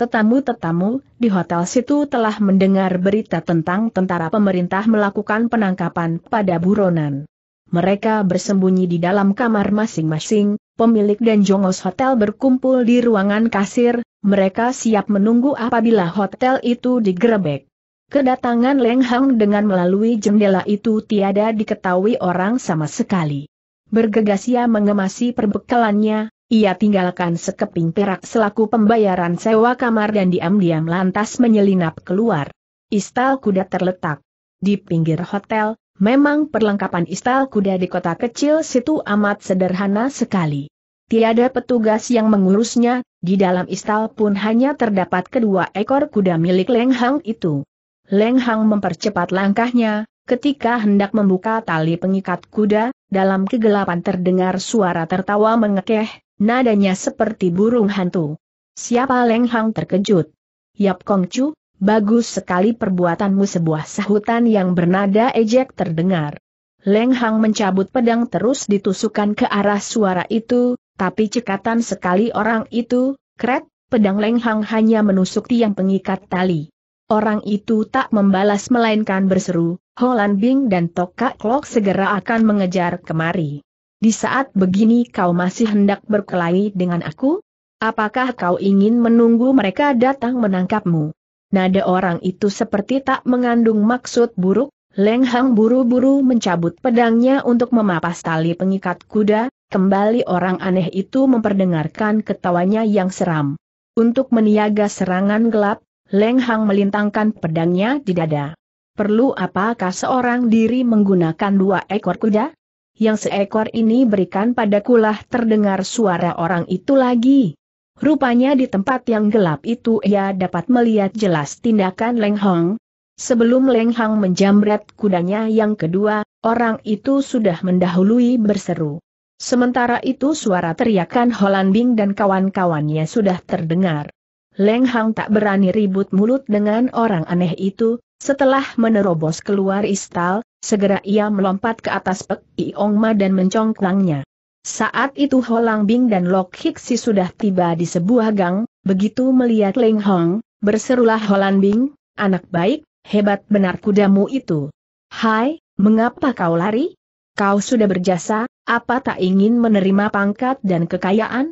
Tetamu-tetamu di hotel situ telah mendengar berita tentang tentara pemerintah melakukan penangkapan pada buronan. Mereka bersembunyi di dalam kamar masing-masing, pemilik dan jongos hotel berkumpul di ruangan kasir, mereka siap menunggu apabila hotel itu digerebek. Kedatangan Leng Hang dengan melalui jendela itu tiada diketahui orang sama sekali. Bergegas ia mengemasi perbekalannya, ia tinggalkan sekeping perak selaku pembayaran sewa kamar dan diam-diam lantas menyelinap keluar. Istal kuda terletak di pinggir hotel, memang perlengkapan istal kuda di kota kecil situ amat sederhana sekali. Tiada petugas yang mengurusnya, di dalam istal pun hanya terdapat kedua ekor kuda milik Leng Hang itu. Leng Hang mempercepat langkahnya, ketika hendak membuka tali pengikat kuda, dalam kegelapan terdengar suara tertawa mengekeh, nadanya seperti burung hantu. Siapa Leng Hang terkejut? Yap Kong Chu, bagus sekali perbuatanmu sebuah sahutan yang bernada ejek terdengar. Leng Hang mencabut pedang terus ditusukkan ke arah suara itu, tapi cekatan sekali orang itu, kret, pedang Leng Hang hanya menusuk tiang pengikat tali. Orang itu tak membalas melainkan berseru, Holan Bing dan Toka Klok segera akan mengejar kemari. Di saat begini kau masih hendak berkelahi dengan aku? Apakah kau ingin menunggu mereka datang menangkapmu? Nada orang itu seperti tak mengandung maksud buruk, Leng Hang buru-buru mencabut pedangnya untuk memapas tali pengikat kuda, kembali orang aneh itu memperdengarkan ketawanya yang seram. Untuk meniaga serangan gelap, Leng Hang melintangkan pedangnya di dada. Perlu apakah seorang diri menggunakan dua ekor kuda? Yang seekor ini berikan pada kulah terdengar suara orang itu lagi. Rupanya di tempat yang gelap itu ia dapat melihat jelas tindakan Leng Hang. Sebelum Leng Hang menjamret kudanya yang kedua, orang itu sudah mendahului berseru. Sementara itu suara teriakan Holanding dan kawan-kawannya sudah terdengar. Leng Hang tak berani ribut mulut dengan orang aneh itu, setelah menerobos keluar istal, segera ia melompat ke atas Pek Ong Ma dan mencongklangnya. Saat itu Holang Bing dan Lok Hiksi sudah tiba di sebuah gang, begitu melihat Leng Hang, berserulah Holang Bing, anak baik, hebat benar kudamu itu. Hai, mengapa kau lari? Kau sudah berjasa, apa tak ingin menerima pangkat dan kekayaan?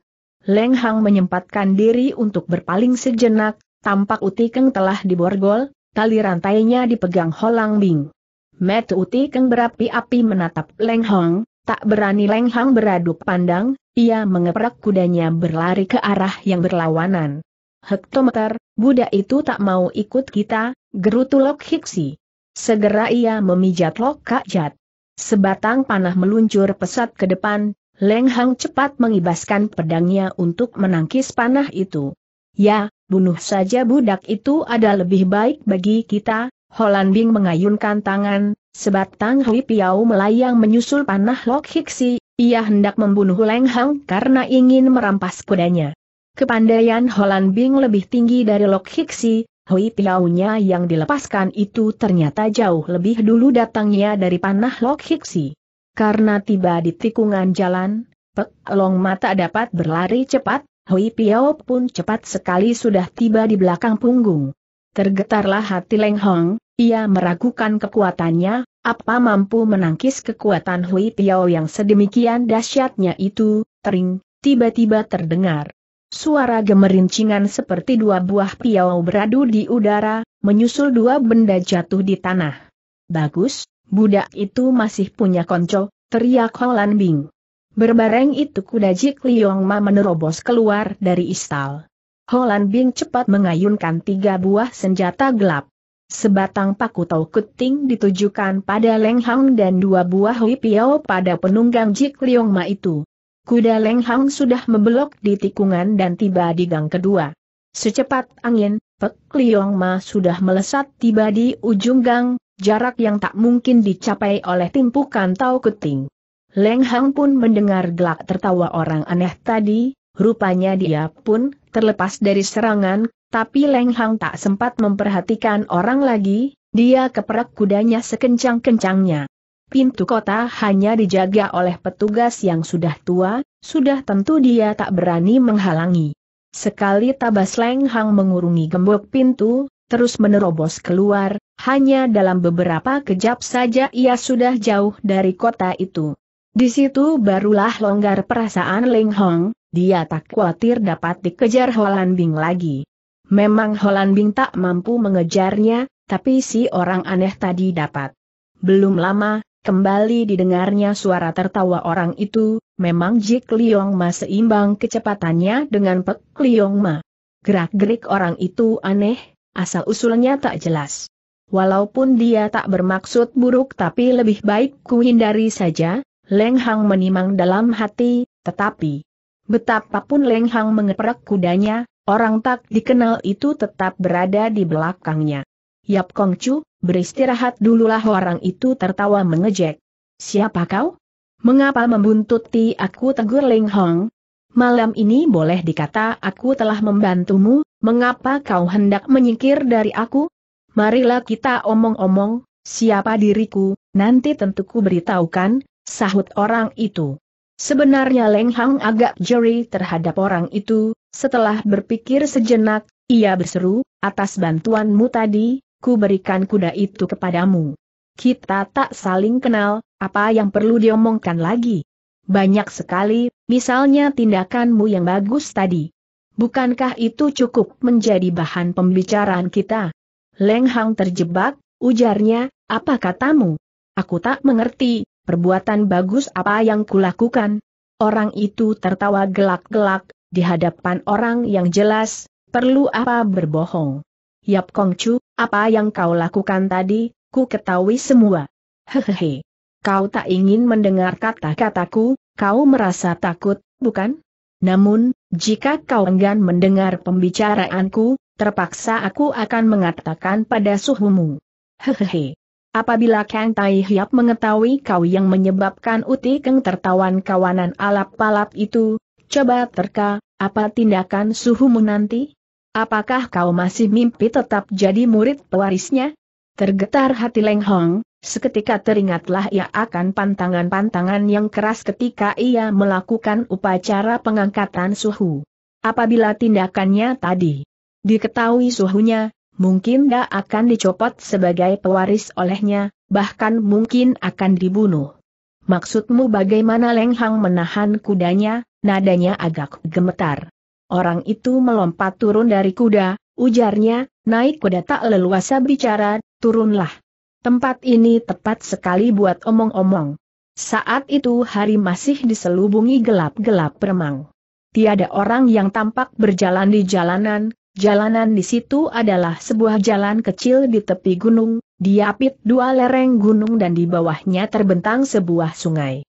Leng Hang menyempatkan diri untuk berpaling sejenak, tampak Uti Keng telah diborgol, tali rantainya dipegang Holang Bing. Met Uti Keng berapi-api menatap Leng Hang, tak berani Leng Hang beradu pandang, ia mengeprak kudanya berlari ke arah yang berlawanan. Hektometer, budak itu tak mau ikut kita, gerutu Lok Hiksi. Segera ia memijat Lok Kak Jat. Sebatang panah meluncur pesat ke depan, Leng Hang cepat mengibaskan pedangnya untuk menangkis panah itu. Ya, bunuh saja budak itu ada lebih baik bagi kita, Holland Bing mengayunkan tangan, sebatang Hui Piau melayang menyusul panah Lok Hiksi, ia hendak membunuh Leng Hang karena ingin merampas kudanya. Kepandaian Holland Bing lebih tinggi dari Lok Hiksi, Hui Piaunya nya yang dilepaskan itu ternyata jauh lebih dulu datangnya dari panah Lok Hiksi. Karena tiba di tikungan jalan, Pek Long Mata dapat berlari cepat, Hui Piao pun cepat sekali sudah tiba di belakang punggung. Tergetarlah hati Leng Hong, ia meragukan kekuatannya, apa mampu menangkis kekuatan Hui Piao yang sedemikian dahsyatnya itu, tering, tiba-tiba terdengar. Suara gemerincingan seperti dua buah piau beradu di udara, menyusul dua benda jatuh di tanah. Bagus, Budak itu masih punya konco, teriak Holan Bing. Berbareng itu kuda Jik Liong Ma menerobos keluar dari istal. Holan Bing cepat mengayunkan tiga buah senjata gelap. Sebatang paku tau keting ditujukan pada Leng Hang dan dua buah Hui Piao pada penunggang Jik Liong Ma itu. Kuda Leng Hang sudah membelok di tikungan dan tiba di gang kedua. Secepat angin, Pek Liong Ma sudah melesat tiba di ujung gang, jarak yang tak mungkin dicapai oleh timpukan Tau Keting. Leng Hang pun mendengar gelak tertawa orang aneh tadi, rupanya dia pun terlepas dari serangan, tapi Leng Hang tak sempat memperhatikan orang lagi, dia keperak kudanya sekencang-kencangnya. Pintu kota hanya dijaga oleh petugas yang sudah tua, sudah tentu dia tak berani menghalangi. Sekali tabas Leng Hang mengurungi gembok pintu, terus menerobos keluar, hanya dalam beberapa kejap saja ia sudah jauh dari kota itu. Di situ barulah longgar perasaan Ling Hong, dia tak khawatir dapat dikejar Holan Bing lagi. Memang Holan Bing tak mampu mengejarnya, tapi si orang aneh tadi dapat. Belum lama, kembali didengarnya suara tertawa orang itu, memang Jik Liong Ma seimbang kecepatannya dengan Pek Liong Ma. Gerak-gerik orang itu aneh, asal-usulnya tak jelas. Walaupun dia tak bermaksud buruk tapi lebih baik ku hindari saja, Leng Hang menimang dalam hati, tetapi betapapun Leng Hang mengeprak kudanya, orang tak dikenal itu tetap berada di belakangnya. Yap Kong Chu, beristirahat dululah orang itu tertawa mengejek. Siapa kau? Mengapa membuntuti aku tegur Leng Hang malam ini boleh dikata aku telah membantumu, mengapa kau hendak menyingkir dari aku? Marilah kita omong-omong, siapa diriku, nanti tentu ku beritahukan, sahut orang itu. Sebenarnya Leng Hang agak jeri terhadap orang itu, setelah berpikir sejenak, ia berseru, atas bantuanmu tadi, ku berikan kuda itu kepadamu. Kita tak saling kenal, apa yang perlu diomongkan lagi? Banyak sekali, misalnya tindakanmu yang bagus tadi. Bukankah itu cukup menjadi bahan pembicaraan kita? Leng Hang terjebak, ujarnya, apa katamu? Aku tak mengerti, perbuatan bagus apa yang kulakukan? Orang itu tertawa gelak-gelak, di hadapan orang yang jelas, perlu apa berbohong? Yap Chu, apa yang kau lakukan tadi, ku ketahui semua. Hehehe. Kau tak ingin mendengar kata-kataku, kau merasa takut, bukan? Namun, jika kau enggan mendengar pembicaraanku, terpaksa aku akan mengatakan pada suhumu. Hehehe. Apabila Kang Tai Hiap mengetahui kau yang menyebabkan Uti Keng tertawan kawanan alap-alap itu, coba terka, apa tindakan suhumu nanti? Apakah kau masih mimpi tetap jadi murid pewarisnya? Tergetar hati Leng Hong, Seketika teringatlah ia akan pantangan-pantangan yang keras ketika ia melakukan upacara pengangkatan suhu. Apabila tindakannya tadi diketahui suhunya, mungkin dia akan dicopot sebagai pewaris olehnya, bahkan mungkin akan dibunuh. Maksudmu bagaimana Leng Hang menahan kudanya, nadanya agak gemetar. Orang itu melompat turun dari kuda, ujarnya, naik kuda tak leluasa bicara, turunlah. Tempat ini tepat sekali buat omong-omong. Saat itu hari masih diselubungi gelap-gelap remang. Tiada orang yang tampak berjalan di jalanan, jalanan di situ adalah sebuah jalan kecil di tepi gunung, diapit dua lereng gunung dan di bawahnya terbentang sebuah sungai.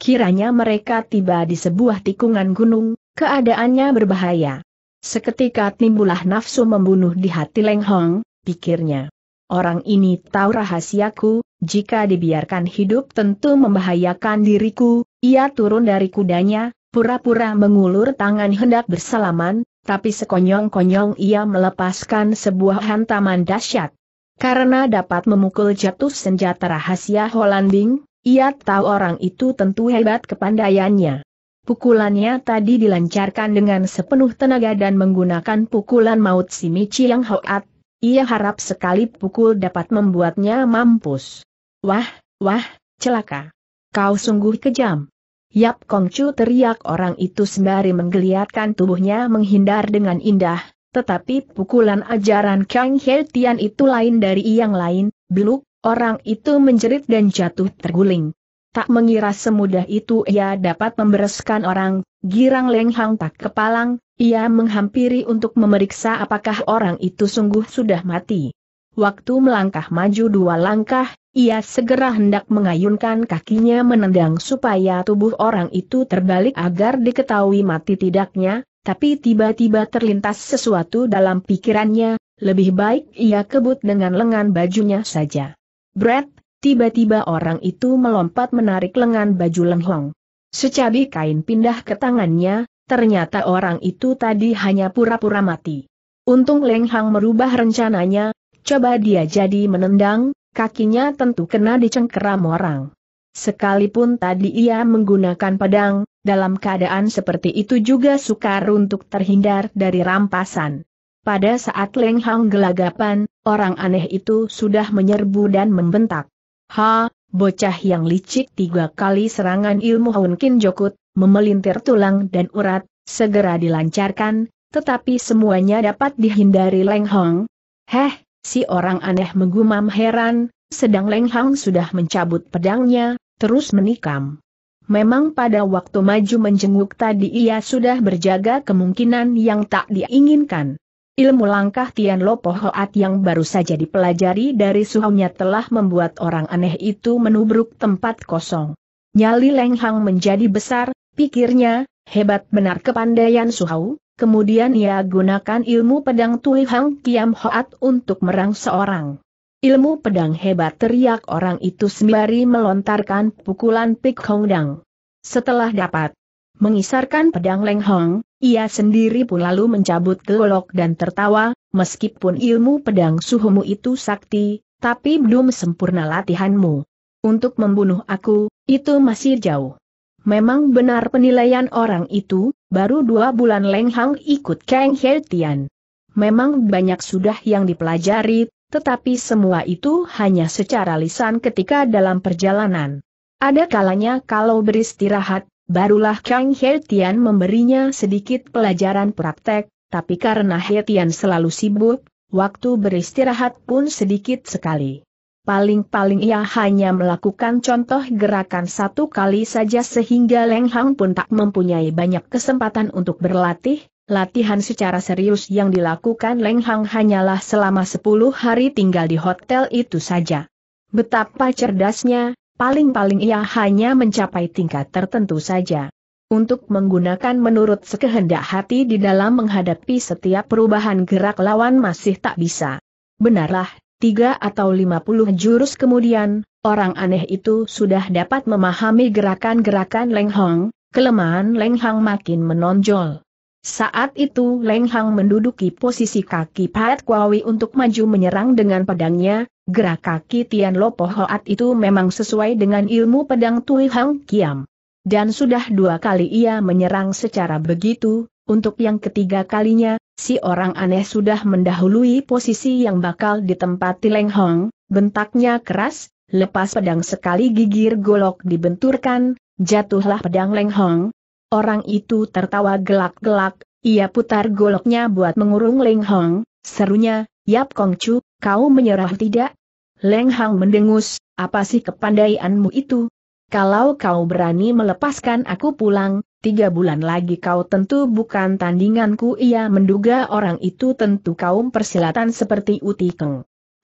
Kiranya mereka tiba di sebuah tikungan gunung, keadaannya berbahaya. Seketika timbulah nafsu membunuh di hati Leng Hong, pikirnya. Orang ini tahu rahasiaku, jika dibiarkan hidup tentu membahayakan diriku, ia turun dari kudanya, pura-pura mengulur tangan hendak bersalaman, tapi sekonyong-konyong ia melepaskan sebuah hantaman dahsyat. Karena dapat memukul jatuh senjata rahasia Hollanding, ia tahu orang itu tentu hebat kepandaiannya. Pukulannya tadi dilancarkan dengan sepenuh tenaga dan menggunakan pukulan maut si Michi yang hoat, ia harap sekali pukul dapat membuatnya mampus. Wah, wah, celaka. Kau sungguh kejam. Yap Kongcu teriak orang itu sembari menggeliatkan tubuhnya menghindar dengan indah, tetapi pukulan ajaran Kang He Tian itu lain dari yang lain, biluk, orang itu menjerit dan jatuh terguling. Tak mengira semudah itu ia dapat membereskan orang, girang Leng tak kepalang, ia menghampiri untuk memeriksa apakah orang itu sungguh sudah mati. Waktu melangkah maju dua langkah, ia segera hendak mengayunkan kakinya menendang supaya tubuh orang itu terbalik agar diketahui mati tidaknya, tapi tiba-tiba terlintas sesuatu dalam pikirannya, lebih baik ia kebut dengan lengan bajunya saja. Brett, Tiba-tiba orang itu melompat menarik lengan baju lenghong. Secabik kain pindah ke tangannya, ternyata orang itu tadi hanya pura-pura mati. Untung Leng merubah rencananya, coba dia jadi menendang, kakinya tentu kena dicengkeram orang. Sekalipun tadi ia menggunakan pedang, dalam keadaan seperti itu juga sukar untuk terhindar dari rampasan. Pada saat Leng gelagapan, orang aneh itu sudah menyerbu dan membentak. Ha, bocah yang licik tiga kali serangan ilmu Honkin Jokut, memelintir tulang dan urat, segera dilancarkan, tetapi semuanya dapat dihindari Leng Hong. Heh, si orang aneh menggumam heran, sedang Leng Hong sudah mencabut pedangnya, terus menikam. Memang pada waktu maju menjenguk tadi ia sudah berjaga kemungkinan yang tak diinginkan. Ilmu langkah Tian Lopo Hoat yang baru saja dipelajari dari suhunya telah membuat orang aneh itu menubruk tempat kosong. Nyali Leng Hang menjadi besar, pikirnya, hebat benar kepandaian Suhau, kemudian ia gunakan ilmu pedang Tui Hang Kiam Hoat untuk merang seorang. Ilmu pedang hebat teriak orang itu sembari melontarkan pukulan Pik Hong Dang. Setelah dapat Mengisarkan pedang Leng Hong, ia sendiri pun lalu mencabut golok dan tertawa, meskipun ilmu pedang suhumu itu sakti, tapi belum sempurna latihanmu. Untuk membunuh aku, itu masih jauh. Memang benar penilaian orang itu, baru dua bulan Leng Hong ikut Kang He Tian. Memang banyak sudah yang dipelajari, tetapi semua itu hanya secara lisan ketika dalam perjalanan. Ada kalanya kalau beristirahat, Barulah Kang He Tian memberinya sedikit pelajaran praktek, tapi karena He Tian selalu sibuk, waktu beristirahat pun sedikit sekali. Paling-paling ia hanya melakukan contoh gerakan satu kali saja sehingga Leng Hang pun tak mempunyai banyak kesempatan untuk berlatih, Latihan secara serius yang dilakukan Leng Hang hanyalah selama 10 hari tinggal di hotel itu saja. Betapa cerdasnya, paling-paling ia hanya mencapai tingkat tertentu saja. Untuk menggunakan menurut sekehendak hati di dalam menghadapi setiap perubahan gerak lawan masih tak bisa. Benarlah, tiga atau lima puluh jurus kemudian, orang aneh itu sudah dapat memahami gerakan-gerakan Leng Hong, kelemahan Leng Hong makin menonjol. Saat itu Leng Hong menduduki posisi kaki Pat Kwawi untuk maju menyerang dengan pedangnya, Gerak kaki Tian Lopo Hoat itu memang sesuai dengan ilmu pedang Tui Hang Kiam. Dan sudah dua kali ia menyerang secara begitu, untuk yang ketiga kalinya, si orang aneh sudah mendahului posisi yang bakal ditempati Leng Hong, bentaknya keras, lepas pedang sekali gigir golok dibenturkan, jatuhlah pedang Leng Hong. Orang itu tertawa gelak-gelak, ia putar goloknya buat mengurung Leng Hong, serunya, Yap Kong Chu, kau menyerah tidak? Leng Hang mendengus, apa sih kepandaianmu itu? Kalau kau berani melepaskan aku pulang, tiga bulan lagi kau tentu bukan tandinganku. Ia menduga orang itu tentu kaum persilatan seperti Uti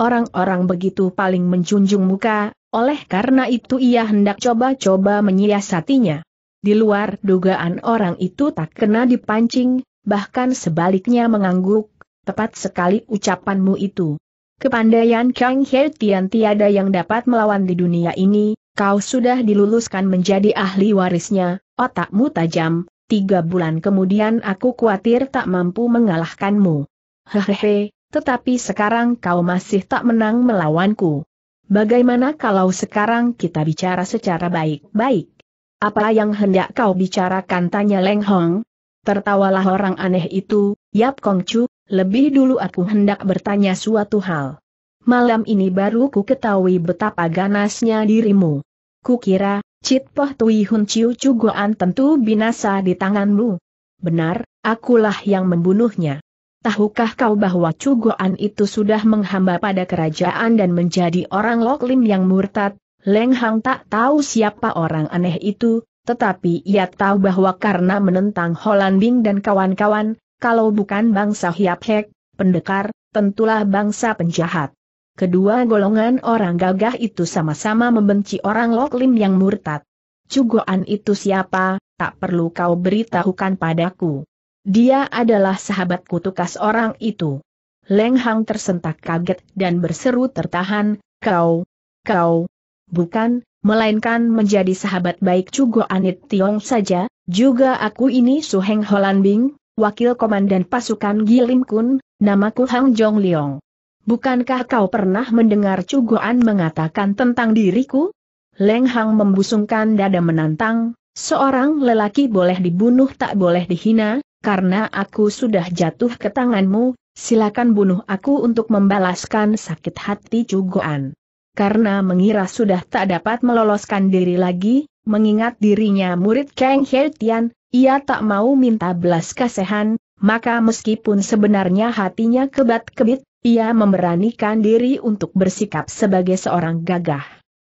Orang-orang begitu paling menjunjung muka, oleh karena itu ia hendak coba-coba menyiasatinya. Di luar dugaan orang itu tak kena dipancing, bahkan sebaliknya mengangguk, tepat sekali ucapanmu itu. Kepandaian Kang He Tian tiada yang dapat melawan di dunia ini, kau sudah diluluskan menjadi ahli warisnya, otakmu tajam, tiga bulan kemudian aku khawatir tak mampu mengalahkanmu. Hehehe, tetapi sekarang kau masih tak menang melawanku. Bagaimana kalau sekarang kita bicara secara baik-baik? Apa yang hendak kau bicarakan tanya Leng Hong? Tertawalah orang aneh itu, Yap Kong Chu, lebih dulu aku hendak bertanya suatu hal. Malam ini baru ku ketahui betapa ganasnya dirimu. Kukira, Cit Poh Tui Hun Chiu Cugoan tentu binasa di tanganmu. Benar, akulah yang membunuhnya. Tahukah kau bahwa Cugoan itu sudah menghamba pada kerajaan dan menjadi orang Loklim yang murtad? Leng Hang tak tahu siapa orang aneh itu, tetapi ia tahu bahwa karena menentang Holanding dan kawan-kawan, kalau bukan bangsa hiap-hek, pendekar, tentulah bangsa penjahat. Kedua golongan orang gagah itu sama-sama membenci orang Loklim yang murtad. Cugoan itu siapa, tak perlu kau beritahukan padaku. Dia adalah sahabat kutukas orang itu. Leng Hang tersentak kaget dan berseru tertahan, kau, kau, bukan, melainkan menjadi sahabat baik Cugo Anit Tiong saja, juga aku ini Suheng Holanbing, wakil komandan pasukan Gilim Kun, namaku Hang Jong Leong. Bukankah kau pernah mendengar Cugoan mengatakan tentang diriku? Leng Hang membusungkan dada menantang, seorang lelaki boleh dibunuh tak boleh dihina, karena aku sudah jatuh ke tanganmu, silakan bunuh aku untuk membalaskan sakit hati Cugoan. Karena mengira sudah tak dapat meloloskan diri lagi, mengingat dirinya murid Kang He Tian, ia tak mau minta belas kasihan, maka meskipun sebenarnya hatinya kebat-kebit, ia memberanikan diri untuk bersikap sebagai seorang gagah.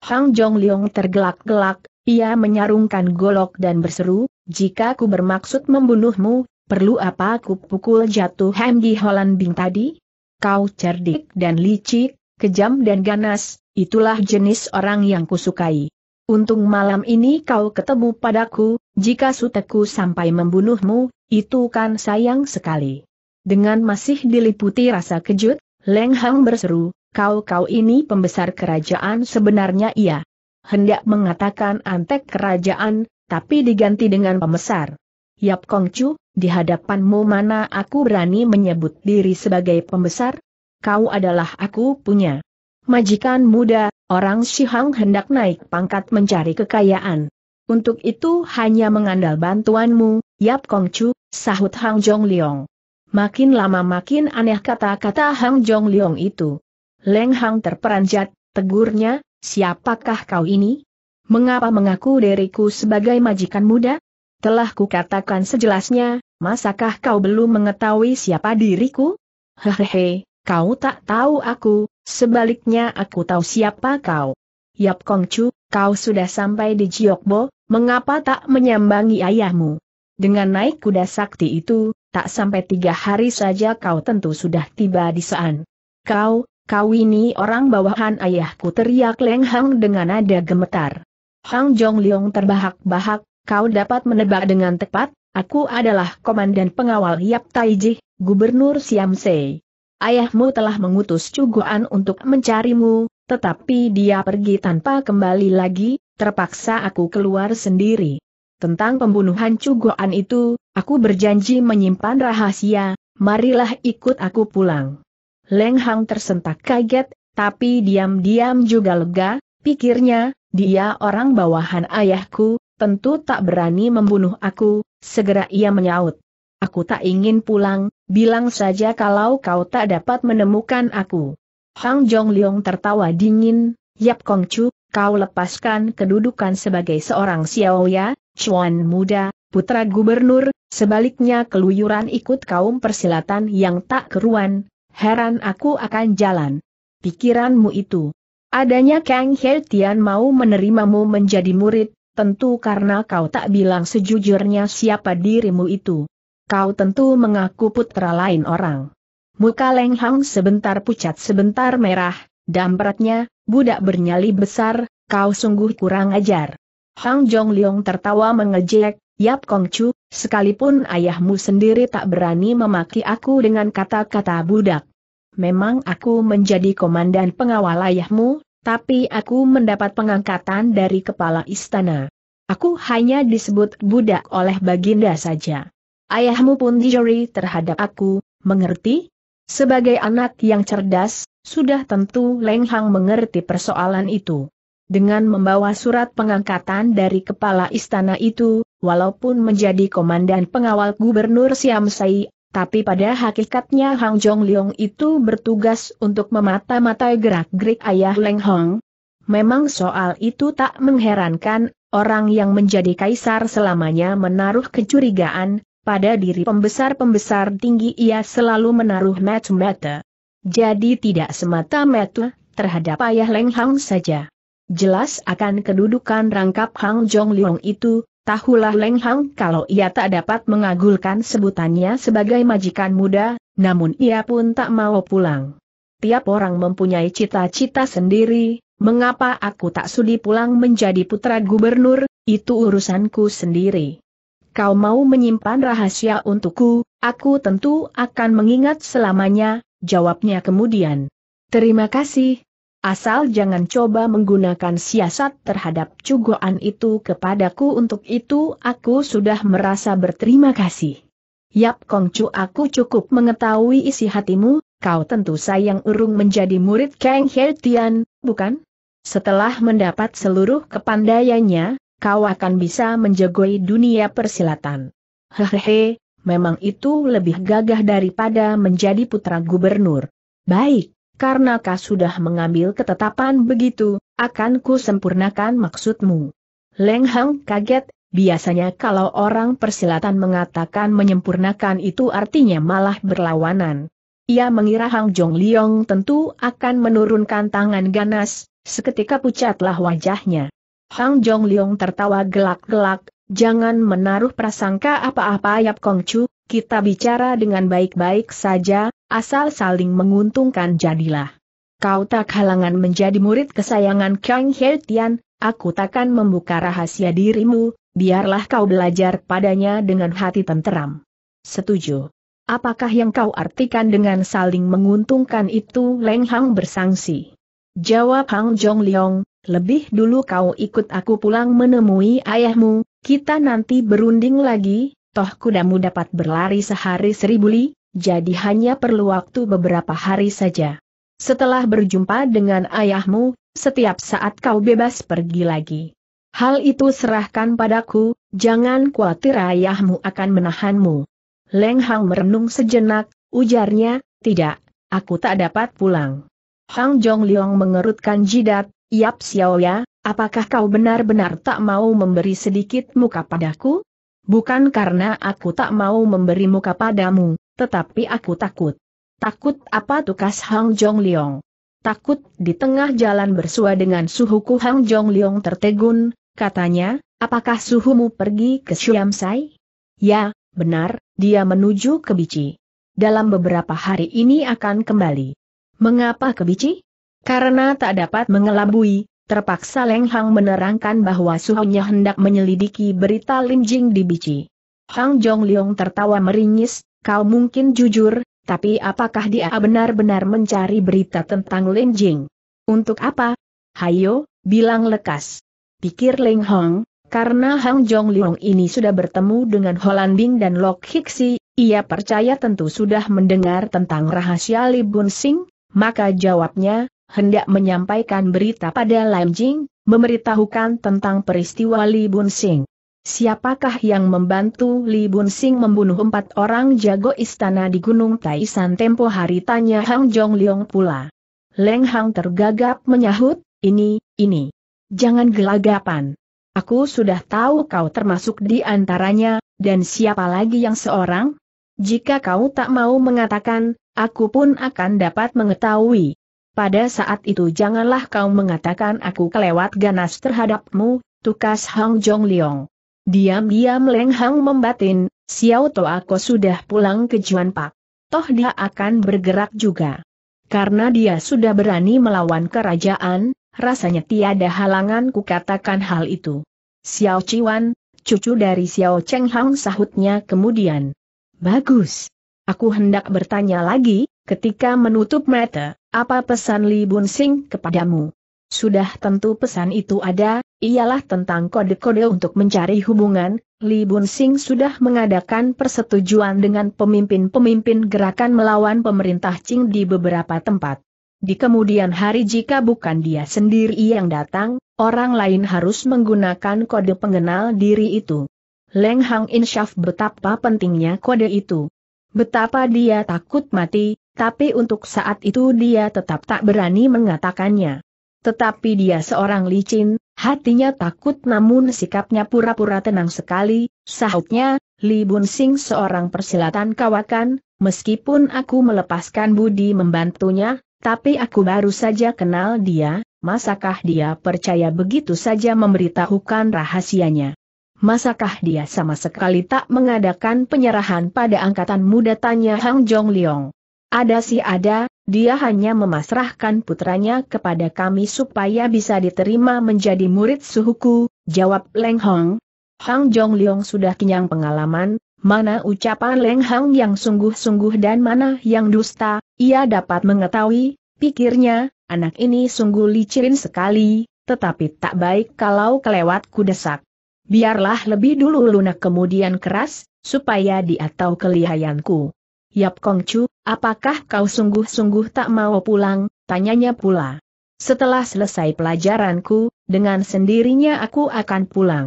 Hang Jong Leong tergelak-gelak, ia menyarungkan golok dan berseru, jika ku bermaksud membunuhmu, perlu apa ku pukul jatuh di Holland Bing tadi? Kau cerdik dan licik, kejam dan ganas, itulah jenis orang yang kusukai. Untung malam ini kau ketemu padaku, jika Suteku sampai membunuhmu, itu kan sayang sekali. Dengan masih diliputi rasa kejut, Leng Hang berseru, kau-kau ini pembesar kerajaan sebenarnya iya. Hendak mengatakan antek kerajaan, tapi diganti dengan pembesar. Yap Kong Chu, di hadapanmu mana aku berani menyebut diri sebagai pembesar? Kau adalah aku punya. Majikan muda, orang Shihang hendak naik pangkat mencari kekayaan. Untuk itu hanya mengandalkan bantuanmu, Yap Kong Chu, sahut Hang Jong Leong. Makin lama makin aneh kata-kata Hang Jong Leong itu. Leng Hang terperanjat, tegurnya, siapakah kau ini? Mengapa mengaku diriku sebagai majikan muda? Telah kukatakan sejelasnya, masakah kau belum mengetahui siapa diriku? Hehehe, kau tak tahu aku, sebaliknya aku tahu siapa kau. Yap Kong Chu, kau sudah sampai di Jiokbo, mengapa tak menyambangi ayahmu? Dengan naik kuda sakti itu, tak sampai tiga hari saja kau tentu sudah tiba di saan. Kau, kau ini orang bawahan ayahku teriak Leng dengan nada gemetar. Hang Jong Leong terbahak-bahak, kau dapat menebak dengan tepat, aku adalah komandan pengawal Yap Taiji, Gubernur Siam Sei. Ayahmu telah mengutus Cuguan untuk mencarimu, tetapi dia pergi tanpa kembali lagi, terpaksa aku keluar sendiri. Tentang pembunuhan Cugoan itu, aku berjanji menyimpan rahasia, marilah ikut aku pulang. Leng Hang tersentak kaget, tapi diam-diam juga lega, pikirnya, dia orang bawahan ayahku, tentu tak berani membunuh aku, segera ia menyaut. Aku tak ingin pulang, bilang saja kalau kau tak dapat menemukan aku. Hang Jong Leong tertawa dingin, Yap Kong Chu, kau lepaskan kedudukan sebagai seorang Xiaoya, Chuan muda, putra gubernur, sebaliknya keluyuran ikut kaum persilatan yang tak keruan, heran aku akan jalan. Pikiranmu itu. Adanya Kang He Tian mau menerimamu menjadi murid, tentu karena kau tak bilang sejujurnya siapa dirimu itu. Kau tentu mengaku putra lain orang. Muka Leng Hang sebentar pucat sebentar merah, dampratnya, Budak bernyali besar, kau sungguh kurang ajar. Hang Jong Leong tertawa mengejek, Yap Kong Chu, sekalipun ayahmu sendiri tak berani memaki aku dengan kata-kata budak. Memang aku menjadi komandan pengawal ayahmu, tapi aku mendapat pengangkatan dari kepala istana. Aku hanya disebut budak oleh baginda saja. Ayahmu pun dijuri terhadap aku, mengerti? Sebagai anak yang cerdas, sudah tentu Leng Hang mengerti persoalan itu. Dengan membawa surat pengangkatan dari kepala istana itu, walaupun menjadi komandan pengawal gubernur Siam Sai, tapi pada hakikatnya Hang Jong Leong itu bertugas untuk memata-matai gerak-gerik ayah Leng Hong. Memang soal itu tak mengherankan, orang yang menjadi kaisar selamanya menaruh kecurigaan, pada diri pembesar-pembesar tinggi ia selalu menaruh mata-mata. Jadi tidak semata-mata terhadap ayah Leng Hang saja. Jelas akan kedudukan rangkap Hang Jong Leong itu, tahulah Leng Hang kalau ia tak dapat mengagulkan sebutannya sebagai majikan muda, namun ia pun tak mau pulang. Tiap orang mempunyai cita-cita sendiri, mengapa aku tak sudi pulang menjadi putra gubernur, itu urusanku sendiri. Kau mau menyimpan rahasia untukku, aku tentu akan mengingat selamanya, jawabnya kemudian. Terima kasih, asal jangan coba menggunakan siasat terhadap cugoan itu kepadaku untuk itu aku sudah merasa berterima kasih. Yap Kongcu aku cukup mengetahui isi hatimu, kau tentu sayang urung menjadi murid Kang Hertian, bukan? Setelah mendapat seluruh kepandaiannya, kau akan bisa menjagoi dunia persilatan. Hehehe, memang itu lebih gagah daripada menjadi putra gubernur. Baik, karena kau sudah mengambil ketetapan begitu, akan ku sempurnakan maksudmu. Leng Hang kaget, biasanya kalau orang persilatan mengatakan menyempurnakan itu artinya malah berlawanan. Ia mengira Hang Jong Liong tentu akan menurunkan tangan ganas, seketika pucatlah wajahnya. Hang Jong Liong tertawa gelak-gelak, Jangan menaruh prasangka apa-apa Yap Chu. kita bicara dengan baik-baik saja, asal saling menguntungkan jadilah. Kau tak halangan menjadi murid kesayangan Kang He Tian, aku takkan membuka rahasia dirimu, biarlah kau belajar padanya dengan hati tenteram. Setuju. Apakah yang kau artikan dengan saling menguntungkan itu Leng Hang bersangsi? Jawab Hang Jong Leong, lebih dulu kau ikut aku pulang menemui ayahmu, kita nanti berunding lagi, toh kudamu dapat berlari sehari seribu li, jadi hanya perlu waktu beberapa hari saja. Setelah berjumpa dengan ayahmu, setiap saat kau bebas pergi lagi. Hal itu serahkan padaku, jangan khawatir ayahmu akan menahanmu. Leng Hang merenung sejenak, ujarnya, tidak, aku tak dapat pulang. Hang Jong Liong mengerutkan jidat, Yap Xiao ya, Apakah kau benar-benar tak mau memberi sedikit muka padaku? Bukan karena aku tak mau memberi muka padamu, tetapi aku takut. Takut apa tukas Hang Jong Leong? Takut di tengah jalan bersua dengan suhuku Hang Jong Leong tertegun, katanya, apakah suhumu pergi ke Siam Sai? Ya, benar, dia menuju ke Bici. Dalam beberapa hari ini akan kembali. Mengapa ke Bici? Karena tak dapat mengelabui, Terpaksa Leng Hang menerangkan bahwa suhunya hendak menyelidiki berita Lin Jing di Bici. Hang Jong Leong tertawa meringis, kau mungkin jujur, tapi apakah dia benar-benar mencari berita tentang Lin Jing? Untuk apa? Hayo, bilang lekas. Pikir Leng Hang, karena Hang Jong Leong ini sudah bertemu dengan Holan Bing dan Lok Hixi, ia percaya tentu sudah mendengar tentang rahasia Li Bun Sing, maka jawabnya, hendak menyampaikan berita pada Lam Jing, memberitahukan tentang peristiwa Li Bun Sing. Siapakah yang membantu Li Bun Sing membunuh empat orang jago istana di Gunung Taisan tempo hari tanya Hang Jong Leong pula. Leng Hang tergagap menyahut, ini, ini. Jangan gelagapan. Aku sudah tahu kau termasuk di antaranya, dan siapa lagi yang seorang? Jika kau tak mau mengatakan, aku pun akan dapat mengetahui pada saat itu janganlah kau mengatakan aku kelewat ganas terhadapmu, tukas Hang Jong Leong. Diam-diam Leng Hang membatin, Xiao Toa aku sudah pulang ke Juan Pak. Toh dia akan bergerak juga. Karena dia sudah berani melawan kerajaan, rasanya tiada halangan ku katakan hal itu. Xiao Chiwan, cucu dari Xiao Cheng Hang sahutnya kemudian. Bagus. Aku hendak bertanya lagi, Ketika menutup mata, apa pesan Li Bun Sing kepadamu? Sudah tentu pesan itu ada, ialah tentang kode-kode untuk mencari hubungan, Li Bun Sing sudah mengadakan persetujuan dengan pemimpin-pemimpin gerakan melawan pemerintah Qing di beberapa tempat. Di kemudian hari jika bukan dia sendiri yang datang, orang lain harus menggunakan kode pengenal diri itu. Leng Hang Insyaf betapa pentingnya kode itu. Betapa dia takut mati, tapi untuk saat itu dia tetap tak berani mengatakannya. Tetapi dia seorang licin, hatinya takut namun sikapnya pura-pura tenang sekali, sahutnya, Li Bun Sing seorang persilatan kawakan, meskipun aku melepaskan budi membantunya, tapi aku baru saja kenal dia, masakah dia percaya begitu saja memberitahukan rahasianya? Masakah dia sama sekali tak mengadakan penyerahan pada angkatan muda tanya Hang Jong Leong? Ada sih ada, dia hanya memasrahkan putranya kepada kami supaya bisa diterima menjadi murid suhuku, jawab Leng Hong. Hang Jong Leong sudah kenyang pengalaman, mana ucapan Leng Hong yang sungguh-sungguh dan mana yang dusta, ia dapat mengetahui, pikirnya, anak ini sungguh licin sekali, tetapi tak baik kalau kelewat kudesak. Biarlah lebih dulu lunak kemudian keras, supaya dia tahu kelihayanku. Yap Kongcu, apakah kau sungguh-sungguh tak mau pulang, tanyanya pula. Setelah selesai pelajaranku, dengan sendirinya aku akan pulang.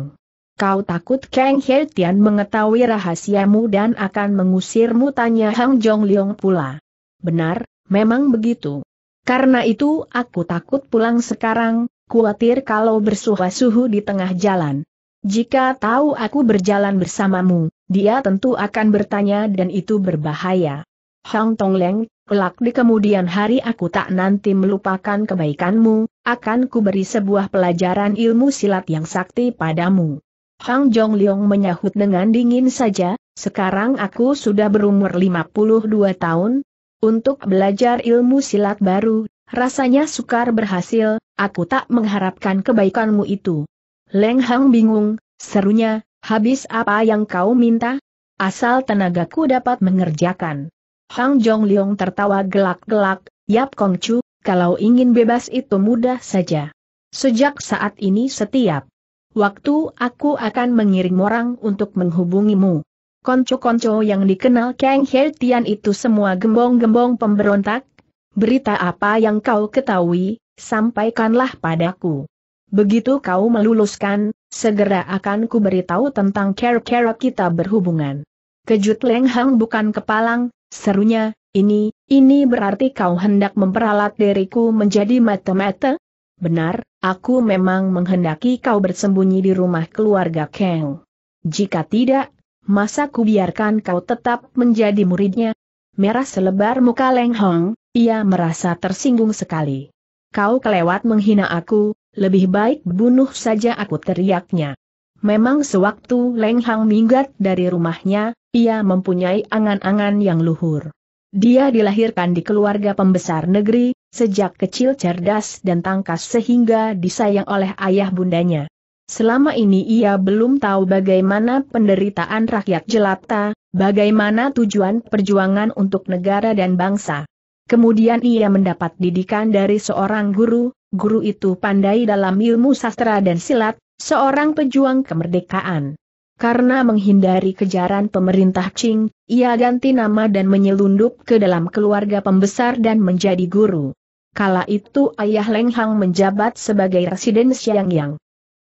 Kau takut Kang He Tian mengetahui rahasiamu dan akan mengusirmu tanya Hang Jong Leong pula. Benar, memang begitu. Karena itu aku takut pulang sekarang, khawatir kalau bersuhu-suhu di tengah jalan. Jika tahu aku berjalan bersamamu, dia tentu akan bertanya dan itu berbahaya. Hang Tong Leng, kelak di kemudian hari aku tak nanti melupakan kebaikanmu, akan kuberi sebuah pelajaran ilmu silat yang sakti padamu. Hang Jong Leong menyahut dengan dingin saja, sekarang aku sudah berumur 52 tahun. Untuk belajar ilmu silat baru, rasanya sukar berhasil, aku tak mengharapkan kebaikanmu itu. Leng Hang bingung, serunya, habis apa yang kau minta? Asal tenagaku dapat mengerjakan. Hang Jong Leong tertawa gelak-gelak, Yap Kong Chu, kalau ingin bebas itu mudah saja. Sejak saat ini setiap waktu aku akan mengirim orang untuk menghubungimu. Konco-konco yang dikenal Kang He Tian itu semua gembong-gembong pemberontak. Berita apa yang kau ketahui, sampaikanlah padaku. Begitu kau meluluskan, segera akan ku beritahu tentang kera-kera kita berhubungan. Kejut Leng Hang bukan kepalang, serunya, ini, ini berarti kau hendak memperalat diriku menjadi mata-mata? Benar, aku memang menghendaki kau bersembunyi di rumah keluarga Kang. Jika tidak, masa ku biarkan kau tetap menjadi muridnya? Merah selebar muka Leng Hong, ia merasa tersinggung sekali. Kau kelewat menghina aku, lebih baik bunuh saja aku teriaknya. Memang sewaktu Leng Hang minggat dari rumahnya, ia mempunyai angan-angan yang luhur. Dia dilahirkan di keluarga pembesar negeri, sejak kecil cerdas dan tangkas sehingga disayang oleh ayah bundanya. Selama ini ia belum tahu bagaimana penderitaan rakyat jelata, bagaimana tujuan perjuangan untuk negara dan bangsa. Kemudian ia mendapat didikan dari seorang guru, guru itu pandai dalam ilmu sastra dan silat, seorang pejuang kemerdekaan. Karena menghindari kejaran pemerintah Qing, ia ganti nama dan menyelundup ke dalam keluarga pembesar dan menjadi guru. Kala itu ayah Leng Hang menjabat sebagai residen Xiangyang.